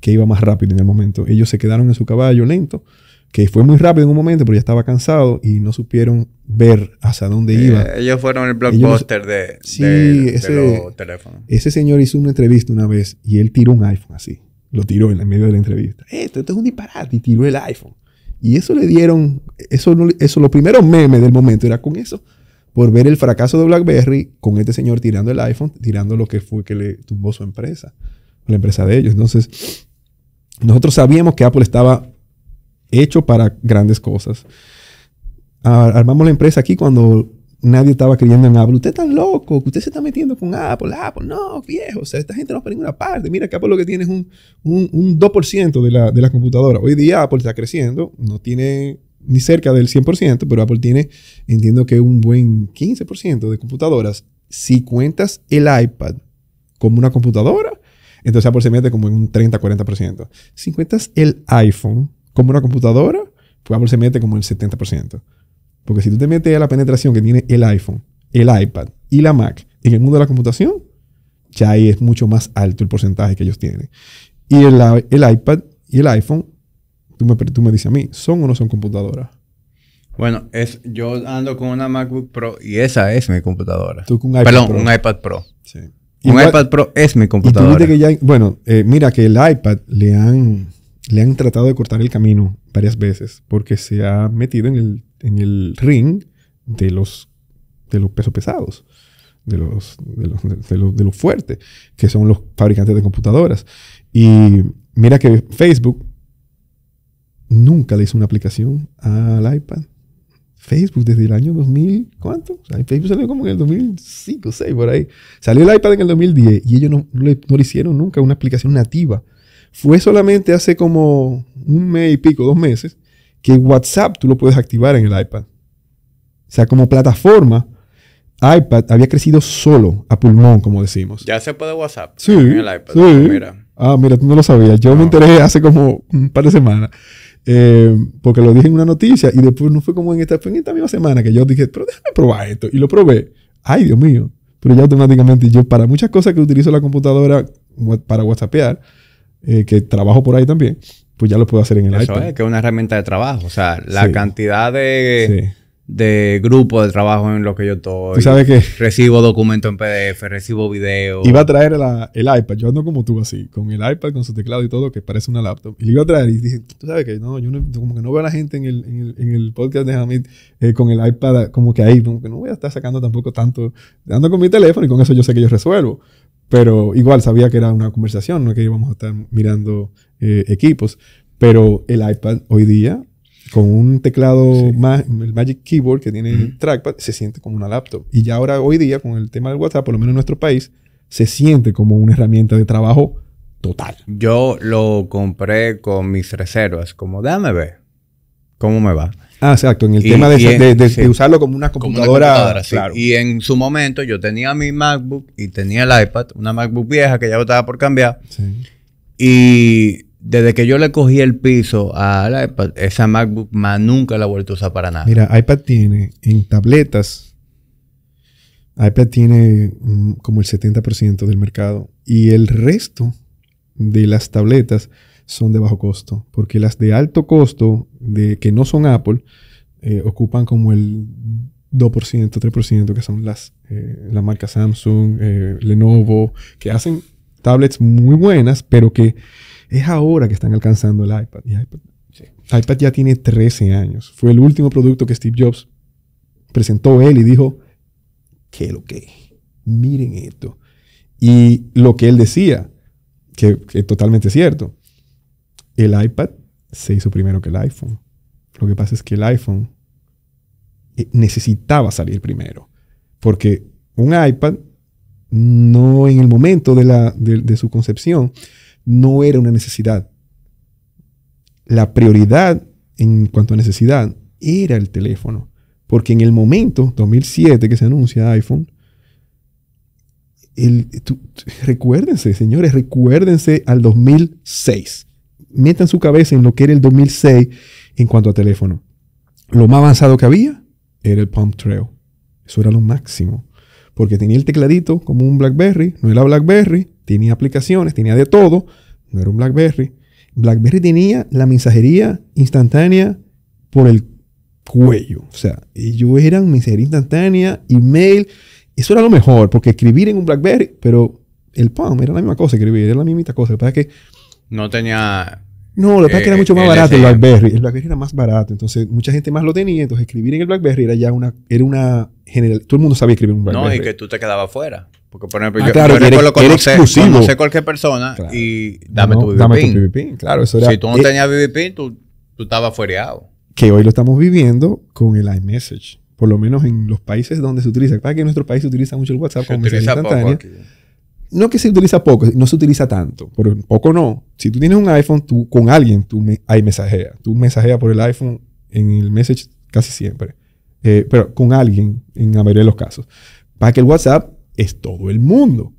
que iba más rápido en el momento. Ellos se quedaron en su caballo lento, que fue muy rápido en un momento, pero ya estaba cansado y no supieron ver hacia dónde eh, iba. ellos fueron el blockbuster de, sí, ese, Ese señor hizo una entrevista una vez y él tiró un iPhone así. Lo tiró en medio de la entrevista. Eh, esto, es un disparate. Y tiró el iPhone. Y eso le dieron, eso, eso, los primeros memes del momento era con eso por ver el fracaso de BlackBerry con este señor tirando el iPhone, tirando lo que fue que le tumbó su empresa, la empresa de ellos. Entonces, nosotros sabíamos que Apple estaba hecho para grandes cosas. Armamos la empresa aquí cuando nadie estaba creyendo en Apple. Usted está loco, que usted se está metiendo con Apple, Apple. No, viejo, sea, esta gente no es para ninguna parte. Mira que Apple lo que tiene es un, 2% de la, de computadora. Hoy día Apple está creciendo, no tiene ni cerca del 100%, pero Apple tiene, entiendo que un buen 15% de computadoras. Si cuentas el iPad como una computadora, entonces Apple se mete como en un 30-40%. Si encuentras el iPhone como una computadora, pues Apple se mete como en el 70%. Porque si tú te metes a la penetración que tiene el iPhone, el iPad y la Mac en el mundo de la computación, ya ahí es mucho más alto el porcentaje que ellos tienen. Y el, iPad y el iPhone, tú me, tú me dices a mí, ¿son o no son computadoras? Bueno, es, yo ando con una MacBook Pro y esa es mi computadora. un iPad Perdón, un iPad Pro. Un iPad Pro es mi computadora. bueno, eh, mira que el iPad le han, le han tratado de cortar el camino varias veces porque se ha metido en el, en el ring de los, de los pesos pesados, de los, de los, de los, de los fuertes, que son los fabricantes de computadoras. Y mira que Facebook nunca le hizo una aplicación al iPad Facebook desde el año 2000, ¿cuánto? Facebook salió como en el 2005, 2006, por ahí. Salió el iPad en el 2010 y ellos no, no, le, hicieron nunca una aplicación nativa. Fue solamente hace como un mes y pico, dos meses, que WhatsApp tú lo puedes activar en el iPad. O sea, como plataforma, iPad había crecido solo a pulmón, como decimos. Ya se puede WhatsApp en el iPad. Ah, mira, tú no lo sabías. Yo me enteré hace como un par de semanas. Eh, porque lo dije en una noticia y después no fue como en esta, misma semana que yo dije, pero déjame probar esto. Y lo probé. Ay, Dios mío. Pero ya automáticamente yo para muchas cosas que utilizo la computadora para WhatsAppear, eh, que trabajo por ahí también, pues ya lo puedo hacer en el iPad. es, que es una herramienta de trabajo. O sea, la cantidad de de grupo de trabajo en lo que yo todo ¿Tú sabes qué? Recibo documentos en PDF, recibo videos. Iba a traer el iPad, yo ando como tú así, con el iPad, con su teclado y todo, que parece una laptop. Y le iba a traer y dije, ¿tú sabes qué? No, yo como que no veo a la gente en el, podcast de Hamid eh, con el iPad como que ahí, como que no voy a estar sacando tampoco tanto, ando con mi teléfono y con eso yo sé que yo resuelvo. Pero igual sabía que era una conversación, no que íbamos a estar mirando eh, equipos. Pero el iPad hoy día con un teclado, el Magic Keyboard que tiene el trackpad, se siente como una laptop. Y ya ahora, hoy día, con el tema del WhatsApp, por lo menos en nuestro país, se siente como una herramienta de trabajo total. Yo lo compré con mis reservas, como dame ver cómo me va. Ah, exacto, en el tema de, usarlo como una computadora. Y en su momento yo tenía mi MacBook y tenía el iPad, una MacBook vieja que ya estaba por cambiar. Y desde que yo le cogí el piso a iPad, esa MacBook más nunca la he vuelto a usar para nada. Mira, iPad tiene en tabletas, iPad tiene mm, como el 70% del mercado y el resto de las tabletas son de bajo costo, porque las de alto costo, de que no son Apple, eh, ocupan como el 2%, 3%, que son las eh, la marca Samsung, eh, Lenovo, que hacen tablets muy buenas, pero que es ahora que están alcanzando el iPad. El iPad, ya tiene 13 años. Fue el último producto que Steve Jobs presentó él y dijo, ¿qué lo que? Miren esto. Y lo que él decía, que, es totalmente cierto, el iPad se hizo primero que el iPhone. Lo que pasa es que el iPhone eh, necesitaba salir primero, porque un iPad no en el momento la, de su concepción no era una necesidad. La prioridad en cuanto a necesidad era el teléfono. Porque en el momento, 2007, que se anuncia iPhone, el, recuérdense, señores, recuérdense al 2006. Metan su cabeza en lo que era el 2006 en cuanto a teléfono. Lo más avanzado que había era el Palm Trail. Eso era lo máximo porque tenía el tecladito como un BlackBerry, no era BlackBerry, tenía aplicaciones, tenía de todo, no era un BlackBerry. BlackBerry tenía la mensajería instantánea por el cuello. O sea, ellos eran mensajería instantánea, email. Eso era lo mejor, porque escribir en un BlackBerry, pero el PAM era la misma cosa, escribir era la misma cosa. Lo que que. No tenía no, lo que pasa es que era eh, mucho más eh, eh, barato el BlackBerry. El BlackBerry era más barato, entonces mucha gente más lo tenía, entonces escribir en el BlackBerry era ya una era una todo el mundo sabía escribir un BlackBerry. No, y que tú te quedabas fuera. Porque por ejemplo, ah, yo, claro, yo recuerdo conocer, cualquier persona y dame tu BBP. Dame claro, eso era, Si tú no tenías BBP, tú, tú estabas fuereado. Que hoy lo estamos viviendo con el iMessage, por lo menos en los países donde se utiliza. Para que en nuestro país se utiliza mucho el WhatsApp se como no que se utiliza poco, no se utiliza tanto, pero poco no. Si tú tienes un iPhone, tú con alguien, tú me, mensajeas. Tú mensajeas por el iPhone en el message casi siempre. Eh, pero con alguien en la mayoría de los casos. Para que el WhatsApp es todo el mundo.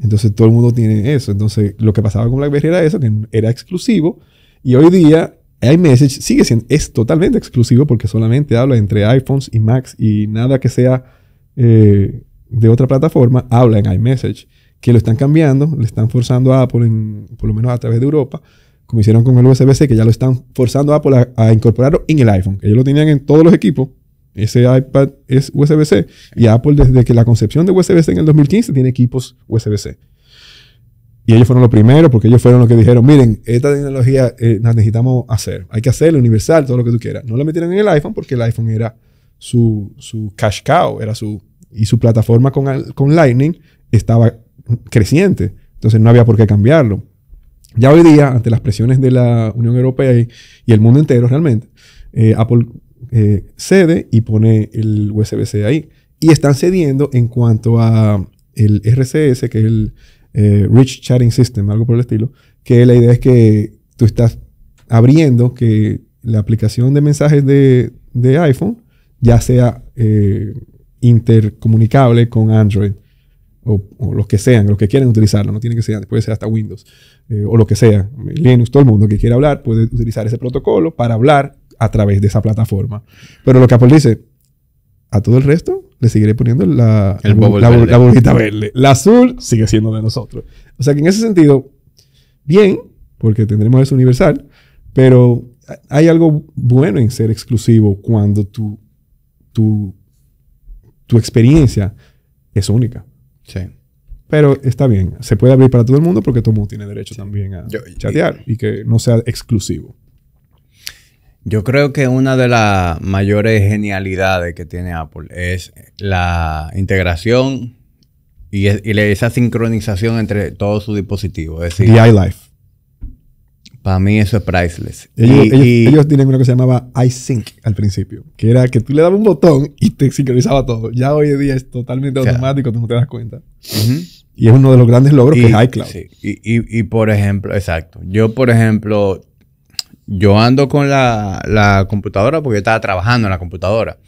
Entonces todo el mundo tiene eso. Entonces lo que pasaba con BlackBerry era eso, que era exclusivo. Y hoy día iMessage sigue siendo, es totalmente exclusivo porque solamente habla entre iPhones y Macs y nada que sea eh, de otra plataforma habla en iMessage que lo están cambiando, le están forzando a Apple, por lo menos a través de Europa, como hicieron con el USB-C, que ya lo están forzando a Apple a, incorporarlo en el iPhone. Ellos lo tenían en todos los equipos. Ese iPad es USB-C. Y Apple, desde que la concepción de USB-C en el 2015, tiene equipos USB-C. Y ellos fueron los primeros, porque ellos fueron los que dijeron, miren, esta tecnología eh, la necesitamos hacer. Hay que hacerla universal, todo lo que tú quieras. No la metieron en el iPhone porque el iPhone era su, su cash cow, era su, y su plataforma con, con Lightning estaba creciente. Entonces no había por qué cambiarlo. Ya hoy día, ante las presiones de la Unión Europea y, el mundo entero realmente, eh, Apple eh, cede y pone el USB-C ahí. Y están cediendo en cuanto a el RCS, que es el eh, Rich Chatting System, algo por el estilo, que la idea es que tú estás abriendo que la aplicación de mensajes de iPhone ya sea intercomunicable con Android o, los que sean, los que quieran utilizarlo, no tiene que ser, puede ser hasta Windows eh, o lo que sea, Linux, todo el mundo que quiera hablar puede utilizar ese protocolo para hablar a través de esa plataforma. Pero lo que Apple dice, a todo el resto le seguiré poniendo la, la, la bolita verde. La azul sigue siendo de nosotros. O sea que en ese sentido, bien, porque tendremos eso universal, pero hay algo bueno en ser exclusivo cuando tu, tu, tu experiencia es única. Sí. Pero está bien, se puede abrir para todo el mundo porque todo el mundo tiene derecho también a chatear y, que no sea exclusivo. Yo creo que una de las mayores genialidades que tiene Apple es la integración y, esa sincronización entre todos sus dispositivos. Es decir, The iLife. Para mí eso es priceless. Ellos, tienen ellos, una que se llamaba iSync al principio, que era que tú le dabas un botón y te sincronizaba todo. Ya hoy en día es totalmente automático, tú no te das cuenta. Y es uno de los grandes logros que es iCloud. Y, por ejemplo, exacto. Yo, por ejemplo, yo ando con la, la computadora porque yo estaba trabajando en la computadora.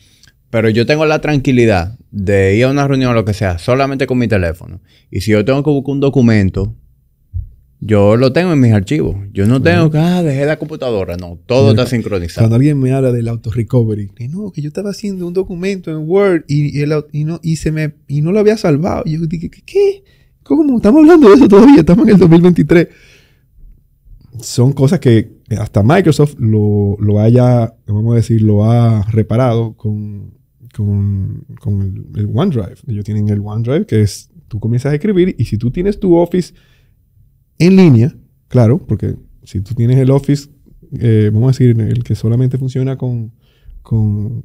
Pero yo tengo la tranquilidad de ir a una reunión o lo que sea, solamente con mi teléfono. Y si yo tengo que buscar un documento, yo lo tengo en mis archivos. Yo no tengo que, ah, dejé la computadora. No, todo está sincronizado. Cuando alguien me habla del auto-recovery, que no, que yo estaba haciendo un documento en Word y, no, y, se me, y no lo había salvado. yo dije, ¿qué? ¿Cómo? Estamos hablando de eso todavía. Estamos en el 2023. Son cosas que hasta Microsoft lo, haya, vamos a decir, lo ha reparado con, con, con el OneDrive. Ellos tienen el OneDrive que es, tú comienzas a escribir y si tú tienes tu Office en línea, claro, porque si tú tienes el Office, eh, vamos a decir, el que solamente funciona con, con,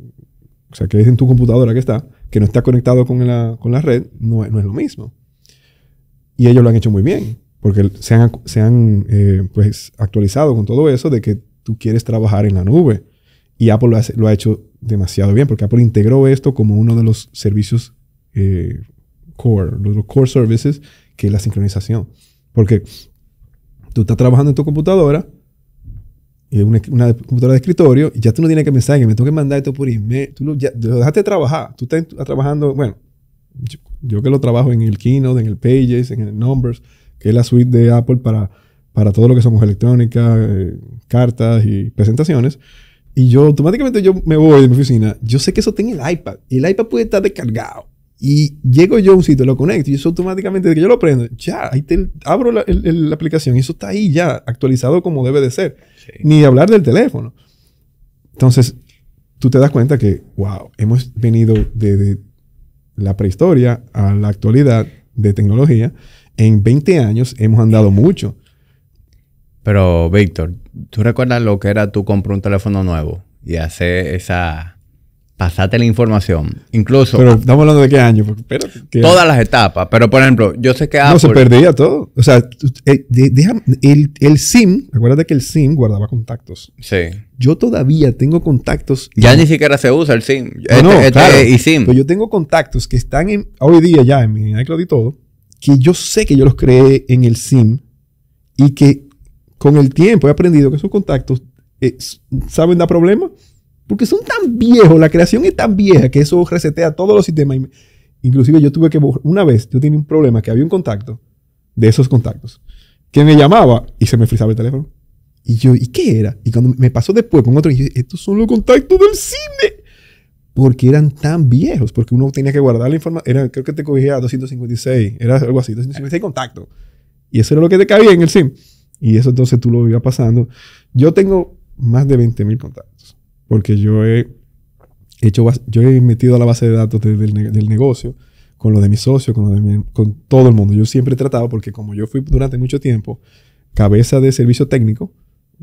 o sea, que es en tu computadora que está, que no está conectado con la, con la red, no, es lo mismo. Y ellos lo han hecho muy bien, porque se han, se han eh, pues, actualizado con todo eso de que tú quieres trabajar en la nube. Y Apple lo, ha hecho demasiado bien, porque Apple integró esto como uno de los servicios eh, core, los core services, que es la sincronización. Porque tú estás trabajando en tu computadora, una, computadora de escritorio, y ya tú no tienes que mensaje, que me tengo que mandar esto por email. Tú lo, dejaste de trabajar. Tú estás trabajando, bueno, yo, que lo trabajo en el Keynote, en el Pages, en el Numbers, que es la suite de Apple para, para todo lo que somos electrónica, eh, cartas y presentaciones. Y yo automáticamente yo me voy de mi oficina. Yo sé que eso tiene el iPad. Y el iPad puede estar descargado. Y llego yo a un sitio, lo conecto y eso automáticamente, que yo lo prendo, ya, ahí te abro la, aplicación y eso está ahí ya, actualizado como debe de ser. Ni hablar del teléfono. Entonces, tú te das cuenta que, wow, hemos venido desde la prehistoria a la actualidad de tecnología. En 20 años hemos andado mucho. Pero, Víctor, ¿tú recuerdas lo que era tú comprar un teléfono nuevo y hacer esa pasate la información. Incluso. Pero estamos hablando de qué año. Todas las etapas. Pero por ejemplo, yo sé que Apple. No, se perdía todo. O sea, eh, el, el, SIM, acuérdate que el SIM guardaba contactos. Sí. Yo todavía tengo contactos. Ya ni siquiera se usa el SIM. No, este, este y SIM. Pero yo tengo contactos que están hoy día ya en mi iCloud y todo, que yo sé que yo los creé en el SIM y que con el tiempo he aprendido que esos contactos eh, saben dar problemas porque son tan viejos, la creación es tan vieja que eso resetea todos los sistemas. Inclusive yo tuve que una vez yo tenía un problema que había un contacto de esos contactos que me llamaba y se me frizaba el teléfono. Y yo, ¿y qué era? Y cuando me pasó después con otro, y estos son los contactos del cine. Porque eran tan viejos, porque uno tenía que guardar la información. Creo que te cogía 256, era algo así, 256 contactos. Y eso era lo que te cabía en el SIM. Y eso entonces tú lo ibas pasando. Yo tengo más de 20.000 contactos porque yo he, hecho, yo he metido a la base de datos del, negocio con lo de mis socios, con, de con todo el mundo. Yo siempre he tratado, porque como yo fui durante mucho tiempo cabeza de servicio técnico,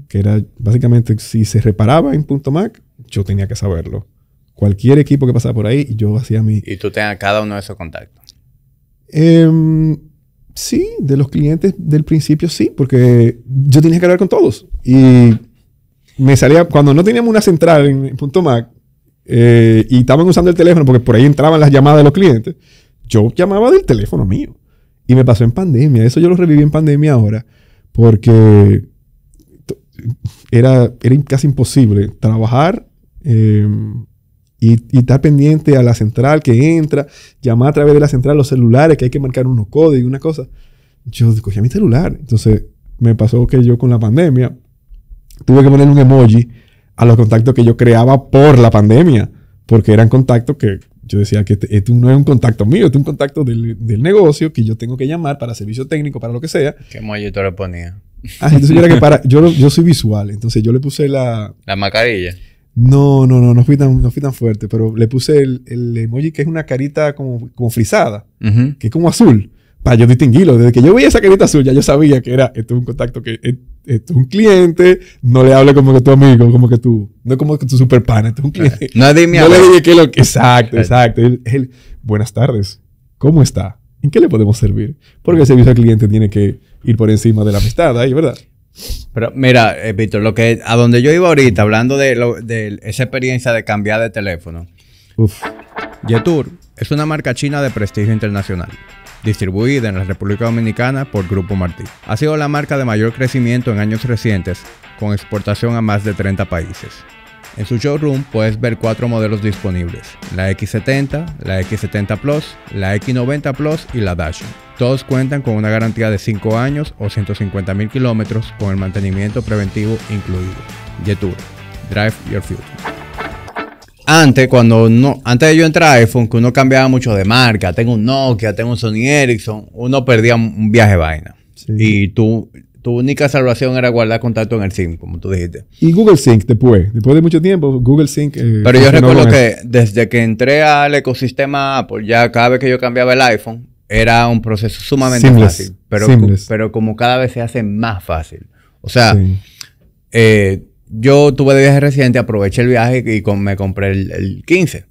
que era básicamente si se reparaba en punto Mac, yo tenía que saberlo. Cualquier equipo que pasaba por ahí, yo hacía mi... ¿Y tú tenías cada uno de esos contactos? Em, sí, de los clientes del principio sí, porque yo tenía que hablar con todos. Y me salía, cuando no teníamos una central en punto Mac eh, y estaban usando el teléfono porque por ahí entraban las llamadas de los clientes, yo llamaba del teléfono mío. Y me pasó en pandemia. Eso yo lo reviví en pandemia ahora porque era, casi imposible trabajar em, y, y, estar pendiente a la central que entra, llamar a través de la central los celulares que hay que marcar unos códigos, una cosa. Yo cogía mi celular. Entonces me pasó que yo con la pandemia tuve que poner un emoji a los contactos que yo creaba por la pandemia, porque eran contactos que yo decía que este, esto no es un contacto mío, Esto es un contacto del, del, negocio que yo tengo que llamar para servicio técnico, para lo que sea. ¿Qué emoji tú le ponías? Ah, entonces yo era que para, yo, yo soy visual, entonces yo le puse la... La macarilla? No, no, no, no fui tan, no fui tan fuerte, pero le puse el, el emoji que es una carita como, como frisada, que es como azul para yo distinguirlo. Desde que yo vi esa carita suya, yo sabía que era, esto un contacto que, eh, esto es un cliente, no le hable como que tu amigo, como que tú, no como que tu super pana, esto es un cliente. No, dime no le que lo Exacto, exacto. buenas tardes, ¿cómo está? ¿En qué le podemos servir? Porque el servicio al cliente tiene que ir por encima de la amistad ahí, ¿verdad? Pero mira, eh, Víctor, lo que, a donde yo iba ahorita, hablando de, esa experiencia de cambiar de teléfono. Uf. Yetur es una marca china de prestigio internacional distribuida en la República Dominicana por Grupo Martí. Ha sido la marca de mayor crecimiento en años recientes, con exportación a más de 30 países. En su showroom puedes ver cuatro modelos disponibles, la X70, la X70 Plus, la X90 Plus y la Dash. Todos cuentan con una garantía de 5 años o 150.000 kilómetros con el mantenimiento preventivo incluido. Yetur, Drive Your Future antes, cuando no, antes de yo entrar a iPhone, que uno cambiaba mucho de marca, tengo un Nokia, tengo un Sony Ericsson, uno perdía un viaje de vaina. Y tú, tu única salvación era guardar contacto en el SIM, como tú dijiste. Y Google Sync después, después de mucho tiempo, Google Sync. Eh, pero yo recuerdo que desde que entré al ecosistema Apple, ya cada vez que yo cambiaba el iPhone, era un proceso sumamente fácil, pero, pero como cada vez se hace más fácil. O sea, eh, yo tuve de viaje reciente, aproveché el viaje y me compré el, 15.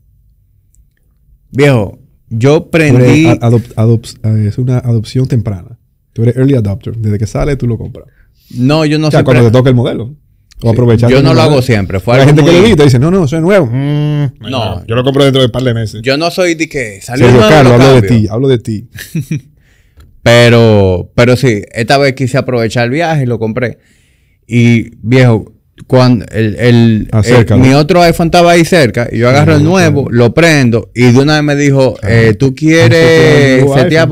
Viejo, yo prendí. Ah, es una adopción temprana. Tú eres early adopter. Desde que sale, tú lo compras. No, yo no o sea, cuando te toca el modelo. O aprovechar. yo no lo hago siempre. Fue la gente que lo te dice, no, no, soy nuevo. Mm, no, Yo lo compro dentro de un par de meses. Yo no soy de que salió sí, Carlos, hablo de ti, hablo de ti. pero, pero sí, esta vez quise aprovechar el viaje y lo compré. Y viejo, cuando el, el, eh, mi otro iPhone estaba ahí cerca y yo agarro el nuevo, lo prendo y de una vez me dijo, ah, eh, tú quieres setear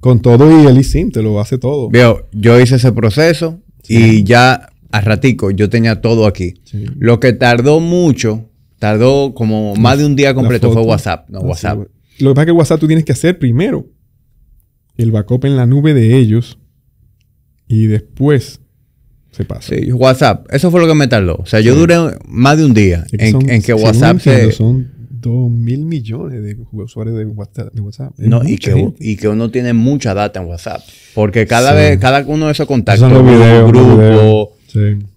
con todo y el eSIM te lo hace todo. Veo, yo hice ese proceso y ya a ratico yo tenía todo aquí. Lo que tardó mucho, tardó como más de un día completo fue WhatsApp, WhatsApp. Lo que pasa es que WhatsApp tú tienes que hacer primero el backup en la nube de ellos y después se pasa. Sí, WhatsApp. Eso fue lo que me tardó. O sea, yo duré más de un día en, que WhatsApp se... Son dos mil millones de usuarios de WhatsApp. No, y que, uno tiene mucha data en WhatsApp. Porque cada vez, cada uno de esos contactos, videos, grupos,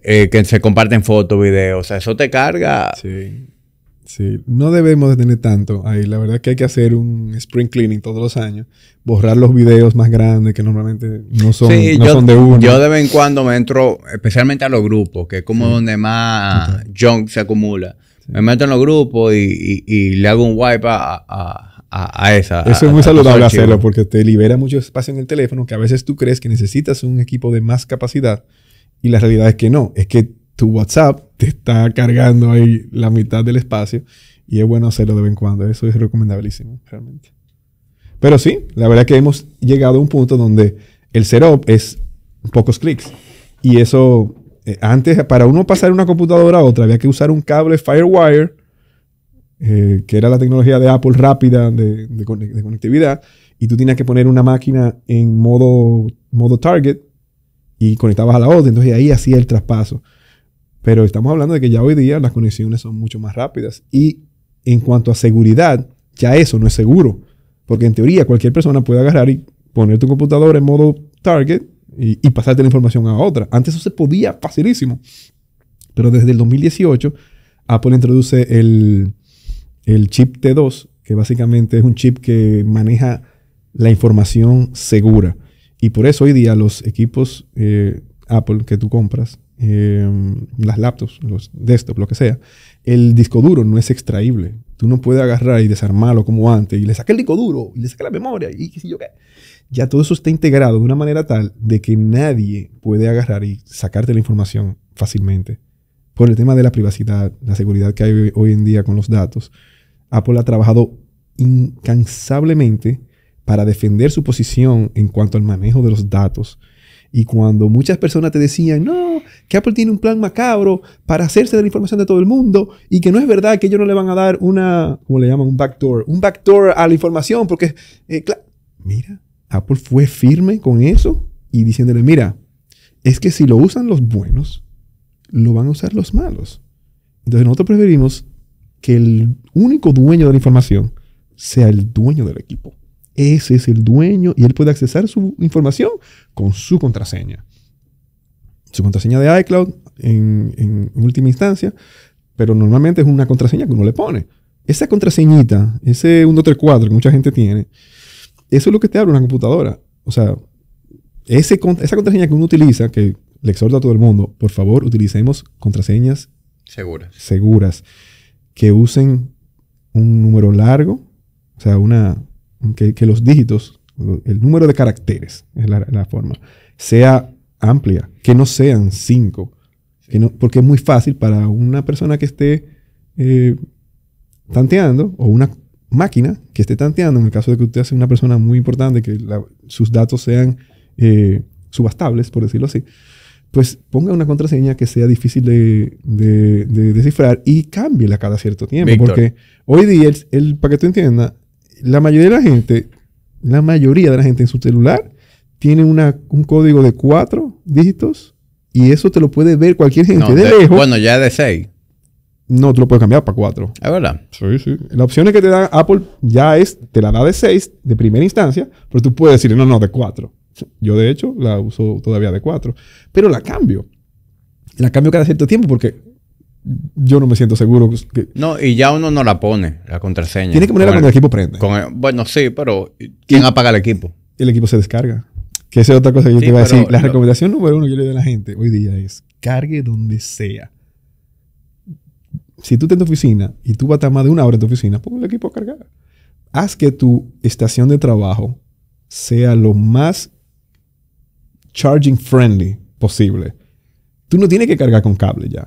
eh, que se comparten fotos, videos, o sea, eso te carga. Sí. Sí, no debemos de tener tanto ahí. La verdad es que hay que hacer un spring cleaning todos los años, borrar los videos más grandes que normalmente no son, de uno. Yo de vez en cuando me entro, especialmente a los grupos, que es como donde más junk se acumula. Me meto en los grupos y, le hago un wipe a esa. Eso es muy saludable hacerlo porque te libera mucho espacio en el teléfono que a veces tú crees que necesitas un equipo de más capacidad y la realidad es que no. Es que tu WhatsApp te está cargando ahí la mitad del espacio y es bueno hacerlo de vez en cuando. Eso es recomendabilísimo, realmente. Pero sí, la verdad que hemos llegado a un punto donde el setup es pocos clics. Y eso, eh, antes, para uno pasar una computadora a otra, había que usar un cable Firewire, eh, que era la tecnología de Apple rápida de, conectividad, y tú tenías que poner una máquina en modo, modo target y conectabas a la otra. Entonces ahí hacía el traspaso. Pero estamos hablando de que ya hoy día las conexiones son mucho más rápidas. Y en cuanto a seguridad, ya eso no es seguro. Porque en teoría cualquier persona puede agarrar y poner tu computadora en modo target y, pasarte la información a otra. Antes eso se podía facilísimo. Pero desde el 2018, Apple introduce el, chip T2, que básicamente es un chip que maneja la información segura. Y por eso hoy día los equipos eh, Apple que tú compras Em, las laptops, los desktops, lo que sea, el disco duro no es extraíble. Tú no puedes agarrar y desarmarlo como antes y le saqué el disco duro y le saca la memoria y qué sé yo qué. Ya todo eso está integrado de una manera tal de que nadie puede agarrar y sacarte la información fácilmente. Por el tema de la privacidad, la seguridad que hay hoy en día con los datos, Apple ha trabajado incansablemente para defender su posición en cuanto al manejo de los datos y cuando muchas personas te decían, no, que Apple tiene un plan macabro para hacerse de la información de todo el mundo y que no es verdad que ellos no le van a dar una, ¿cómo le llaman? Un backdoor, un backdoor a la información, porque, eh, mira, Apple fue firme con eso y diciéndole, mira, es que si lo usan los buenos, lo van a usar los malos. Entonces nosotros preferimos que el único dueño de la información sea el dueño del equipo. Ese es el dueño y él puede accesar su información con su contraseña. Su contraseña de iCloud en, última instancia, pero normalmente es una contraseña que uno le pone. Esa contraseñita, ese 134 que mucha gente tiene, eso es lo que te abre una computadora. O sea, esa contraseña que uno utiliza, que le exhorto a todo el mundo, por favor, utilicemos contraseñas seguras. seguras que usen un número largo, o sea, una, que, los dígitos, el número de caracteres, es la, forma, sea amplia, que no sean cinco, porque es muy fácil para una persona que esté eh, tanteando o una máquina que esté tanteando, en el caso de que usted sea una persona muy importante, que sus datos sean eh, subastables, por decirlo así, pues ponga una contraseña que sea difícil de, descifrar y cámbiela cada cierto tiempo. Porque hoy día, el, el, para que tú entiendas, la mayoría de la gente, la mayoría de la gente en su celular tiene un código de cuatro dígitos y eso te lo puede ver cualquier gente de, lejos. Bueno, ya de seis. No, tú lo puedes cambiar para cuatro. Es verdad. Sí, sí. La opción que te da Apple ya es, te la da de seis de primera instancia, pero tú puedes decir, no, no, de cuatro. Yo de hecho la uso todavía de cuatro, pero la cambio. La cambio cada cierto tiempo porque yo no me siento seguro. Que... No, y ya uno no la pone, la contraseña. Tiene que ponerla cuando el, equipo prende. bueno, sí, pero ¿quién apaga el equipo? El equipo se descarga. Que esa es otra cosa que yo te iba a decir. La recomendación número uno que yo le doy a la gente hoy día es cargue donde sea. Si tú estás en tu oficina y tú vas a estar más de una hora en tu oficina, pon el equipo a cargar. Haz que tu estación de trabajo sea lo más charging friendly posible tú no tienes que cargar con cable ya.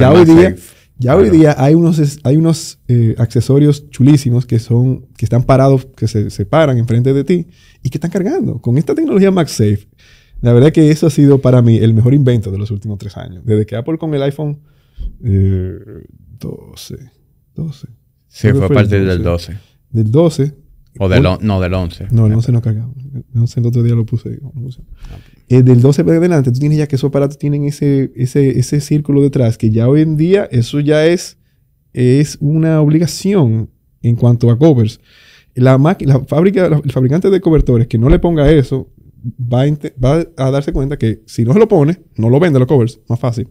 ya hoy día, ya hoy día hay unos, hay unos eh, accesorios chulísimos que son, que están parados, que se, separan paran enfrente de ti y que están cargando. Con esta tecnología MagSafe, la verdad que eso ha sido para mí el mejor invento de los últimos tres años. Desde que Apple con el iPhone 12, eh, 12. Sí, fue a partir del 12. Del 12. O del, no, del 11. No, el 11 no cargaba. El 11 el otro día lo puse. Lo puse. Ah, pues. Eh, del 12 para adelante, tú tienes ya que esos aparatos tienen ese, ese, círculo detrás, que ya hoy en día eso ya es, es una obligación en cuanto a covers. La, la fábrica, el fabricante de cobertores que no le ponga eso, va a, va a darse cuenta que si no se lo pone, no lo vende los covers, más fácil.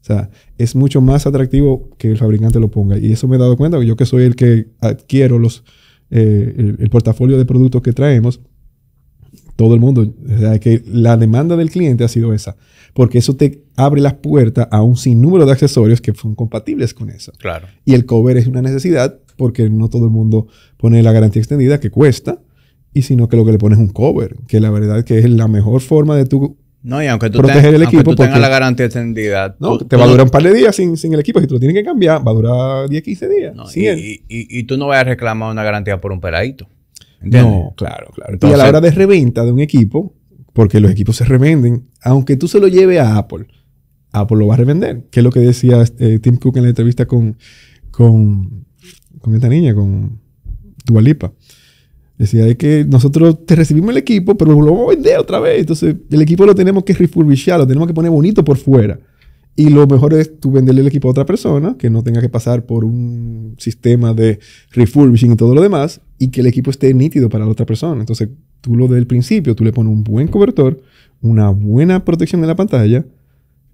O sea, es mucho más atractivo que el fabricante lo ponga. Y eso me he dado cuenta, yo que soy el que adquiero los, eh, el, el portafolio de productos que traemos, todo el mundo. O sea, que la demanda del cliente ha sido esa. Porque eso te abre las puertas a un sinnúmero de accesorios que son compatibles con eso. Claro. Y el cover es una necesidad porque no todo el mundo pone la garantía extendida que cuesta. Y sino que lo que le pones es un cover, que la verdad que es la mejor forma de tu no, y aunque tú, proteger el equipo aunque tú tengas la garantía extendida. No, te va a durar un par de días sin, el equipo. Si tú lo tienes que cambiar, va a durar 10, 15 días. y, y, y, tú no vas a reclamar una garantía por un peladito. No, claro, claro. y a la hora de reventa de un equipo, porque los equipos se revenden, aunque tú se lo lleves a Apple, Apple lo va a revender, que es lo que decía este, Tim Cook en la entrevista con, con, esta niña, con Tualipa Decía de que nosotros te recibimos el equipo, pero lo vamos a vender otra vez. Entonces, el equipo lo tenemos que refurbishar, lo tenemos que poner bonito por fuera. Y lo mejor es tú venderle el equipo a otra persona que no tenga que pasar por un sistema de refurbishing y todo lo demás y que el equipo esté nítido para la otra persona. Entonces, tú lo del principio, tú le pones un buen cobertor, una buena protección de la pantalla,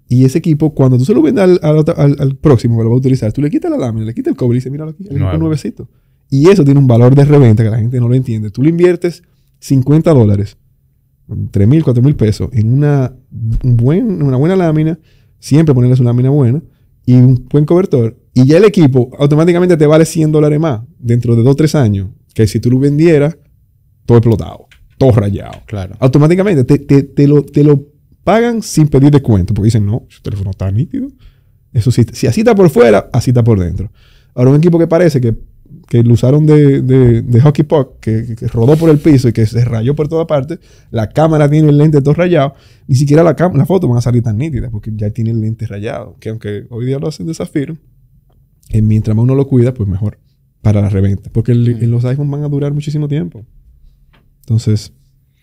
y ese equipo, cuando tú se lo vendas al, al, próximo que lo va a utilizar, tú le quitas la lámina, le quitas el cobre y dices, míralo aquí, el equipo nuevecito. Y eso tiene un valor de reventa que la gente no lo entiende. Tú le inviertes 50 dólares, 3 mil, 4 mil pesos, en una, un buen, una buena lámina, siempre ponerle su lámina buena, y un buen cobertor, y ya el equipo automáticamente te vale 100 dólares más dentro de 2 3 años que si tú lo vendieras, todo explotado, todo rayado. Claro. Automáticamente te, te, lo, pagan sin pedir descuento, porque dicen, no, su teléfono está nítido. Eso sí, si así está por fuera, así está por dentro. Ahora, un equipo que parece que, lo usaron de, de, hockey puck, que, rodó por el piso y que se rayó por toda parte, la cámara tiene el lente todo rayado, ni siquiera la, la foto van a salir tan nítida, porque ya tiene el lente rayado. Que aunque hoy día lo hacen de zafiro, eh, mientras más uno lo cuida, pues mejor para la reventa. Porque mm. los iPhones van a durar muchísimo tiempo. Entonces,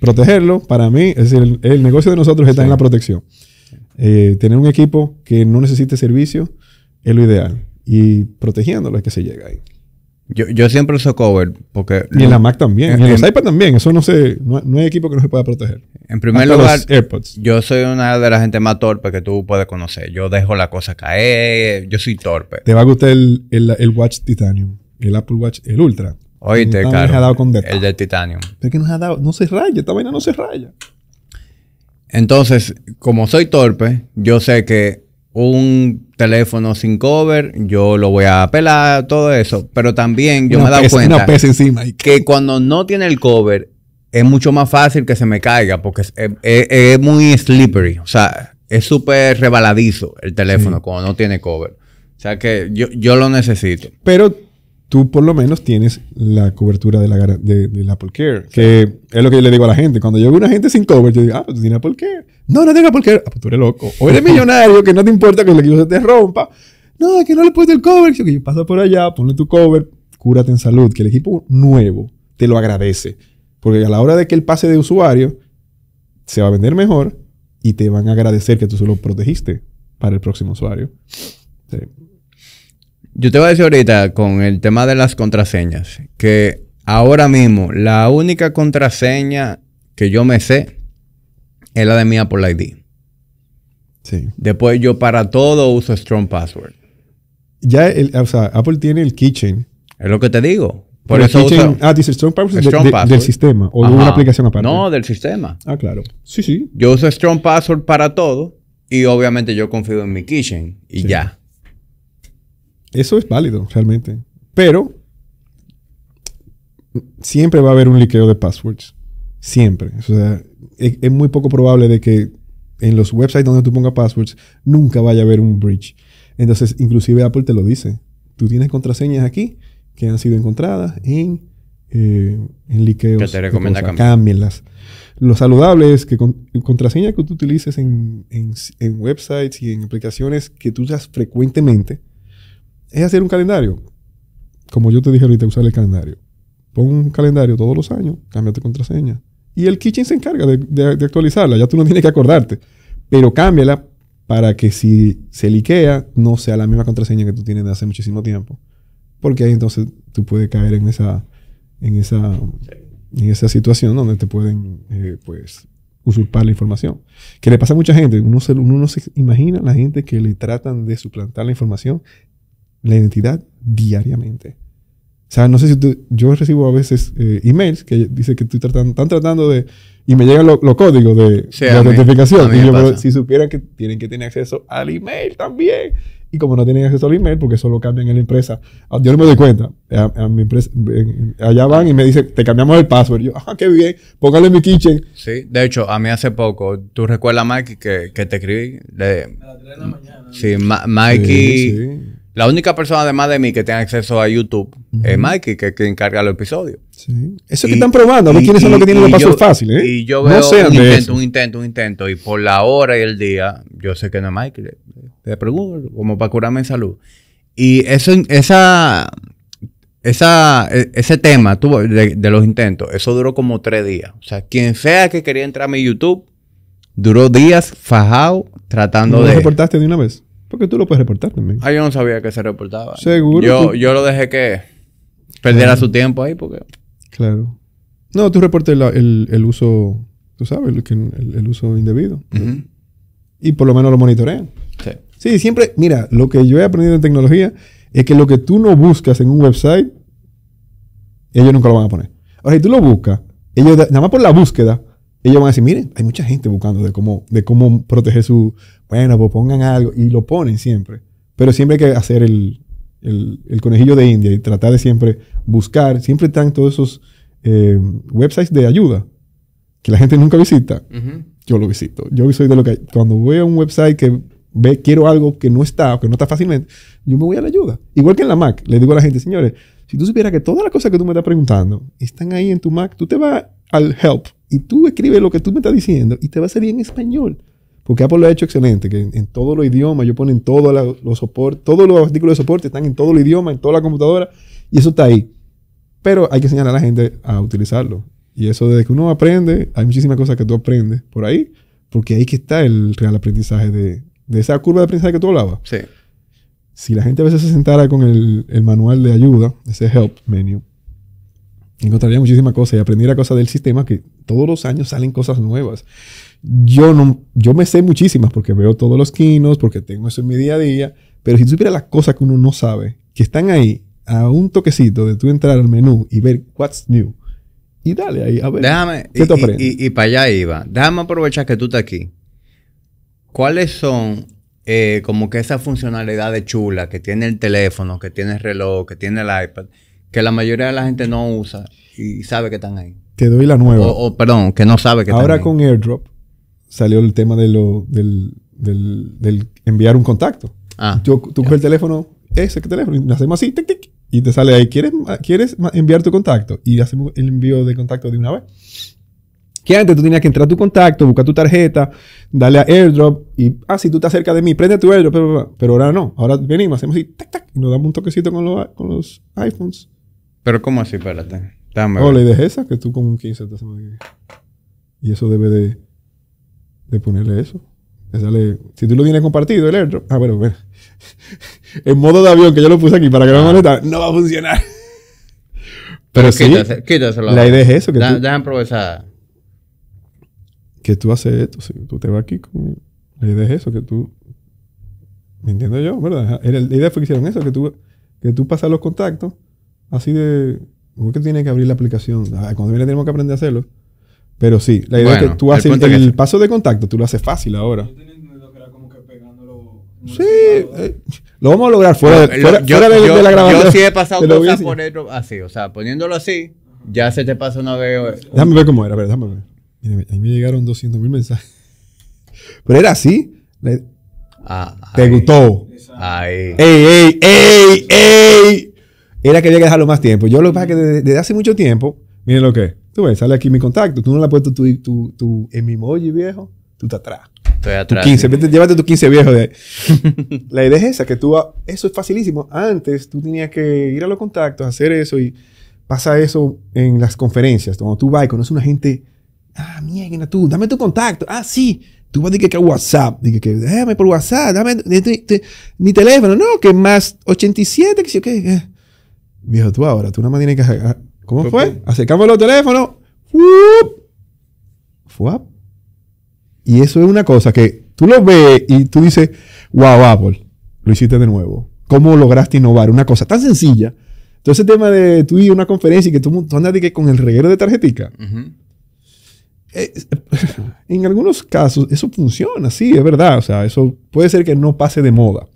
protegerlo, para mí, es decir, el, negocio de nosotros está en la protección. Eh, tener un equipo que no necesite servicio es lo ideal. Y protegiéndolo es que se llega ahí. Yo, siempre uso cover porque... ni en la Mac también. En, en los iPad también. Eso no sé No, hay equipo que no se pueda proteger. En primer lugar, yo soy una de las gente más torpe que tú puedes conocer. Yo dejo la cosa caer. Yo soy torpe. Te va a gustar el Watch Titanium el Apple Watch, el Ultra. Oíste, te el del titanio, Es que nos ha dado, no se raya, esta vaina no se raya. Entonces, como soy torpe, yo sé que un teléfono sin cover, yo lo voy a apelar, todo eso. Pero también yo me he dado cuenta una encima. que cuando no tiene el cover, es mucho más fácil que se me caiga porque es, muy slippery. O sea, es súper rebaladizo el teléfono cuando no tiene cover. O sea que yo, yo lo necesito. Pero tú por lo menos tienes la cobertura de la, de, del Apple Care, que es lo que yo le digo a la gente. Cuando yo veo una gente sin cover, yo digo, ah, pues tú tienes Apple Care. No, no tengo Apple Care. Ah, pues tú eres loco. O eres millonario, que no te importa que el equipo se te rompa. No, es que no le puedes el cover. Yo, que yo pasa por allá, ponle tu cover, cúrate en salud, que el equipo nuevo te lo agradece. Porque a la hora de que el pase de usuario se va a vender mejor y te van a agradecer que tú se lo protegiste para el próximo usuario. Sí. Yo te voy a decir ahorita con el tema de las contraseñas, que ahora mismo la única contraseña que yo me sé es la de mi Apple ID. Sí. Después yo para todo uso Strong Password. Ya, el, o sea, Apple tiene el Keychain. Es lo que te digo. Por eso ah, dice Strong Password, del sistema o de una aplicación aparte. No, del sistema. Ah, claro. Sí, sí. Yo uso Strong Password para todo y obviamente yo confío en mi Keychain y ya. Eso es válido, realmente. Pero siempre va a haber un liqueo de passwords. Siempre. es, muy poco probable de que en los websites donde tú pongas passwords nunca vaya a haber un breach. Entonces, inclusive Apple te lo dice. Tú tienes contraseñas aquí que han sido encontradas en, eh, en liqueos. te Lo saludable es que contraseñas que tú utilices en, en websites y en aplicaciones que tú usas frecuentemente, es hacer un calendario. Como yo te dije ahorita, usar el calendario. Pon un calendario todos los años, cambia tu contraseña. Y el kitchen se encarga de, actualizarla, ya tú no tienes que acordarte. Pero cámbiala para que si se liquea, no sea la misma contraseña que tú tienes de hace muchísimo tiempo. Porque ahí entonces tú puedes caer en esa, en esa, en esa situación donde te pueden eh, pues, usurpar la información. Que le pasa a mucha gente. Uno, uno no se imagina la gente que le tratan de suplantar la información la identidad diariamente. O sea, no sé si tú, yo recibo a veces eh, emails que dice que tú están tratando de... Y me llegan los códigos de, la Y yo, si supieran que tienen que tener acceso al email también. Y como no tienen acceso al email, porque solo cambian en la empresa. Ah, yo no me doy cuenta. A, mi empresa, allá van y me dicen, te cambiamos el password. Yo, ah, qué bien, póngale en mi kitchen. Sí, de hecho, a mí hace poco, tú recuerdas, Mike, que, te escribí. a las de la mañana. Sí, Mikey. La única persona además de mí que tenga acceso a YouTube es Mikey, que, encarga los episodios. Sí. Eso que están probando, a quiénes son que tienen los pasos fáciles. ¿eh? Y yo veo un intento, un intento, un intento. Y por la hora y el día, yo sé que no es Mikey. Le, pregunto, como para curarme en salud. Y eso, esa, esa, e, ese tema de, los intentos, eso duró como tres días. O sea, quien sea que quería entrar a mi YouTube, duró días fajado tratando ¿No de. ¿Lo reportaste de una vez? Porque tú lo puedes reportar también. Ah, yo no sabía que se reportaba. Seguro. Yo, yo lo dejé que perdiera su tiempo ahí porque... Claro. No, tú reportes el, uso, tú sabes, el, uso indebido. Y por lo menos lo monitorean. Sí. Sí, siempre, mira, lo que yo he aprendido en tecnología es que lo que tú no buscas en un website, ellos nunca lo van a poner. Ahora, si tú lo buscas, ellos, nada más por la búsqueda, ellos van a decir, miren, hay mucha gente buscando de cómo, de cómo proteger su... Bueno, pues pongan algo. Y lo ponen siempre. Pero siempre hay que hacer el, conejillo de India y tratar de siempre buscar. Siempre están todos esos eh, websites de ayuda que la gente nunca visita. Yo lo visito. Yo soy de lo que... Cuando voy a un website que ve, quiero algo que no está o que no está fácilmente, yo me voy a la ayuda. Igual que en la Mac. Le digo a la gente, señores, si tú supieras que todas las cosas que tú me estás preguntando están ahí en tu Mac, tú te vas al help y tú escribes lo que tú me estás diciendo y te va a salir en español. Porque Apple lo ha hecho excelente, que en, todos los idiomas, yo ponen todos los soportes, todos los artículos de soporte están en todos los idiomas, en toda la computadora, y eso está ahí. Pero hay que enseñar a la gente a utilizarlo. Y eso desde que uno aprende, hay muchísimas cosas que tú aprendes por ahí, porque ahí que está el real aprendizaje de, esa curva de aprendizaje que tú hablabas. Sí. Si la gente a veces se sentara con el, el manual de ayuda, ese help menu, encontraría muchísimas cosas y a cosas del sistema que todos los años salen cosas nuevas. Yo, no, yo me sé muchísimas porque veo todos los quinos, porque tengo eso en mi día a día, pero si tú supieras las cosas que uno no sabe, que están ahí a un toquecito de tú entrar al menú y ver what's new, y dale ahí, a ver. Déjame, ¿qué te y, y, para allá iba. Déjame aprovechar que tú estás aquí. ¿Cuáles son eh, como que esas funcionalidades chulas que tiene el teléfono, que tiene el reloj, que tiene el iPad? que la mayoría de la gente no usa y sabe que están ahí. Te doy la nueva. O, perdón, que no sabe que Ahora están ahí. con AirDrop salió el tema de lo, del, enviar un contacto. Ah, tú coges el teléfono, ese teléfono, y hacemos así, tic, tic, y te sale ahí, ¿quieres, ¿quieres enviar tu contacto? Y hacemos el envío de contacto de una vez. Que antes tú tenías que entrar a tu contacto, buscar tu tarjeta, darle a airdrop y, ah, si tú estás cerca de mí, prende tu airdrop, pero, ahora no. Ahora venimos, hacemos así, tac, tac, y nos damos un toquecito con los, con los iPhones pero ¿cómo así? Espérate. Dame. Oh, la idea es esa, que tú con un 15 semana. Y eso debe de, de ponerle eso. si tú lo tienes compartido, el airdrop. Ah, bueno, bueno. en modo de avión que yo lo puse aquí para que no ah. me molesta, no va a funcionar. Pero, Pero pues sí, quítaselo, La idea es eso. Que da, progresada. Que tú haces esto. Si tú te vas aquí con... La idea es eso, que tú... ¿Me entiendo yo? ¿Verdad? La idea fue que hicieron eso, que tú, que tú pasas los contactos así de. ¿Por qué tiene que abrir la aplicación? Ah, cuando viene tenemos que aprender a hacerlo. Pero sí, la idea es que tú haces el, paso de contacto, tú lo haces fácil ahora. Sí, eh, lo vamos a lograr fuera, Sí, lo yo, a lograr yo, de la grabación. Yo sí he pasado cosas por así, o sea, poniéndolo así, ya se te pasa una vez. O, déjame ver cómo era, a ver, déjame ver. Ahí me llegaron 200 mil mensajes. Pero era así. Ah, te gustó. Ahí. ¡Ey, ey, ey, ey! era que había que dejarlo más tiempo. Yo lo que pasa es que desde, hace mucho tiempo, miren lo que es. Tú ves, sale aquí mi contacto. Tú no le has puesto tu, tu, tu viejo, tú estás atrás. Estoy atrás. 15, Llévate tu 15 viejo de La idea es esa, que tú... Eso es facilísimo. Antes tú tenías que ir a los contactos, hacer eso y pasa eso en las conferencias. Cuando tú vas y conoces a una gente... Ah, mierda, tú, dame tu contacto. Ah, sí. Tú vas a decir que, WhatsApp. Dije que, por WhatsApp, dame mi teléfono. No, que más 87, que sí, que... Eh. Viejo, tú ahora, tú nada más tienes que. ¿Cómo fue? Acercamos los teléfonos. ¡Fuap! Y eso es una cosa que tú lo ves y tú dices, wow, Apple, lo hiciste de nuevo. ¿Cómo lograste innovar? Una cosa tan sencilla. Entonces, ese tema de tú ir a una conferencia y que tú, andas con el reguero de tarjetica. Eh, en algunos casos, eso funciona, sí, es verdad. O sea, eso puede ser que no pase de moda.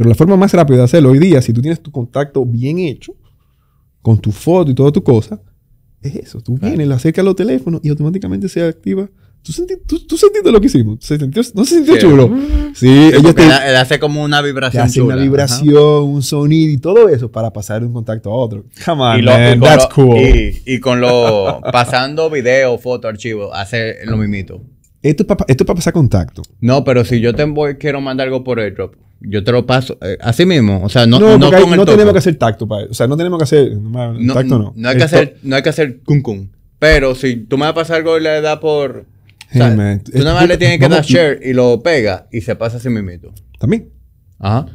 Pero la forma más rápida de hacerlo hoy día, si tú tienes tu contacto bien hecho, con tu foto y toda tu cosa, es eso. Tú vienes, le acercas los teléfonos y automáticamente se activa. ¿Tú, tú, sentiste lo que hicimos? ¿No se sintió chulo? Sí, hace como una vibración. Hace una vibración, un sonido y todo eso para pasar de un contacto a otro. Come on, y man, that's cool. Y, con lo pasando video, foto, archivo, hace lo mismito. Esto es para esto es tacto. pasar contacto. No, pero si yo te voy, quiero mandar algo por airdrop, yo te lo paso eh, así mismo. O sea, no, no, con el no tenemos que hacer tacto para eso. O sea, no tenemos que hacer. No, no. hay, que hacer, no hay que hacer cun-cun. Pero si tú me vas a pasar algo y le das por. o sea, tú nada más le tienes que dar share y lo pega y se pasa así mismo. También. Ajá.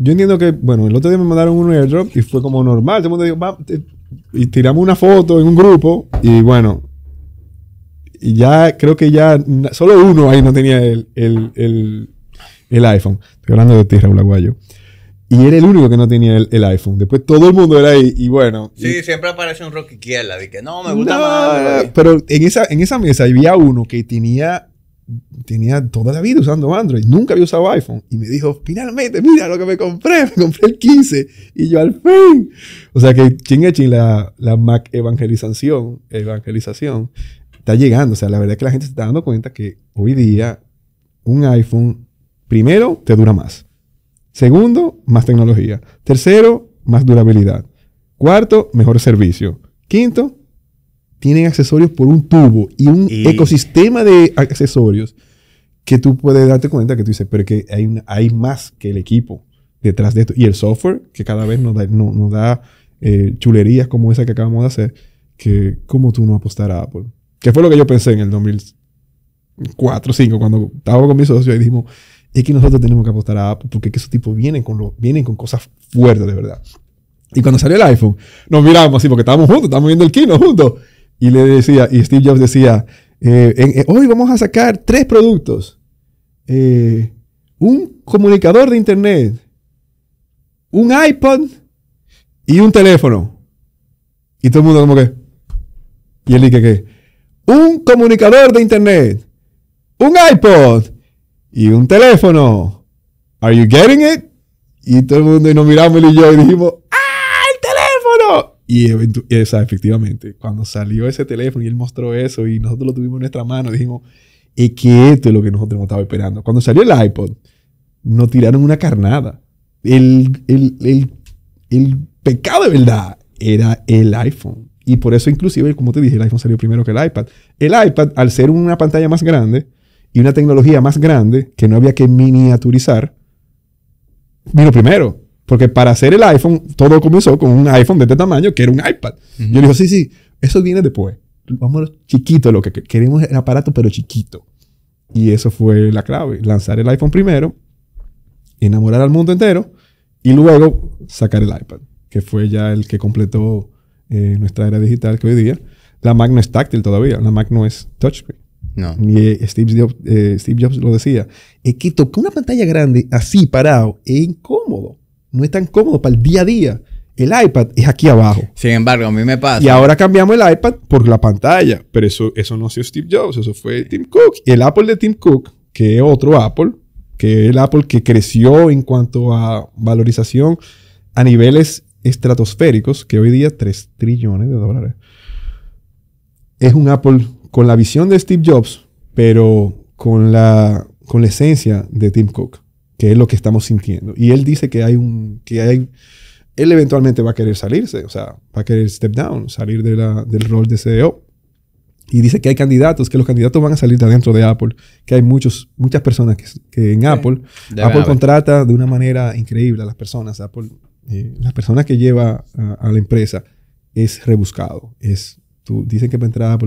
Yo entiendo que, bueno, el otro día me mandaron un airdrop y fue como normal. Todo el mundo dijo, va, y tiramos una foto en un grupo y bueno, y ya creo que ya solo uno ahí no tenía el, el, el, el iPhone. Estoy hablando de ti, Raúl Aguayo. Y era el único que no tenía el, iPhone. Después todo el mundo era ahí y bueno. Sí, siempre aparece un Rocky La de que no, me gusta más. pero en esa, en esa mesa había uno que tenía, tenía toda la vida usando Android. Nunca había usado iPhone. Y me dijo, finalmente, mira lo que me compré. Me compré el 15. Y yo al fin. O sea que chingue ching la, la Mac evangelización. Evangelización está llegando. O sea, la verdad es que la gente se está dando cuenta que hoy día un iPhone, primero, te dura más. Segundo, más tecnología. Tercero, más durabilidad. Cuarto, mejor servicio. Quinto, tienen accesorios por un tubo y un ecosistema de accesorios que tú puedes darte cuenta que tú dices, pero que hay, hay más que el equipo detrás de esto. Y el software, que cada vez nos da, no, nos da eh, chulerías como esa que acabamos de hacer, que como tú no apostar a Apple. Que fue lo que yo pensé en el 2004, 2005, cuando estaba con mi socio y dijimos, es que nosotros tenemos que apostar a Apple porque esos tipos vienen con, lo, vienen con cosas fuertes de verdad. Y cuando salió el iPhone, nos miramos así porque estábamos juntos, estábamos viendo el kino juntos. Y le decía, y Steve Jobs decía, eh, eh, eh, hoy vamos a sacar tres productos. un comunicador de internet, un iPod y un teléfono. Y todo el mundo como que... Y él dice que un comunicador de Internet, un iPod y un teléfono. ¿Are you getting it? Y todo el mundo, y nos miramos y yo y dijimos, ¡ah, el teléfono! Y, efectivamente, cuando salió ese teléfono y él mostró eso y nosotros lo tuvimos en nuestra mano, dijimos, es que esto es lo que nosotros estábamos esperando. Cuando salió el iPod, nos tiraron una carnada. El, el, el, el pecado de verdad era el iPhone. Y por eso inclusive, como te dije, el iPhone salió primero que el iPad. El iPad, al ser una pantalla más grande y una tecnología más grande que no había que miniaturizar, vino primero. Porque para hacer el iPhone, todo comenzó con un iPhone de este tamaño que era un iPad. Yo le dije, sí, sí, eso viene después. Vamos chiquito, lo que queremos es el aparato, pero chiquito. Y eso fue la clave, lanzar el iPhone primero, enamorar al mundo entero y luego sacar el iPad, que fue ya el que completó eh, nuestra era digital que hoy día, la Mac no es táctil todavía, la Mac no es touchscreen. No. Y eh, eh, Steve, Jobs, lo decía, es que tocar una pantalla grande así parado es incómodo, no es tan cómodo para el día a día. El iPad es aquí abajo. Sin embargo, a mí me pasa. Y ahora cambiamos el iPad por la pantalla, pero eso, eso no ha Steve Jobs, eso fue Tim Cook. El Apple de Tim Cook, que es otro Apple, que es el Apple que creció en cuanto a valorización a niveles estratosféricos, que hoy día 3 trillones de dólares, es un Apple con la visión de Steve Jobs, pero con la, con la esencia de Tim Cook, que es lo que estamos sintiendo. Y él dice que hay un... Que hay, él eventualmente va a querer salirse, o sea, va a querer step down, salir de del rol de CEO. Y dice que hay candidatos, que los candidatos van a salir de adentro de Apple, que hay muchos, muchas personas que, en Apple, Apple contrata de una manera increíble a las personas. Apple eh, la persona que lleva a, la empresa es rebuscado. Es, tú, dicen que para entrar a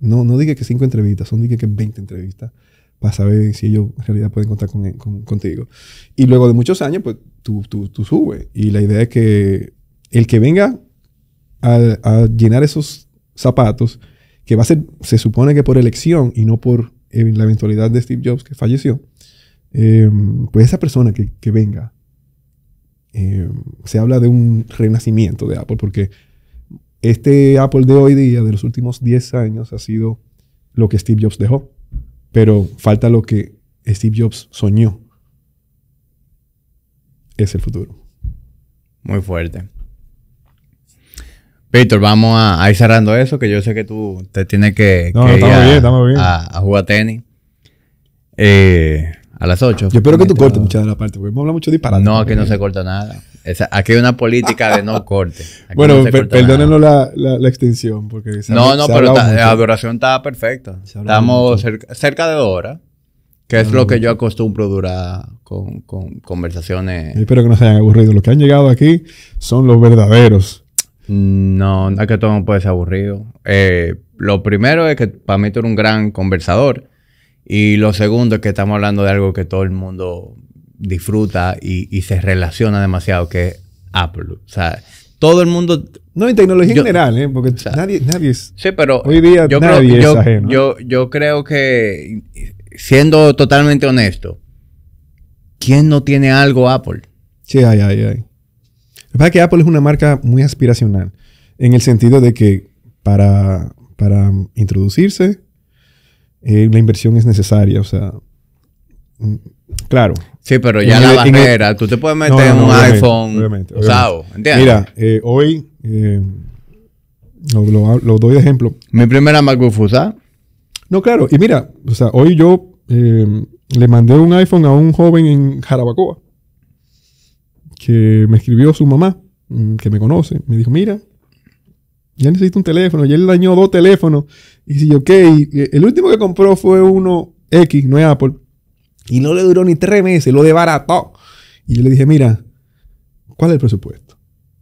no, no diga que cinco entrevistas, son dije que 20 entrevistas para saber si ellos en realidad pueden contar con, eh, contigo. Y luego de muchos años, pues tú, tú, subes. Y la idea es que el que venga a, llenar esos zapatos, que va a ser, se supone que por elección y no por eh, la eventualidad de Steve Jobs que falleció, pues esa persona que, que venga eh, se habla de un renacimiento de Apple, porque este Apple de hoy día, de los últimos 10 años, ha sido lo que Steve Jobs dejó, pero falta lo que Steve Jobs soñó. Es el futuro. Muy fuerte. Víctor, vamos a, ir cerrando eso, que yo sé que tú te tienes que, ir a, A, a, jugar tenis. Eh, a las 8. Yo espero que tú cortes mucha de la parte, porque hemos hablado mucho disparando. No, aquí no se corta nada. aquí hay una política de no corte. bueno, perdónenos la, extensión. porque No, no, pero la duración está perfecta. Estamos cerca, de dos horas, que es ah, lo que yo acostumbro durar con, conversaciones. espero que no se hayan aburrido. Los que han llegado aquí son los verdaderos. No, es que todo no puede ser aburrido. Eh, lo primero es que para mí tú eres un gran conversador. Y lo segundo es que estamos hablando de algo que todo el mundo disfruta y, se relaciona demasiado, que es Apple. O sea, todo el mundo... No, en tecnología general, ¿eh? porque nadie, nadie es... Sí, pero hoy día yo nadie ¿eh? yo, Yo, creo que, siendo totalmente honesto, ¿quién no tiene algo Apple? Sí, ay, ay, ay. Lo que que Apple es una marca muy aspiracional, en el sentido de que para, para introducirse eh, la inversión es necesaria, o sea, mm, claro. Sí, pero ya la barrera, tú te puedes meter en un iPhone usado, Mira, hoy lo, doy de ejemplo. Mi primera MacBook ¿ah? No, claro, y mira, o sea, hoy yo eh, le mandé un iPhone a un joven en Jarabacoa que me escribió su mamá, mm, que me conoce, me dijo, mira, ya necesito un teléfono. Ya él dañó dos teléfonos. Y si yo, ¿qué? el último que compró fue uno X, no es Apple. Y no le duró ni tres meses, lo debarató. Y yo le dije, mira, ¿cuál es el presupuesto?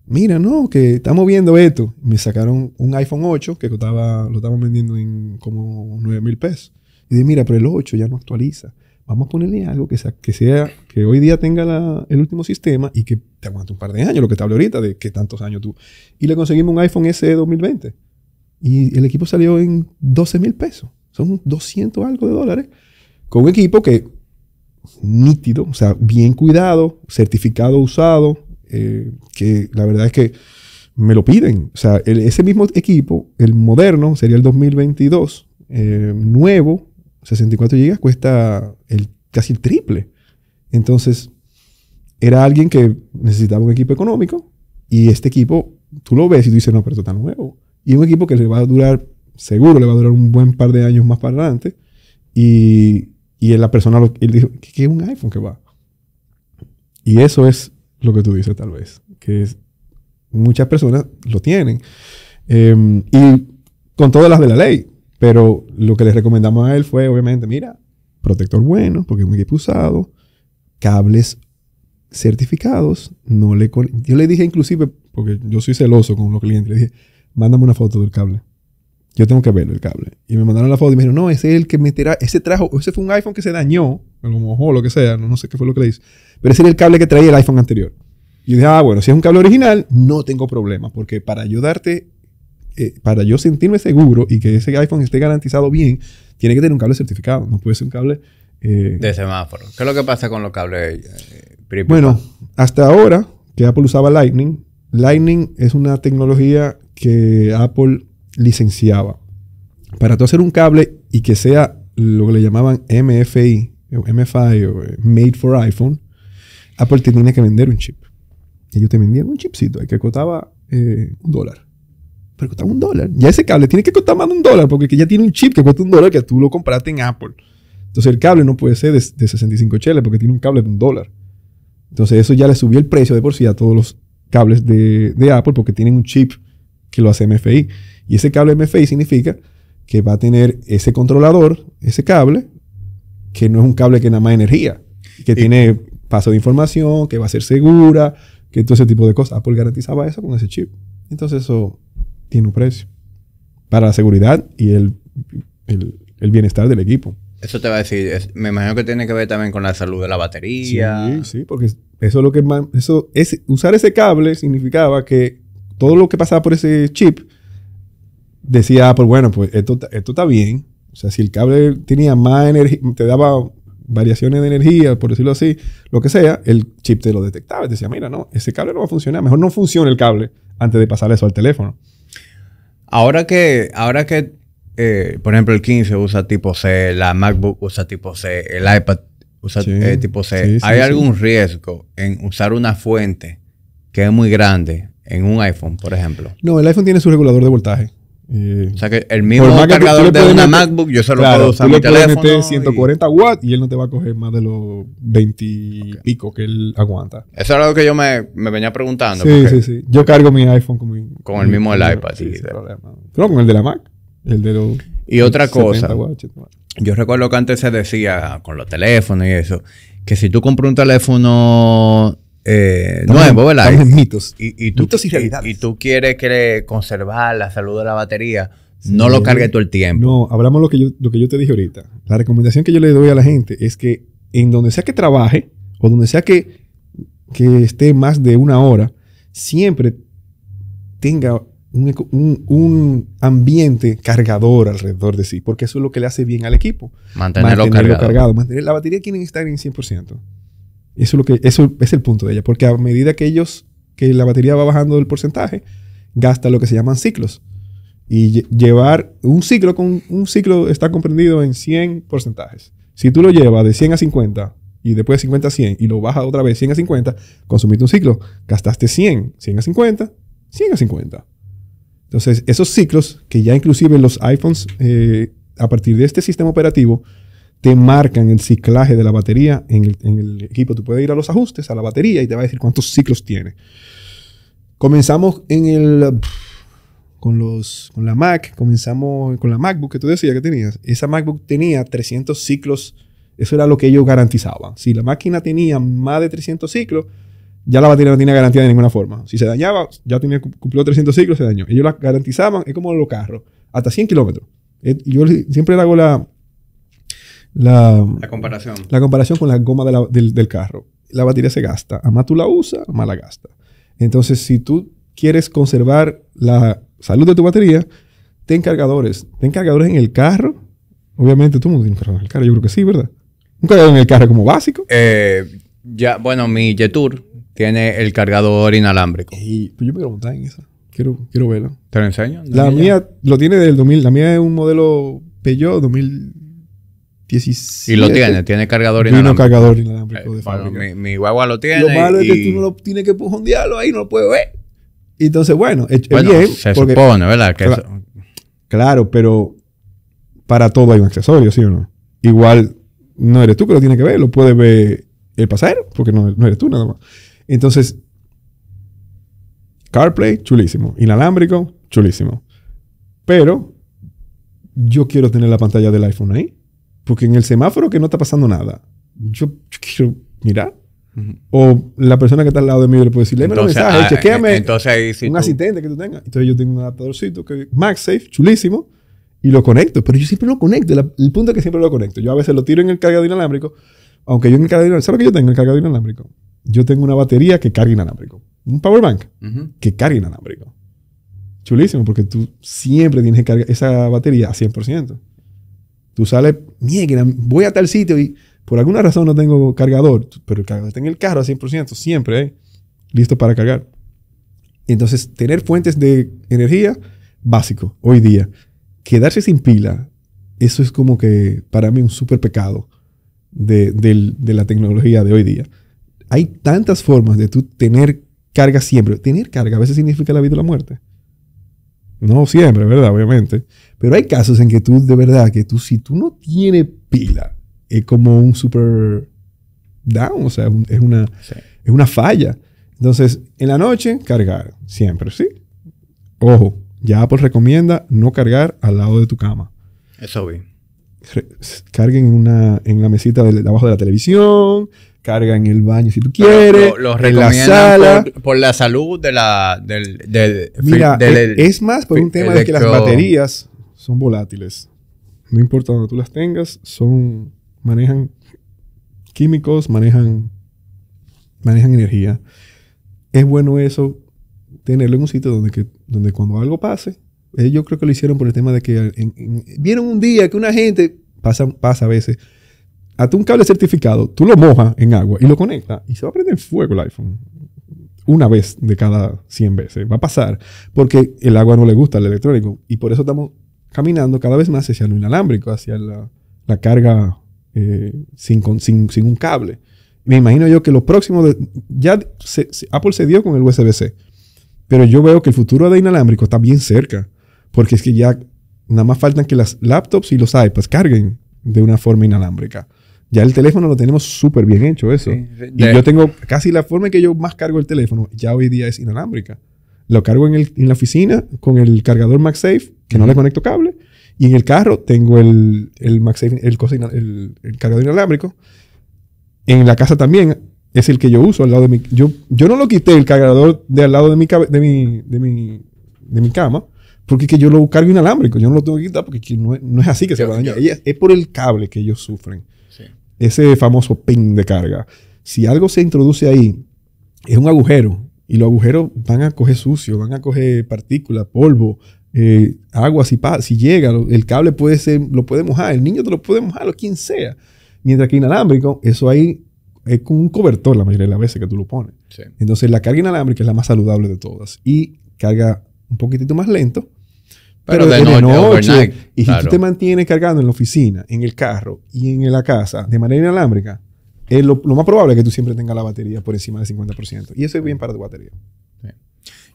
Mira, no, que estamos viendo esto. Me sacaron un iPhone 8 que costaba, lo estaban vendiendo en como 9 mil pesos. Y dije, mira, pero el 8 ya no actualiza vamos a ponerle algo que sea, que, sea, que hoy día tenga el último sistema y que te aguante un par de años, lo que te hablo ahorita, de que tantos años tú. Y le conseguimos un iPhone SE 2020. Y el equipo salió en 12 mil pesos. Son 200 algo de dólares. Con un equipo que nítido, o sea, bien cuidado, certificado usado, eh, que la verdad es que me lo piden. O sea, ese mismo equipo, el moderno, sería el 2022, eh, nuevo, 64 gigas cuesta el, casi el triple. Entonces, era alguien que necesitaba un equipo económico y este equipo, tú lo ves y tú dices, no, pero esto está nuevo. Y un equipo que le va a durar, seguro le va a durar un buen par de años más para adelante. Y, y la persona, lo, él dijo, ¿qué es un iPhone que va? Y eso es lo que tú dices tal vez, que muchas personas lo tienen. Em, y con todas las de la ley, pero lo que le recomendamos a él fue, obviamente, mira, protector bueno, porque es un equipo usado, cables certificados, no le yo le dije inclusive, porque yo soy celoso con los clientes, le dije, mándame una foto del cable. Yo tengo que ver el cable. Y me mandaron la foto y me dijeron, no, ese es el que me ese trajo, ese fue un iPhone que se dañó, lo mojó, lo que sea, no, sé qué fue lo que le hizo. pero ese era el cable que traía el iPhone anterior. Y yo dije, ah, bueno, si es un cable original, no tengo problema, porque para ayudarte eh, para yo sentirme seguro y que ese iPhone esté garantizado bien, tiene que tener un cable certificado. No puede ser un cable. Eh, de semáforo. ¿Qué es lo que pasa con los cables? Eh, bueno, hasta ahora que Apple usaba Lightning, Lightning es una tecnología que Apple licenciaba. Para tú hacer un cable y que sea lo que le llamaban MFI, MFI, o Made for iPhone, Apple te tenía que vender un chip. Ellos te vendían un chipcito que costaba un dólar pero cuesta un dólar. Ya ese cable tiene que costar más de un dólar porque ya tiene un chip que cuesta un dólar que tú lo compraste en Apple. Entonces el cable no puede ser de, 65 cheles porque tiene un cable de un dólar. Entonces eso ya le subió el precio de por sí a todos los cables de, Apple porque tienen un chip que lo hace MFI. Y ese cable MFI significa que va a tener ese controlador, ese cable, que no es un cable que nada más energía, que tiene paso de información, que va a ser segura, que todo ese tipo de cosas. Apple garantizaba eso con ese chip. Entonces eso tiene un precio. Para la seguridad y el, bienestar del equipo. Eso te va a decir, me imagino que tiene que ver también con la salud de la batería. Sí, sí, porque eso es lo que más, eso es, usar ese cable significaba que todo lo que pasaba por ese chip decía, ah, pues bueno, pues esto, esto está bien. O sea, si el cable tenía más energía, te daba variaciones de energía, por decirlo así, lo que sea, el chip te lo detectaba y decía, mira, no, ese cable no va a funcionar, mejor no funcione el cable antes de pasar eso al teléfono. Ahora que, ahora que eh, por ejemplo, el 15 usa tipo C, la MacBook usa tipo C, el iPad usa eh, tipo C, ¿hay algún riesgo en usar una fuente que es muy grande en un iPhone, por ejemplo? No, el iPhone tiene su regulador de voltaje. Eh, o sea que el mismo cargador de una MacBook yo solo lo claro, puedo usar tú le 140 watts y él no te va a coger más de los 20 pico que él aguanta. Eso era lo que yo me, venía preguntando. Sí, sí, sí. Yo cargo mi iPhone con mi... Con el mismo iPad. Sí, no con el de la Mac. El de los... Y otra cosa. yo recuerdo que antes se decía con los teléfonos y eso, que si tú compras un teléfono eh, no es mitos. Y, tú, y tú quieres, conservar la salud de la batería. no lo cargue todo el tiempo. No, hablamos lo que, yo, lo que yo te dije ahorita. La recomendación que yo le doy a la gente es que en donde sea que trabaje o donde sea que, que esté más de una hora, siempre tenga un, ambiente cargador alrededor de sí, porque eso es lo que le hace bien al equipo. Mantenerlo, cargado. la batería que estar en 100%. Eso es, lo que, eso es el punto de ella, porque a medida que ellos, que la batería va bajando el porcentaje, gasta lo que se llaman ciclos. Y llevar un ciclo, con, un ciclo está comprendido en 100 porcentajes. Si tú lo llevas de 100 a 50 y después de 50 a 100 y lo bajas otra vez 100 a 50, consumiste un ciclo. Gastaste 100, 100 a 50, 100 a 50. Entonces, esos ciclos que ya inclusive los iPhones, eh, a partir de este sistema operativo, te marcan el ciclaje de la batería en el, equipo. Tú puedes ir a los ajustes, a la batería y te va a decir cuántos ciclos tiene. Comenzamos en el... Con, los, con la Mac, comenzamos con la MacBook que tú decías que tenías. Esa MacBook tenía 300 ciclos. Eso era lo que ellos garantizaban. Si la máquina tenía más de 300 ciclos, ya la batería no tenía garantía de ninguna forma. Si se dañaba, ya tenía, cumplió 300 ciclos, se dañó. Ellos la garantizaban, es como los carros, hasta 100 kilómetros. Eh, yo siempre hago la, la, comparación. La comparación con la goma del, carro. La batería se gasta. A más tú la usas, a más la gasta. Entonces, si tú quieres conservar la salud de tu batería, ten cargadores. Ten cargadores en el carro. Obviamente, tú no tienes cargador en el carro. Yo creo que sí, ¿verdad? Un cargador en el carro como básico. Eh, ya, bueno, mi Jetour tiene el cargador inalámbrico. pues yo me quiero montar en esa. Quiero, quiero verlo. ¿Te lo enseño? La mía lo tiene del 2000. La mía es un modelo Peugeot 2000. Y lo tiene, tiene cargador inalámbrico. cargador inalámbrico eh, de fábrica. mi, guagua lo tiene. Lo malo y... es que tú no lo tienes que pujondearlo ahí, no lo puedes ver. Y entonces, bueno, bueno, Se supone, ¿verdad? claro, pero para todo hay un accesorio, ¿sí o no? Igual no eres tú que lo tiene que ver, lo puede ver el pasajero, porque no, no eres tú nada más. Entonces, CarPlay, chulísimo. Inalámbrico, chulísimo. Pero yo quiero tener la pantalla del iPhone ahí. Porque en el semáforo que no está pasando nada, yo, yo quiero mirar. O la persona que está al lado de mí le puede decir, léeme un mensaje, ah, eh, entonces un asistente que tú tengas. Entonces yo tengo un adaptadorcito que MagSafe, chulísimo, y lo conecto. Pero yo siempre lo conecto. el punto es que siempre lo conecto. Yo a veces lo tiro en el cargador inalámbrico, aunque yo en el cargador inalámbrico, ¿sabes lo que yo tengo en el cargador inalámbrico? Yo tengo una batería que carga inalámbrico. Un power bank que carga inalámbrico. Chulísimo, porque tú siempre tienes que cargar esa batería a 100%. Tú sales, mierda, voy a tal sitio y por alguna razón no tengo cargador, pero el está en el carro a 100%, siempre, listo para cargar. Entonces, tener fuentes de energía básico hoy día. Quedarse sin pila, eso es como que para mí un súper pecado de, de la tecnología de hoy día. Hay tantas formas de tú tener carga siempre. Tener carga a veces significa la vida o la muerte. No siempre, ¿verdad? Obviamente. Pero hay casos en que tú, de verdad, que tú, si tú no tienes pila, es como un super down, o sea, es una, una falla. Entonces, en la noche, cargar, siempre, ¿sí? Ojo, ya Apple recomienda no cargar al lado de tu cama. Eso bien. Carguen en, una, en la mesita de abajo de la televisión, carga en el baño si tú quieres, los lo Por, la salud de la, del, Mira, es más por un tema de que las baterías son volátiles. No importa donde tú las tengas, son manejan químicos, manejan manejan energía. Es bueno eso tenerlo en un sitio donde que donde cuando algo pase, yo creo que lo hicieron por el tema de que vieron un día que una gente pasa pasa a veces hasta un cable certificado, tú lo mojas en agua y lo conectas y se va a prender fuego el iPhone. Una vez de cada 100 veces. Va a pasar porque el agua no le gusta al electrónico y por eso estamos caminando cada vez más hacia lo inalámbrico, hacia la, carga eh, sin, sin, un cable. Me imagino yo que lo próximo, ya Apple se dio con el USB-C, pero yo veo que el futuro de inalámbrico está bien cerca, porque es que ya nada más faltan que las laptops y los iPads carguen de una forma inalámbrica. Ya el teléfono lo tenemos súper bien hecho, eso. y yo tengo casi la forma en que yo más cargo el teléfono, ya hoy día es inalámbrica. Lo cargo en, el, en la oficina con el cargador MagSafe, que no le conecto cable, y en el carro tengo el, el MagSafe, el, cargador inalámbrico. En la casa también es el que yo uso al lado de mi. Yo, yo no lo quité el cargador de al lado de mi, de mi, de mi, de mi cama, porque es que yo lo cargo inalámbrico. Yo no lo tengo que quitar porque no es, no es así que se va a dañar. Es por el cable que ellos sufren. Sí ese famoso pin de carga. Si algo se introduce ahí, es un agujero. Y los agujeros van a coger sucio, van a coger partículas, polvo, eh, agua. Si, si llega, el cable puede ser, lo puede mojar, el niño te lo puede mojar, lo quien sea. Mientras que inalámbrico, eso ahí es con un cobertor la mayoría de las veces que tú lo pones. Entonces, la carga inalámbrica es la más saludable de todas. Y carga un poquitito más lento, pero, de, noche, y si tú te mantienes cargando en la oficina, en el carro y en la casa de manera inalámbrica, es lo, más probable es que tú siempre tengas la batería por encima del 50%. Y eso es bien para tu batería.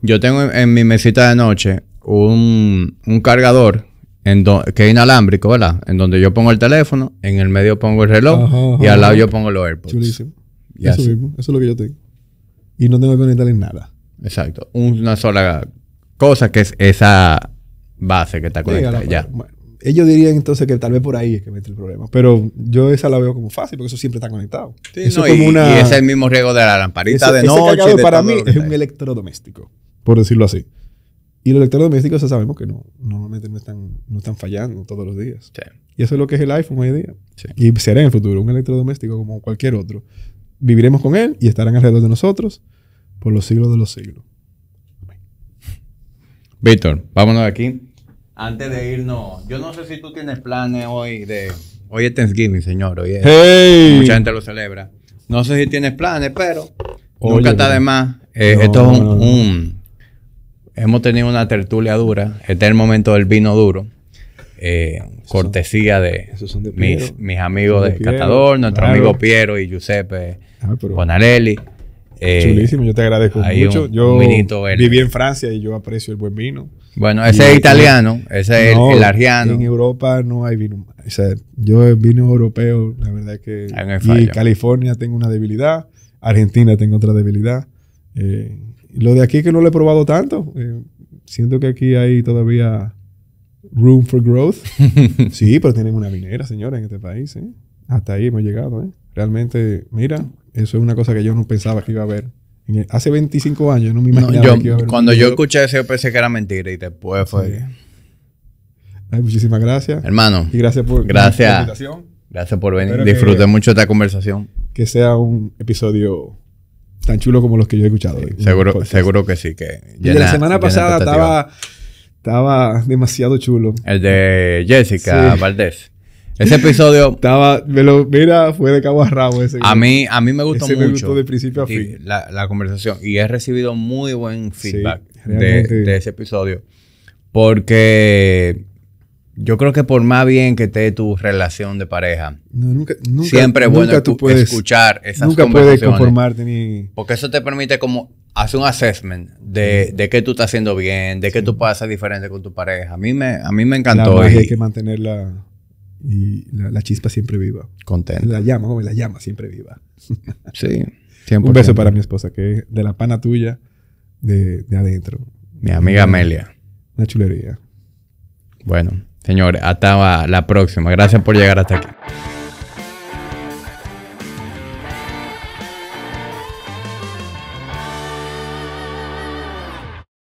Yo tengo en, mi mesita de noche un, cargador en que es inalámbrico, ¿verdad? En donde yo pongo el teléfono, en el medio pongo el reloj y al lado yo pongo los AirPods. Chulísimo. eso mismo, eso es lo que yo tengo. Y no tengo que conectarle nada. Exacto. Una sola cosa que es esa va a hacer que está conectado pues, Ya. ellos dirían entonces que tal vez por ahí es que mete el problema. Pero yo esa la veo como fácil porque eso siempre está conectado. y, una, es el mismo riesgo de la lamparita de noche. para mí es un electrodoméstico, por decirlo así. Y los electrodomésticos ya sabemos que no, normalmente no están, no están fallando todos los días. Y eso es lo que es el iPhone hoy día. Y será en el futuro un electrodoméstico como cualquier otro. Viviremos con él y estarán alrededor de nosotros por los siglos de los siglos. Víctor, vámonos de aquí. Antes de irnos, yo no sé si tú tienes planes hoy de... Hoy es Thanksgiving, señor. Mucha gente lo celebra. No sé si tienes planes, pero está de más. Eh, esto es un, Hemos tenido una tertulia dura. Este es el momento del vino duro. Eh, cortesía de, mis, amigos de, Catador, nuestro amigo Piero y Giuseppe ah, Bonarelli. Eh, Chulísimo, yo te agradezco mucho. yo viví en Francia y yo aprecio el buen vino. Bueno, ese es italiano, ese es el, En Europa no hay vino. yo vino europeo, la verdad es que. y California tengo una debilidad, Argentina tengo otra debilidad. Eh, lo de aquí que no lo he probado tanto. Eh, siento que aquí hay todavía room for growth. sí, pero tienen una vinera señora, en este país. Hasta ahí hemos llegado. ¿eh? Realmente, mira, eso es una cosa que yo no pensaba que iba a haber. hace 25 años no me imaginaba Cuando yo escuché eso, pensé que era mentira y después fue. muchísimas gracias. Hermano. Y gracias por, gracias. la invitación. Gracias por venir. Disfrute mucho esta conversación. Que sea un episodio tan chulo como los que yo he escuchado hoy. Seguro, seguro que sí. Que la semana pasada estaba, estaba demasiado chulo. El de Jessica Valdés. Ese episodio. Estaba, mira, fue de cabo a rabo ese. A mí, a mí me gustó mucho. principio La, conversación. Y he recibido muy buen feedback de, ese episodio. Porque yo creo que por más bien que esté tu relación de pareja, siempre es bueno tú puedes, escuchar esas nunca Puedes conformarte ni. Porque eso te permite como hacer un assessment de, de qué tú estás haciendo bien, de qué tú puedes hacer diferente con tu pareja. A mí me, a mí me encantó. La y, hay que mantenerla y la, chispa siempre viva. Contento. La llama, hombre, la llama siempre viva. Sí. Un beso para mi esposa, que es de la pana tuya de, de adentro. Mi amiga Amelia. la chulería. Bueno, señores, hasta la próxima. Gracias por llegar hasta aquí.